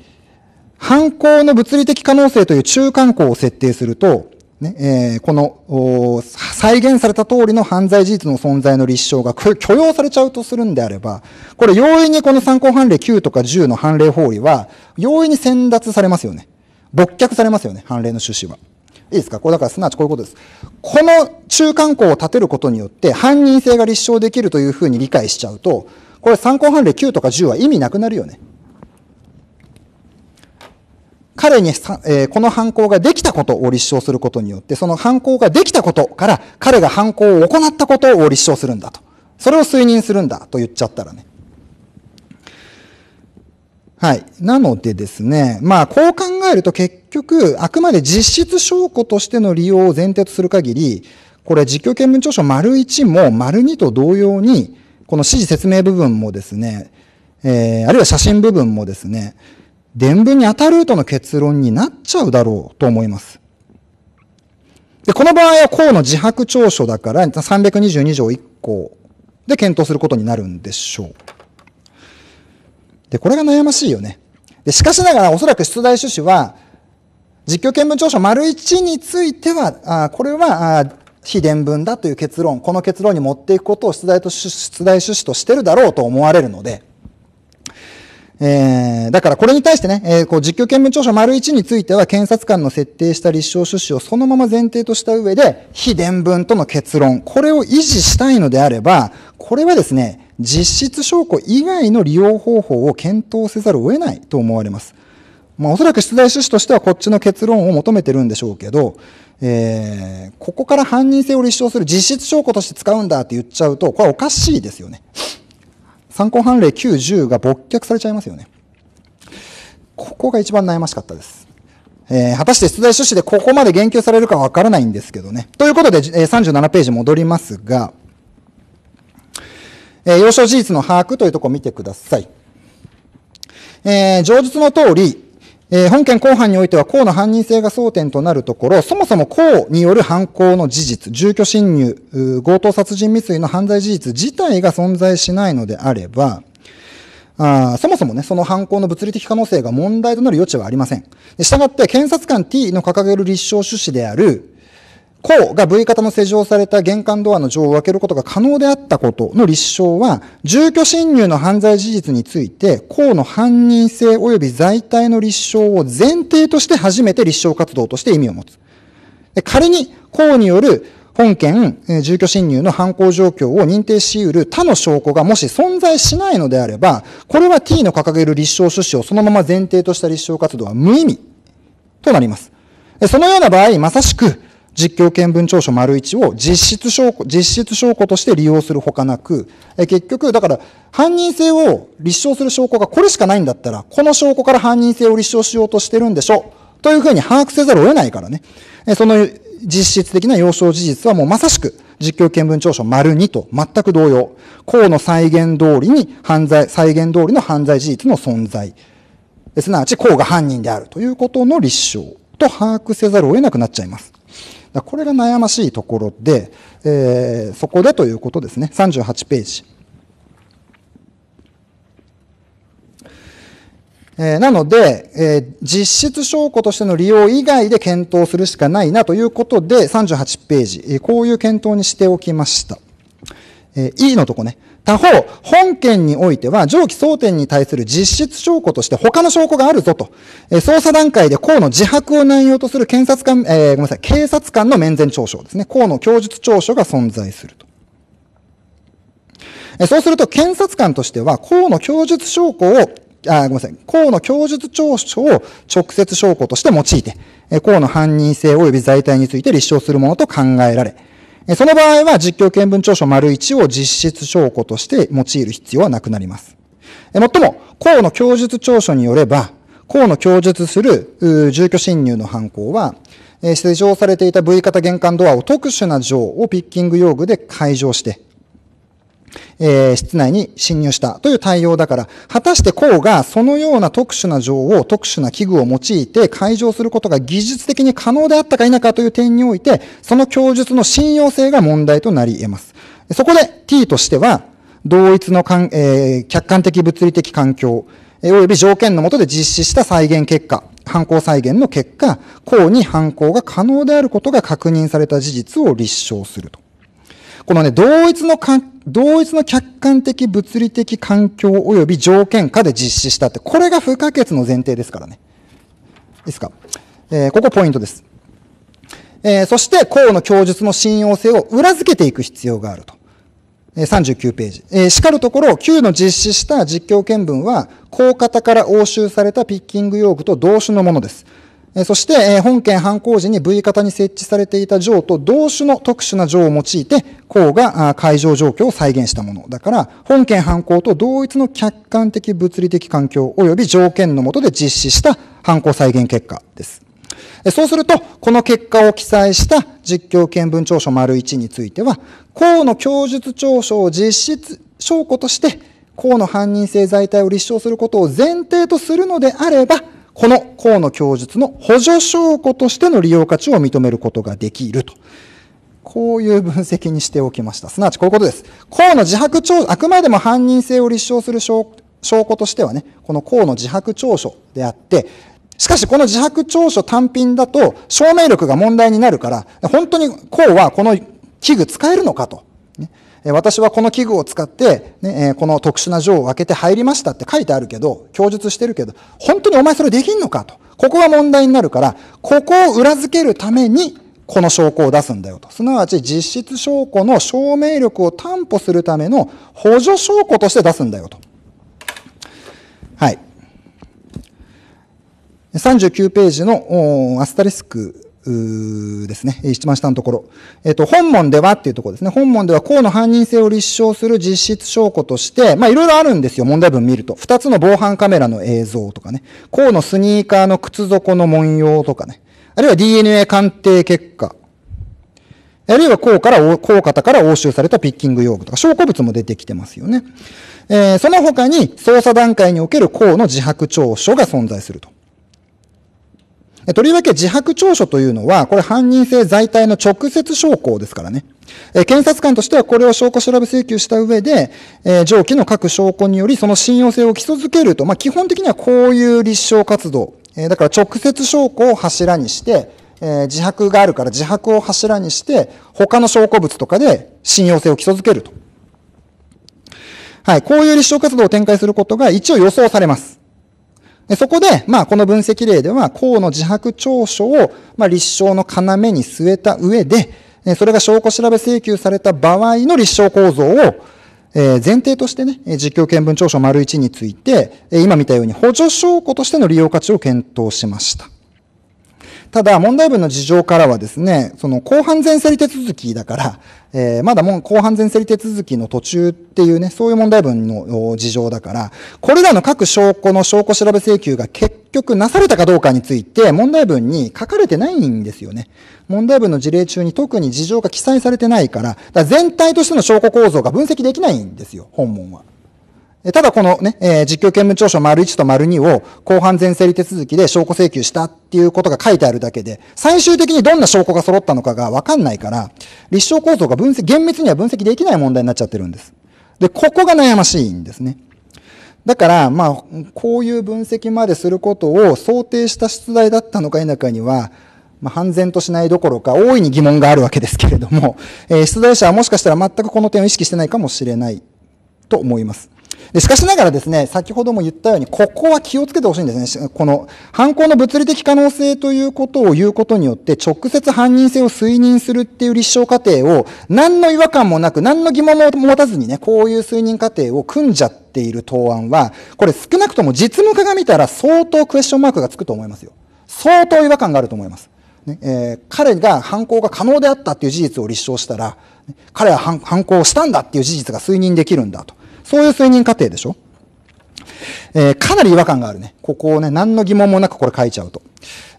犯行の物理的可能性という中間項を設定すると、ねえー、この再現された通りの犯罪事実の存在の立証が許容されちゃうとするんであれば、これ容易にこの参考判例9とか10の判例法理は、容易に選脱されますよね。没却されますよね、判例の趣旨は。いいですかこれだからすなわちこういうことです。この中間項を立てることによって犯人性が立証できるというふうに理解しちゃうと、これ参考判例9とか10は意味なくなるよね。彼に、えー、この犯行ができたことを立証することによって、その犯行ができたことから、彼が犯行を行ったことを立証するんだと。それを推認するんだと言っちゃったらね。はい。なのでですね、まあ、こう考えると結局、あくまで実質証拠としての利用を前提とする限り、これ、実況見聞調書丸1も丸2と同様に、この指示説明部分もですね、えー、あるいは写真部分もですね、伝聞に当たるとの結論になっちゃうだろうと思います。で、この場合は項の自白調書だから322条1項で検討することになるんでしょう。で、これが悩ましいよね。で、しかしながらおそらく出題趣旨は、実況見分調書丸1については、あこれはあ非伝聞だという結論、この結論に持っていくことを出題と出題趣旨としてるだろうと思われるので、えー、だからこれに対してね、えー、こう実況見聞調書丸1については検察官の設定した立証趣旨をそのまま前提とした上で、非伝聞との結論、これを維持したいのであれば、これはですね、実質証拠以外の利用方法を検討せざるを得ないと思われます。まあ、おそらく出題趣旨としてはこっちの結論を求めてるんでしょうけど、えー、ここから犯人性を立証する実質証拠として使うんだって言っちゃうと、これはおかしいですよね。参考判例9、10が勃却されちゃいますよね。ここが一番悩ましかったです。えー、果たして出題趣旨でここまで言及されるかわからないんですけどね。ということで、えー、37ページ戻りますが、えー、要所事実の把握というところを見てください。えー、上述の通り、えー、本件後半においては、公の犯人性が争点となるところ、そもそも公による犯行の事実、住居侵入、強盗殺人未遂の犯罪事実自体が存在しないのであれば、あそもそもね、その犯行の物理的可能性が問題となる余地はありません。従って、検察官 T の掲げる立証趣旨である、項が V 型の施錠された玄関ドアの錠を開けることが可能であったことの立証は、住居侵入の犯罪事実について、項の犯人性及び在体の立証を前提として初めて立証活動として意味を持つ。仮に、項による本件、住居侵入の犯行状況を認定し得る他の証拠がもし存在しないのであれば、これは T の掲げる立証趣旨をそのまま前提とした立証活動は無意味となります。そのような場合、まさしく、実況見分調書丸1を実質証拠、実質証拠として利用するほかなく、え結局、だから犯人性を立証する証拠がこれしかないんだったら、この証拠から犯人性を立証しようとしてるんでしょう。というふうに把握せざるを得ないからね。えその実質的な要証事実はもうまさしく、実況見分調書丸2と全く同様、公の再現通りに犯罪、再現通りの犯罪事実の存在。すなわち、項が犯人であるということの立証と把握せざるを得なくなっちゃいます。これが悩ましいところで、えー、そこでということですね。38ページ。えー、なので、えー、実質証拠としての利用以外で検討するしかないなということで、38ページ、えー、こういう検討にしておきました。えー、E のとこね。他方、本件においては、上記争点に対する実質証拠として他の証拠があるぞと、え捜査段階で河野自白を内容とする検察官、えー、ごめんなさい、警察官の面前調書ですね、河野供述調書が存在すると。えそうすると、検察官としては、河野供述証拠をあごめんなさい。河野供述調書を直接証拠として用いて、河野犯人性及び罪体について立証するものと考えられ、その場合は実況見分調書丸1を実質証拠として用いる必要はなくなります。もっとも、項の供述調書によれば、項の供述する住居侵入の犯行は、施錠されていた V 型玄関ドアを特殊な錠をピッキング用具で解錠して、えー、室内に侵入したという対応だから、果たして公がそのような特殊な情を特殊な器具を用いて解錠することが技術的に可能であったか否かという点において、その供述の信用性が問題となり得ます。そこで T としては、同一のかん、えー、客観的物理的環境、およ及び条件のもとで実施した再現結果、犯行再現の結果、公に犯行が可能であることが確認された事実を立証すると。このね、同一のか同一の客観的物理的環境及び条件下で実施したって、これが不可欠の前提ですからね。いいですか。えー、ここポイントです。えー、そして、項の供述の信用性を裏付けていく必要があると。えー、39ページ。えー、しかるところ、Q の実施した実況見分は、う方から押収されたピッキング用具と同種のものです。そして、本件犯行時に V 型に設置されていた錠と同種の特殊な錠を用いて、公が会場状況を再現したもの。だから、本件犯行と同一の客観的物理的環境及び条件の下で実施した犯行再現結果です。そうすると、この結果を記載した実況見分調書丸1については、公の供述調書を実質証拠として、公の犯人性在体を立証することを前提とするのであれば、この河野供述の補助証拠としての利用価値を認めることができると。こういう分析にしておきました。すなわちこういうことです。河野自白調、書、あくまでも犯人性を立証する証拠としてはね、この河野自白調書であって、しかしこの自白調書単品だと証明力が問題になるから、本当に河はこの器具使えるのかと。私はこの器具を使って、ね、この特殊な錠を開けて入りましたって書いてあるけど、供述してるけど、本当にお前それできんのかと。ここが問題になるから、ここを裏付けるために、この証拠を出すんだよと。すなわち実質証拠の証明力を担保するための補助証拠として出すんだよと。はい。39ページのアスタリスクですね。一番下のところ。えっ、ー、と、本門ではっていうところですね。本門では、公の犯人性を立証する実質証拠として、まあ、いろいろあるんですよ。問題文見ると。二つの防犯カメラの映像とかね。公のスニーカーの靴底の文様とかね。あるいは DNA 鑑定結果。あるいは公から、公方から押収されたピッキング用具とか、証拠物も出てきてますよね。えー、その他に、捜査段階における公の自白調書が存在すると。とりわけ自白調書というのは、これ犯人性在体の直接証拠ですからね。え検察官としてはこれを証拠調べ請求した上で、え上記の各証拠によりその信用性を基礎づけると、まあ、基本的にはこういう立証活動、えだから直接証拠を柱にして、え自白があるから自白を柱にして、他の証拠物とかで信用性を基礎づけると。はい、こういう立証活動を展開することが一応予想されます。でそこで、まあ、この分析例では、項の自白調書を、まあ、立証の要に据えた上で、それが証拠調べ請求された場合の立証構造を、え前提としてね、実況見分調書丸1について、今見たように補助証拠としての利用価値を検討しました。ただ、問題文の事情からはですね、その後半前整理手続きだから、えー、まだもう後半前整理手続きの途中っていうね、そういう問題文の事情だから、これらの各証拠の証拠調べ請求が結局なされたかどうかについて、問題文に書かれてないんですよね。問題文の事例中に特に事情が記載されてないから、から全体としての証拠構造が分析できないんですよ、本文は。ただこのね、え実況見務調書丸1と丸2を後半全整理手続きで証拠請求したっていうことが書いてあるだけで、最終的にどんな証拠が揃ったのかがわかんないから、立証構造が分析、厳密には分析できない問題になっちゃってるんです。で、ここが悩ましいんですね。だから、まあ、こういう分析まですることを想定した出題だったのか否かには、まあ、半然としないどころか、大いに疑問があるわけですけれども、えー、出題者はもしかしたら全くこの点を意識してないかもしれないと思います。でしかしながらですね、先ほども言ったように、ここは気をつけてほしいんですね。この犯行の物理的可能性ということを言うことによって、直接犯人性を推認するっていう立証過程を、何の違和感もなく、何の疑問も持たずにね、こういう推認過程を組んじゃっている答案は、これ少なくとも実務家が見たら相当クエスチョンマークがつくと思いますよ。相当違和感があると思います。ねえー、彼が犯行が可能であったっていう事実を立証したら、彼は犯行をしたんだっていう事実が推認できるんだと。そういう推認過程でしょえー、かなり違和感があるね。ここをね、何の疑問もなくこれ書いちゃうと。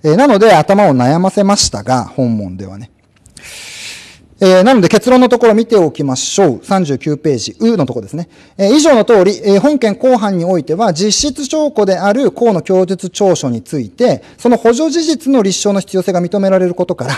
えー、なので頭を悩ませましたが、本文ではね。えー、なので結論のところ見ておきましょう。39ページ、うのところですね。えー、以上の通り、えー、本件後半においては、実質証拠である項の供述調書について、その補助事実の立証の必要性が認められることから、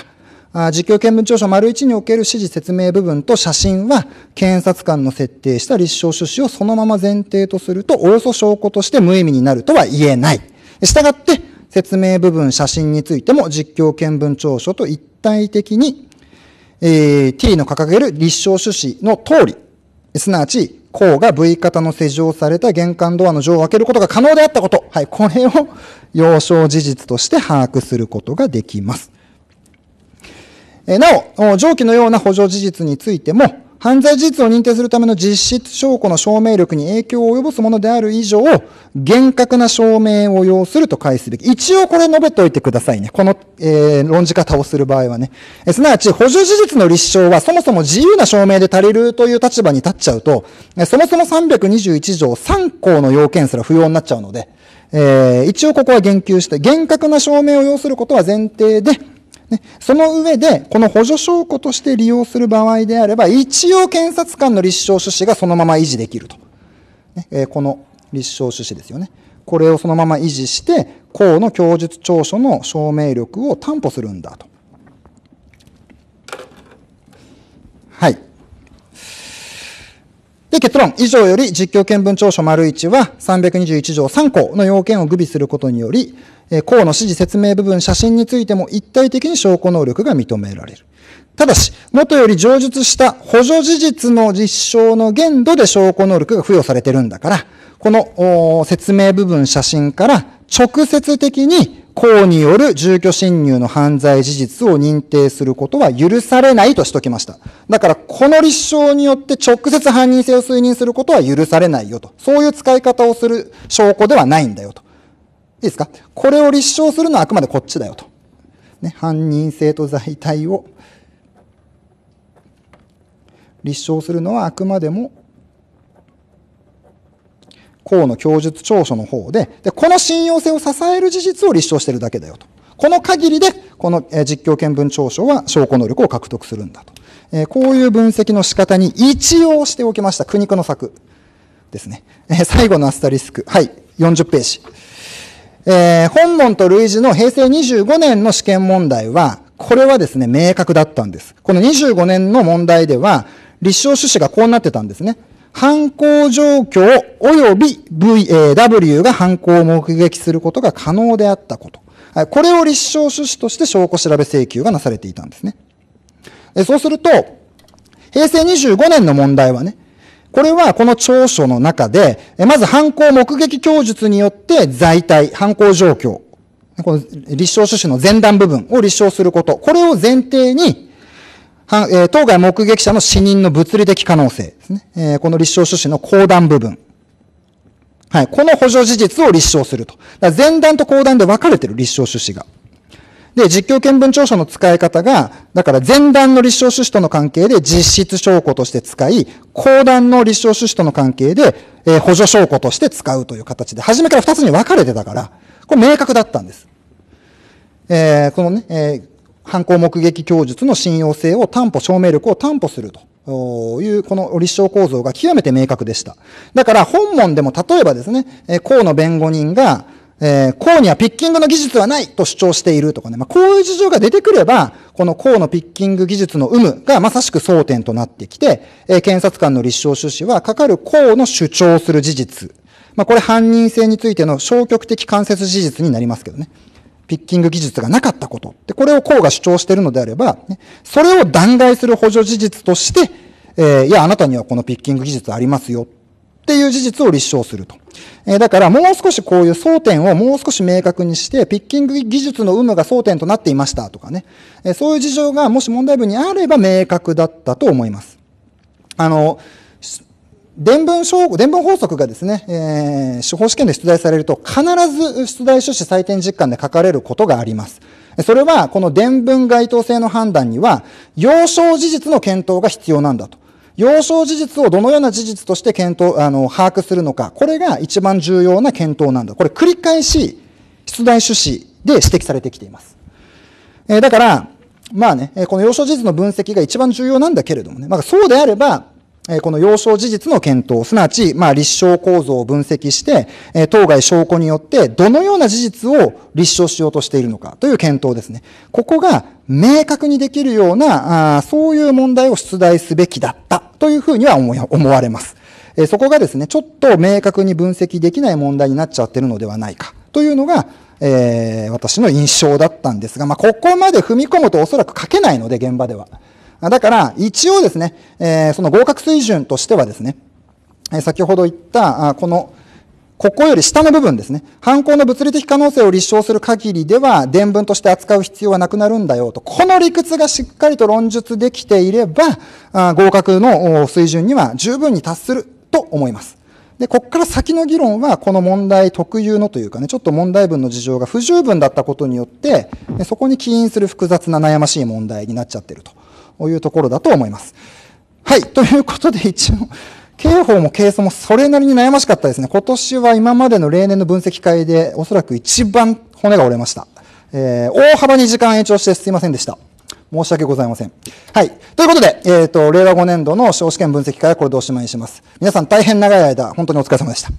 実況見聞調書丸1における指示説明部分と写真は、検察官の設定した立証趣旨をそのまま前提とすると、およそ証拠として無意味になるとは言えない。したがって、説明部分、写真についても実況見聞調書と一体的に、えー、t の掲げる立証趣旨の通り、すなわち、項が V 型の施錠された玄関ドアの錠を開けることが可能であったこと。はい、これを要証事実として把握することができます。なお、上記のような補助事実についても、犯罪事実を認定するための実質証拠の証明力に影響を及ぼすものである以上、厳格な証明を要すると解すべき。一応これ述べておいてくださいね。この、えー、論じ方をする場合はね。えすなわち、補助事実の立証はそもそも自由な証明で足りるという立場に立っちゃうと、そもそも321条3項の要件すら不要になっちゃうので、えー、一応ここは言及して、厳格な証明を要することは前提で、ね、その上で、この補助証拠として利用する場合であれば、一応検察官の立証趣旨がそのまま維持できると。ねえー、この立証趣旨ですよね。これをそのまま維持して、公の供述調書の証明力を担保するんだと。はい。で、結論。以上より実況見分調書丸1は321条3項の要件を具備することにより、項の指示説明部分写真についても一体的に証拠能力が認められる。ただし、元より上述した補助事実の実証の限度で証拠能力が付与されてるんだから、この説明部分写真から直接的に公による住居侵入の犯罪事実を認定することは許されないとしときました。だから、この立証によって直接犯人性を推認することは許されないよと。そういう使い方をする証拠ではないんだよと。いいですかこれを立証するのはあくまでこっちだよと。ね、犯人性と在体を立証するのはあくまでも河野供述調書の方でで、この信用性を支える事実を立証してるだけだよと。この限りで、この実況見分調書は証拠能力を獲得するんだと。えこういう分析の仕方に一応しておきました。苦肉の策ですね。え最後のアスタリスク。はい。40ページ。えー、本問と類似の平成25年の試験問題は、これはですね、明確だったんです。この25年の問題では、立証趣旨がこうなってたんですね。犯行状況及び v、a W が犯行を目撃することが可能であったこと。これを立証趣旨として証拠調べ請求がなされていたんですね。そうすると、平成25年の問題はね、これはこの調書の中で、まず犯行目撃供述によって在体、犯行状況、この立証趣旨の前段部分を立証すること、これを前提に、え当該目撃者の死人の物理的可能性ですね。えこの立証趣旨の後段部分。はい。この補助事実を立証すると。前段と後段で分かれてる立証趣旨が。で、実況見分調書の使い方が、だから前段の立証趣旨との関係で実質証拠として使い、後段の立証趣旨との関係で、え補助証拠として使うという形で、初めから二つに分かれてたから、これ明確だったんです。えー、このね、えー犯行目撃供述の信用性を担保、証明力を担保すると。いう、この立証構造が極めて明確でした。だから本門でも例えばですね、え河野弁護人が、えー、河にはピッキングの技術はないと主張しているとかね、まあ、こういう事情が出てくれば、この河のピッキング技術の有無がまさしく争点となってきて、えー、検察官の立証趣旨は、かかる河の主張する事実。まあ、これ犯人性についての消極的間接事実になりますけどね。ピッキング技術がなかったこと。で、これをうが主張しているのであれば、ね、それを弾劾する補助事実として、えー、いや、あなたにはこのピッキング技術ありますよ。っていう事実を立証すると。えー、だからもう少しこういう争点をもう少し明確にして、ピッキング技術の有無が争点となっていましたとかね。えー、そういう事情がもし問題文にあれば明確だったと思います。あの、伝文伝聞法則がですね、えー、司法試験で出題されると、必ず出題書士採点実感で書かれることがあります。それは、この伝文該当性の判断には、要証事実の検討が必要なんだと。要証事実をどのような事実として検討、あの、把握するのか、これが一番重要な検討なんだ。これ繰り返し、出題趣旨で指摘されてきています。えー、だから、まあね、この要証事実の分析が一番重要なんだけれどもね、まあそうであれば、この要証事実の検討、すなわち、まあ、立証構造を分析して、当該証拠によって、どのような事実を立証しようとしているのかという検討ですね。ここが明確にできるような、あそういう問題を出題すべきだったというふうには思われます。そこがですね、ちょっと明確に分析できない問題になっちゃってるのではないかというのが、えー、私の印象だったんですが、まあ、ここまで踏み込むとおそらく書けないので、現場では。だから、一応ですね、えその合格水準としてはですね、え先ほど言った、この、ここより下の部分ですね。犯行の物理的可能性を立証する限りでは、伝聞として扱う必要はなくなるんだよと。この理屈がしっかりと論述できていれば、あ合格の水準には十分に達すると思います。で、ここから先の議論は、この問題特有のというかね、ちょっと問題文の事情が不十分だったことによって、そこに起因する複雑な悩ましい問題になっちゃってると。いうところだと思います。はい。ということで、一応、刑法もースもそれなりに悩ましかったですね。今年は今までの例年の分析会で、おそらく一番骨が折れました。えー、大幅に時間延長してすいませんでした。申し訳ございません。はい。ということで、えっ、ー、と、令和5年度の司法試験分析会はこれでおしまいにします。皆さん大変長い間、本当にお疲れ様でした。